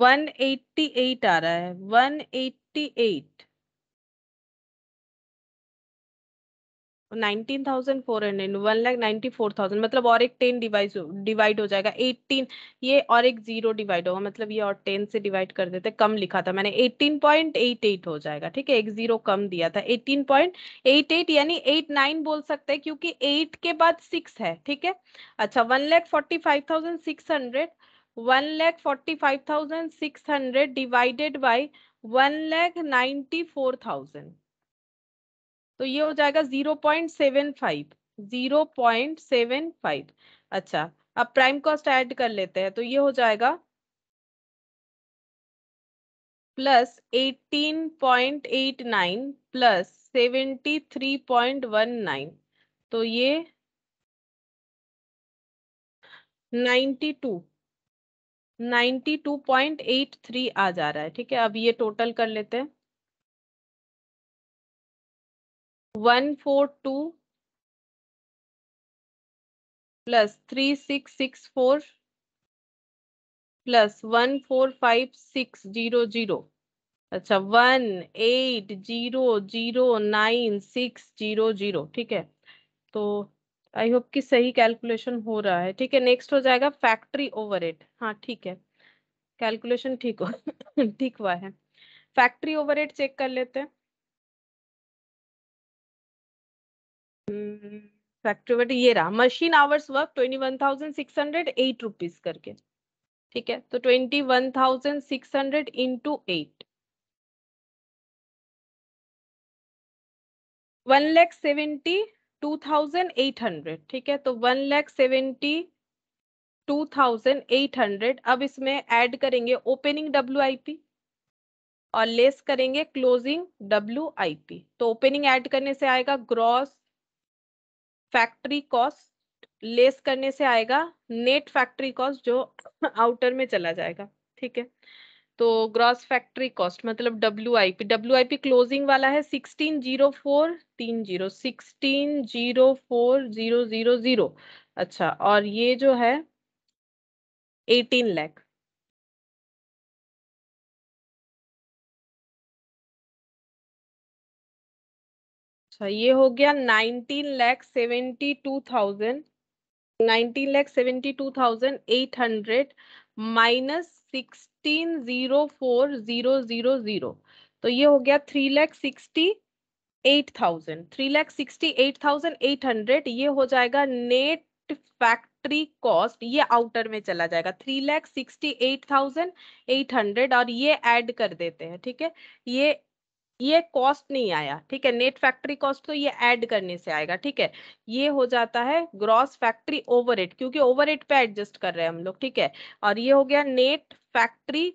one eighty eight आ रहा है one eighty eight nineteen thousand four hundred one lakh ninety four thousand मतलब और एक ten device divide हो जाएगा एट्टीन ये और एक जीरो डिवाइड होगा मतलब ये और टेन से डिवाइड कर देते कम लिखा था मैंने एटीन पॉइंट एट एट हो जाएगा ठीक है एक जीरो कम दिया था एटीन पॉइंट एट एट यानी एट नाइन बोल सकते हैं क्योंकि एट के बाद सिक्स है ठीक है अच्छा one lakh forty five thousand six hundred one lakh forty five thousand six hundred divided by one lakh ninety four thousand तो ये हो जाएगा zero point seven five zero point seven five अच्छा अब प्राइम कॉस्ट ऐड कर लेते हैं तो ये हो जाएगा plus eighteen point eight nine plus seventy three point one nine तो ये ninety two ninety two point eight three आ जा रहा है ठीक है अब ये टोटल कर लेते हैं one four two plus three six six four plus one four five six zero zero अच्छा one eight zero zero nine six zero zero ठीक है तो आई होप कि सही कैलकुलेशन हो रहा है ठीक है नेक्स्ट हो जाएगा फैक्ट्री ओवर एट हाँ ठीक है कैलकुलेशन ठीक हो ठीक हुआ है फैक्ट्री एट चेक कर लेते हैं फैक्ट्री hmm, बट ये रहा machine hours work twenty one thousand six hundred eight rupees करके ठीक है तो twenty one thousand six hundred into eight one lakh seventy two thousand eight hundred ठीक है तो one lakh seventy two thousand eight hundred अब इसमें ऐड करेंगे ओपनिंग डब्ल्यू आई पी और लेस करेंगे क्लोजिंग डब्ल्यू आई पी तो ओपनिंग ऐड करने से आएगा ग्रॉस फैक्ट्री कॉस्ट लेस करने से आएगा नेट फैक्ट्री कॉस्ट जो आउटर में चला जाएगा ठीक है तो ग्रॉस फैक्ट्री कॉस्ट मतलब W I P W I P closing वाला है सिक्सटीन जीरो फोर तीन zero sixteen zero four zero zero zero अच्छा और ये जो है एटीन लैख अच्छा ये हो गया nineteen lakh seventy two thousand nineteen lakh seventy two thousand eight hundred minus sixteen zero four zero zero zero तो ये हो गया three lakh sixty eight thousand three lakh sixty eight thousand eight hundred ये हो जाएगा नेट फैक्ट्री कॉस्ट ये आउटर में चला जाएगा three lakh sixty eight thousand eight hundred और ये एड कर देते हैं ठीक है ये ये कॉस्ट नहीं आया ठीक है नेट फैक्ट्री कॉस्ट तो ये ऐड करने से आएगा ठीक है ये हो जाता है ग्रॉस फैक्ट्री ओवरहेड क्योंकि एड पे एडजस्ट कर रहे हैं हम लोग ठीक है और ये हो गया नेट फैक्ट्री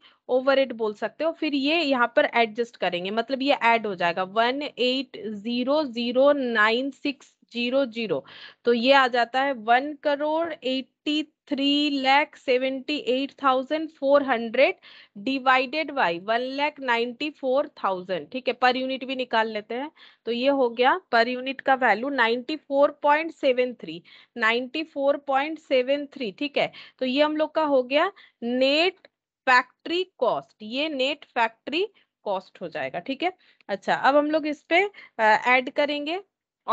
एड बोल सकते हो फिर ये यहाँ पर एडजस्ट करेंगे मतलब ये ऐड हो जाएगा one eight zero zero nine six zero zero तो ये आ जाता है one crore eighty three lakh seventy eight thousand four hundred divided by one lakh ninety four thousand ठीक है पर यूनिट भी निकाल लेते हैं तो ये हो गया पर यूनिट का value ninety four point seven three ninety four point seven three ठीक है तो ये हम लोग का हो गया नेट फैक्ट्री कॉस्ट ये नेट फैक्ट्री कॉस्ट हो जाएगा ठीक है अच्छा अब हम लोग इस पे ऐड करेंगे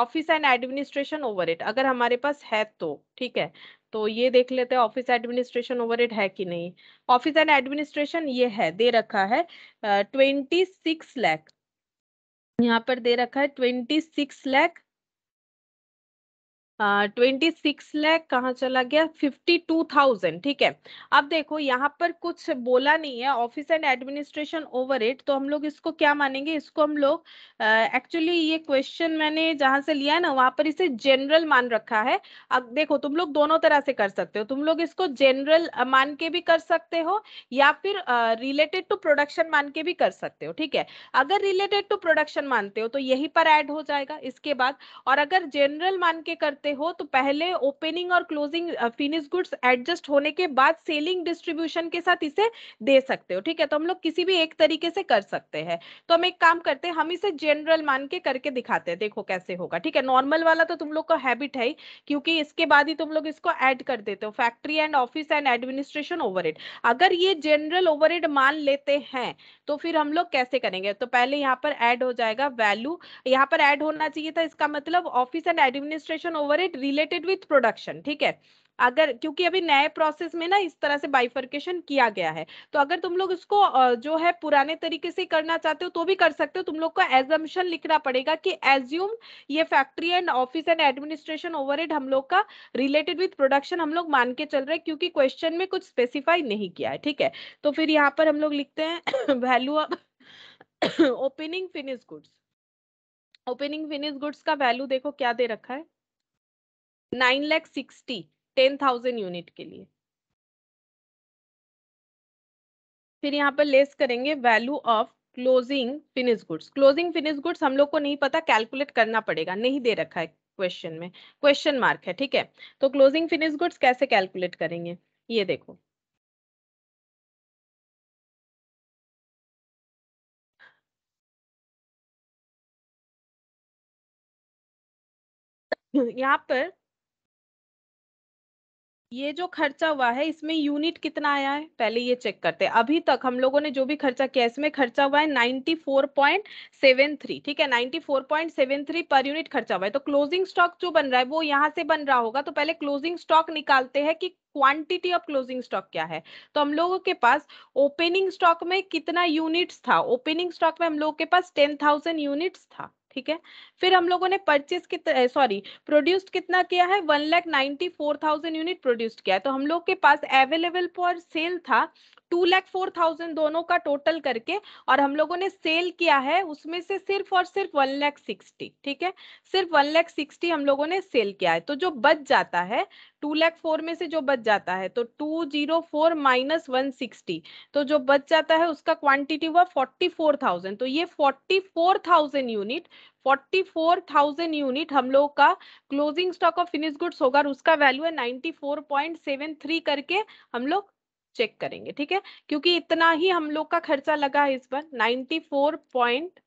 ऑफिस एंड एडमिनिस्ट्रेशन ओवर अगर हमारे पास है तो ठीक है तो ये देख लेते हैं ऑफिस एडमिनिस्ट्रेशन ओवर इट है कि नहीं ऑफिस एंड एडमिनिस्ट्रेशन ये है दे रखा है ट्वेंटी सिक्स लैख यहाँ पर दे रखा है twenty six lakh twenty six lakh कहाँ चला गया फिफ्टी टू थाउजेंड ठीक है अब देखो यहाँ पर कुछ बोला नहीं है office and administration overhead तो हम लोग इसको क्या मानेंगे इसको हम लोग एक्चुअली uh, ये क्वेश्चन मैंने जहां से लिया है ना वहां पर इसे जनरल मान रखा है अब देखो तुम लोग दोनों तरह से कर सकते हो तुम लोग इसको जनरल मान के भी कर सकते हो या फिर रिलेटेड टू प्रोडक्शन मान के भी कर सकते हो ठीक है अगर रिलेटेड टू प्रोडक्शन मानते हो तो यही पर एड हो जाएगा इसके बाद और अगर जनरल मान के करते करते हो तो पहले ओपनिंग और क्लोजिंग फिनिश गुड्स एडजस्ट होने के बाद सेलिंग डिस्ट्रीब्यूशन के साथ इसे दे सकते हो ठीक है तो हम लोग किसी भी एक तरीके से कर सकते हैं तो हम एक काम करते हैं हम इसे जनरल मान के करके दिखाते हैं देखो कैसे होगा ठीक है नॉर्मल वाला तो तुम लोग का हैबिट है क्योंकि इसके बाद ही तुम लोग इसको एड कर देते हो factory and office and administration over अगर ये जनरल ओवर मान लेते हैं तो फिर हम लोग कैसे करेंगे तो पहले यहाँ पर एड हो जाएगा वैल्यू यहाँ पर एड होना चाहिए था इसका मतलब office and administration overhead related with production ठीक है अगर क्योंकि अभी नए प्रोसेस में ना इस तरह से बाइफर्केशन किया गया है तो अगर तुम लोग इसको जो है पुराने तरीके से करना चाहते हो तो भी कर सकते हो तुम लोग को एजम्पन लिखना पड़ेगा कि एज्यूम ये factory and office and administration over हम लोग का रिलेटेड विथ प्रोडक्शन हम लोग मान के चल रहे हैं क्योंकि क्वेश्चन में कुछ स्पेसिफाई नहीं किया है ठीक है तो फिर यहाँ पर हम लोग लिखते हैं value of opening finish goods opening finish goods का वैल्यू देखो क्या दे रखा है nine lakh sixty ten thousand unit के लिए फिर यहाँ पर लेस करेंगे value of closing finish goods closing finish goods हम लोग को नहीं पता कैलकुलेट करना पड़ेगा नहीं दे रखा है क्वेश्चन में क्वेश्चन मार्क है ठीक है तो क्लोजिंग फिनिश गुड्स कैसे कैलकुलेट करेंगे ये देखो यहाँ पर ये जो खर्चा हुआ है इसमें यूनिट कितना आया है पहले ये चेक करते हैं अभी तक हम लोगों ने जो भी खर्चा किया इसमें खर्चा हुआ है 94.73 ठीक है 94.73 पर यूनिट खर्चा हुआ है तो क्लोजिंग स्टॉक जो बन रहा है वो यहाँ से बन रहा होगा तो पहले क्लोजिंग स्टॉक निकालते हैं कि क्वांटिटी ऑफ क्लोजिंग स्टॉक क्या है तो हम लोगों के पास ओपनिंग स्टॉक में कितना यूनिट्स था ओपनिंग स्टॉक में हम लोगों के पास टेन थाउजेंड यूनिट्स था ठीक है फिर हम लोगों ने परचेस कितना सॉरी प्रोड्यूस कितना किया है one lakh ninety four thousand unit produce किया है तो हम लोग के पास अवेलेबल फॉर सेल था टू लैख फोर थाउजेंड दोनों का टोटल करके और हम लोगों ने सेल किया है उसमें से सिर्फ और सिर्फ वन लैख सिक्सटी ठीक है सिर्फ वन लैख सिक्सटी हम लोगों ने सेल किया है तो जो बच जाता है टू लैख फोर में से जो बच जाता है तो two zero four minus one sixty तो जो बच जाता है उसका क्वांटिटी हुआ फोर्टी फोर थाउजेंड तो ये forty four thousand unit forty four thousand unit हम लोग का closing stock of finish goods होगा और उसका वैल्यू है ninety four point seven three करके हम लोग चेक करेंगे ठीक है क्योंकि इतना ही हम लोग का खर्चा लगा है इस पर ninety four point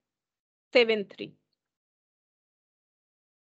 seven three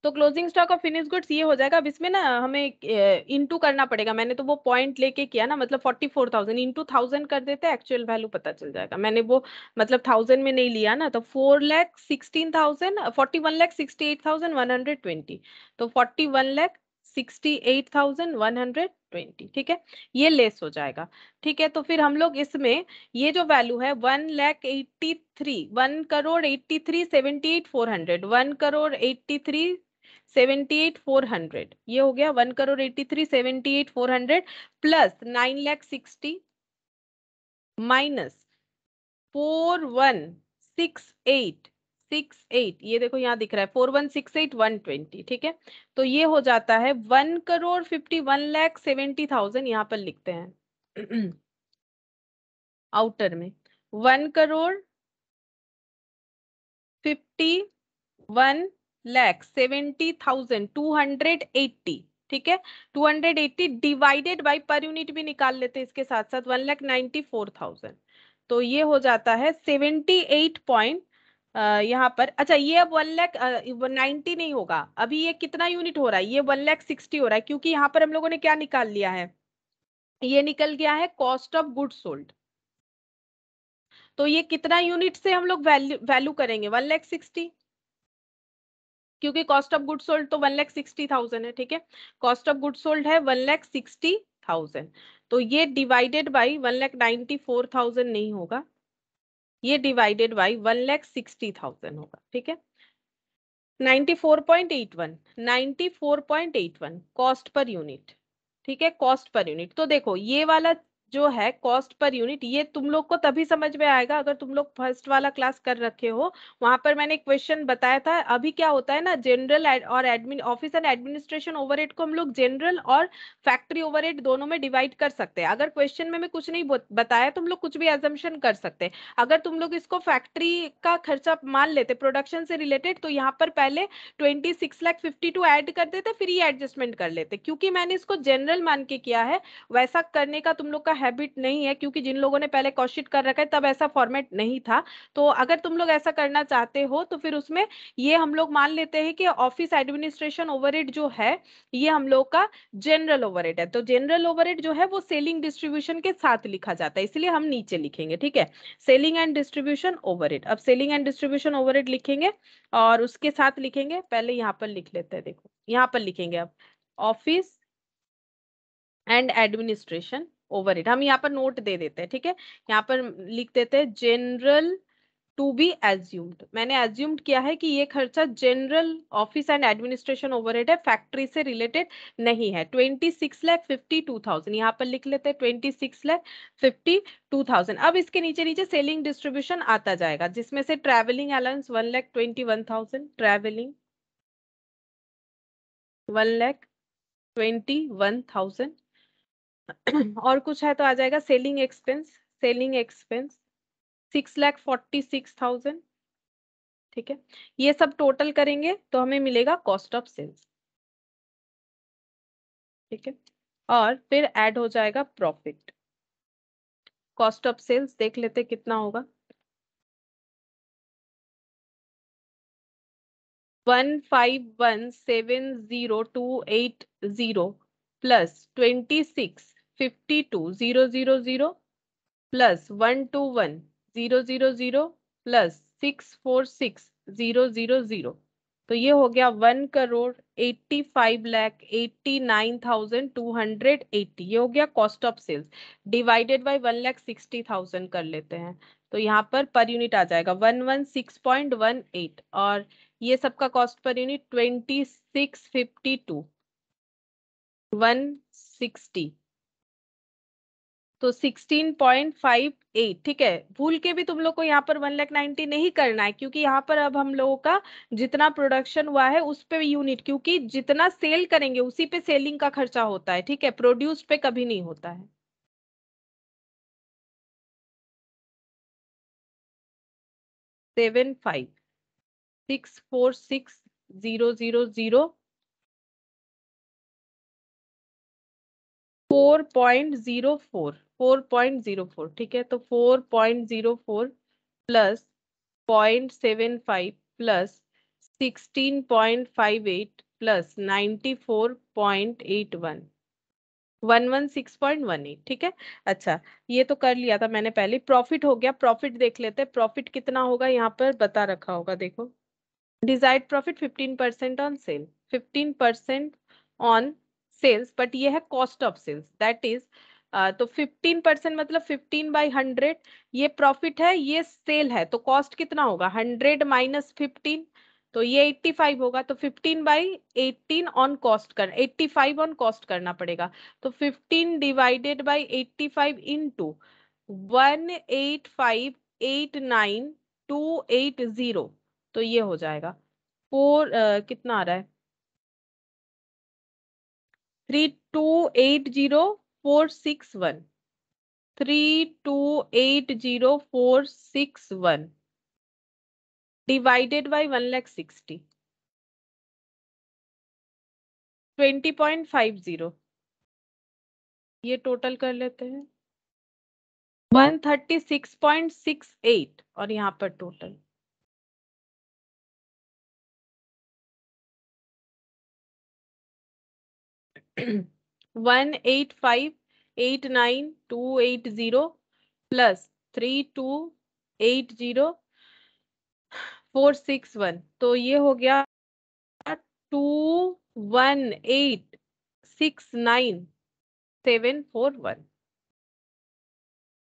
तो closing stock of finish goods ये हो जाएगा अब इसमें ना हमें इनटू करना पड़ेगा मैंने तो वो पॉइंट लेके किया ना मतलब forty four thousand into thousand कर देते एक्चुअल वैल्यू पता चल जाएगा मैंने वो मतलब थाउजेंड में नहीं लिया ना तो four lakh sixteen thousand forty one lakh sixty eight thousand one hundred twenty तो forty one lakh sixty eight thousand one hundred twenty ठीक है ये लेस हो जाएगा ठीक है तो फिर हम लोग इसमें ये जो वैल्यू है one lakh eighty three one crore eighty three seventy eight four hundred one crore eighty three seventy eight four hundred ये हो गया one crore eighty three seventy eight four hundred plus nine lakh sixty minus four one six eight six eight ये देखो यहाँ दिख रहा है four one six eight one twenty ठीक है तो ये हो जाता है one crore fifty one lakh seventy thousand यहाँ पर लिखते हैं आउटर में one crore fifty one lakh seventy thousand two hundred eighty ठीक है two hundred eighty divided by per unit भी निकाल लेते हैं इसके साथ साथ one lakh ninety four thousand तो ये हो जाता है सेवेंटी एट पॉइंट यहाँ पर अच्छा ये अब वन लैख नाइन्टी नहीं होगा अभी ये कितना यूनिट हो रहा है ये वन लैख सिक्सटी हो रहा है क्योंकि यहाँ पर हम लोगों ने क्या निकाल लिया है ये निकल गया है कॉस्ट ऑफ गुड सोल्ड तो ये कितना यूनिट से हम लोग वैल्यू वैल्यू करेंगे वन लैख सिक्सटी क्योंकि कॉस्ट ऑफ गुड सोल्ड तो वन लैख सिक्सटी थाउजेंड है ठीक है कॉस्ट ऑफ गुड सोल्ड है वन लैख सिक्सटी थाउजेंड तो ये divided by one lakh ninety four thousand नहीं होगा ये divided by one lakh sixty thousand होगा ठीक है four four point point eight one eight one cost per unit ठीक है कॉस्ट पर यूनिट तो देखो ये वाला जो है कॉस्ट पर यूनिट ये तुम लोग को तभी समझ में आएगा अगर तुम लोग फर्स्ट वाला क्लास कर रखे हो वहां पर मैंने क्वेश्चन बताया था अभी क्या होता है ना जनरल और admin office and administration overhead को हम लोग जनरल और फैक्ट्री ओवरहेड दोनों में डिवाइड कर सकते हैं अगर क्वेश्चन में मैं कुछ नहीं बताया तुम लोग कुछ भी एजम्पन कर सकते हैं अगर तुम लोग इसको फैक्ट्री का खर्चा मान लेते प्रोडक्शन से रिलेटेड तो यहाँ पर पहले twenty six lakh fifty two add कर देते फिर ये एडजस्टमेंट कर लेते क्योंकि मैंने इसको जनरल मान के किया है वैसा करने का तुम लोग का हैबिट नहीं है क्योंकि जिन लोगों ने पहले कोशिश कर रखा है तब ऐसा फॉर्मेट नहीं था तो अगर तुम लोग ऐसा करना चाहते हो तो फिर उसमें ये हम लोग मान लेते हैं कि ऑफिस एडमिनिस्ट्रेशन ओवरहेड जो है ये हम लोग का जनरल ओवरहेड है तो जनरल ओवरहेड जो है वो सेलिंग डिस्ट्रीब्यूशन के साथ लिखा जाता है इसलिए हम नीचे लिखेंगे ठीक है सेलिंग एंड डिस्ट्रीब्यूशन ओवरहेड अब सेलिंग एंड डिस्ट्रीब्यूशन ओवरहेड लिखेंगे और उसके साथ लिखेंगे पहले यहाँ पर लिख लेते हैं देखो यहाँ पर लिखेंगे अब office and administration overhead हम यहाँ पर नोट दे देते हैं ठीक है यहाँ पर लिख देते हैं जनरल टू बी एज्यूम्ड मैंने एज्यूम्ड किया है कि ये खर्चा general office and administration overhead है फैक्ट्री से रिलेटेड नहीं है twenty six lakh fifty two thousand यहाँ पर लिख लेते हैं twenty six lakh fifty two thousand अब इसके नीचे नीचे सेलिंग डिस्ट्रीब्यूशन आता जाएगा जिसमें से travelling allowance one lakh twenty one thousand travelling one lakh twenty one thousand और कुछ है तो आ जाएगा selling expense selling expense six lakh forty six thousand ठीक है ये सब टोटल करेंगे तो हमें मिलेगा कॉस्ट ऑफ सेल्स ठीक है और फिर ऐड हो जाएगा प्रॉफिट कॉस्ट ऑफ सेल्स देख लेते कितना होगा one five one seven zero two eight zero plus twenty six fifty two zero zero zero plus one two one zero zero zero plus six four six zero zero zero तो ये हो गया one crore eighty five lakh eighty nine thousand two hundred eighty ये हो गया cost of sales divided by one lakh sixty thousand कर लेते हैं तो यहाँ पर पर यूनिट आ जाएगा one one six point one eight और ये सबका cost per unit twenty six fifty two one sixty तो 16.58 ठीक है भूल के भी तुम लोग को यहाँ पर वन लैख नाइन्टी नहीं करना है क्योंकि यहाँ पर अब हम लोगों का जितना प्रोडक्शन हुआ है उस पे यूनिट क्योंकि जितना सेल करेंगे उसी पे सेलिंग का खर्चा होता है ठीक है प्रोड्यूस पे कभी नहीं होता है seven five six four six zero zero zero four point zero four four point zero four ठीक है तो four point zero four plus point seven five plus sixteen point five eight plus ninety four point eight one one one six point one eight ठीक है अच्छा ये तो कर लिया था मैंने पहले प्रॉफिट हो गया प्रॉफिट देख लेते हैं प्रॉफिट कितना होगा यहाँ पर बता रखा होगा देखो desired profit fifteen percent on sale fifteen percent on sales but ये है cost of sales that is तो 15 परसेंट मतलब 15 बाई हंड्रेड ये प्रॉफिट है ये सेल है तो कॉस्ट कितना होगा 100 माइनस 15 तो ये 85 होगा तो 15 बाई 18 ऑन कॉस्ट कर 85 ऑन कॉस्ट करना पड़ेगा तो 15 divided by 85 five into one eight five eight nine two eight zero तो ये हो जाएगा फोर uh, कितना आ रहा है three two eight zero four six one three two eight zero four six one divided by one lakh sixty twenty point five zero ये total कर लेते हैं one thirty six point six eight और यहाँ पर total one eight five eight nine two eight zero plus three two eight zero four six one तो ये हो गया two one eight six nine seven four one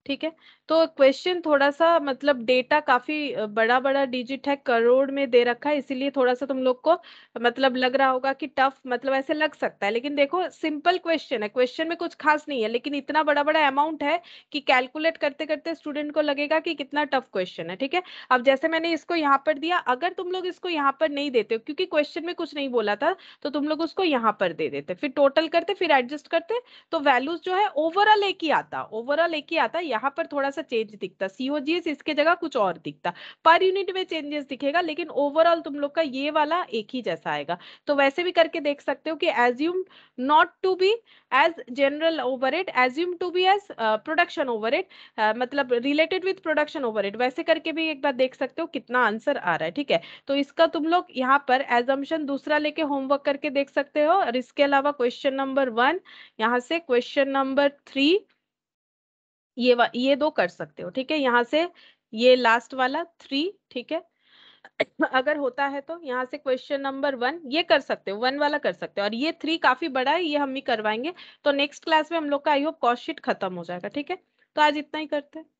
ठीक है तो क्वेश्चन थोड़ा सा मतलब डेटा काफी बड़ा बड़ा डिजिट है करोड़ में दे रखा है इसीलिए थोड़ा सा तुम लोग को मतलब लग रहा होगा कि टफ मतलब ऐसे लग सकता है लेकिन देखो सिंपल क्वेश्चन है क्वेश्चन में कुछ खास नहीं है लेकिन इतना बड़ा बड़ा अमाउंट है कि कैलकुलेट करते करते स्टूडेंट को लगेगा कि कितना टफ क्वेश्चन है ठीक है अब जैसे मैंने इसको यहाँ पर दिया अगर तुम लोग इसको यहाँ पर नहीं देते हो क्योंकि क्वेश्चन में कुछ नहीं बोला था तो तुम लोग उसको यहाँ पर दे देते फिर टोटल करते फिर एडजस्ट करते तो वैल्यूज जो है ओवरऑल एक ही आता ओवरऑल एक ही आता यहाँ पर थोड़ा सा चेंज दिखता सीओजीएस इसके जगह कुछ और दिखता पर यूनिट में चेंजेस दिखेगा लेकिन ओवरऑल तुम लोग का ये वाला एक ही जैसा आएगा तो वैसे भी करके देख सकते हो कि assume not to be as general overhead assume to be as production overhead मतलब related with production overhead वैसे करके भी एक बार देख सकते हो कितना आंसर आ रहा है ठीक है तो इसका तुम लोग यहाँ पर एजम्पन दूसरा लेके होमवर्क करके देख सकते हो और इसके अलावा क्वेश्चन नंबर वन यहाँ से क्वेश्चन नंबर थ्री ये ये दो कर सकते हो ठीक है यहाँ से ये लास्ट वाला थ्री ठीक है अगर होता है तो यहाँ से क्वेश्चन नंबर वन ये कर सकते हो वन वाला कर सकते हो और ये थ्री काफी बड़ा है ये हम ही करवाएंगे तो नेक्स्ट क्लास में हम लोग का आई होप कॉस्ट शीट खत्म हो जाएगा ठीक है तो आज इतना ही करते हैं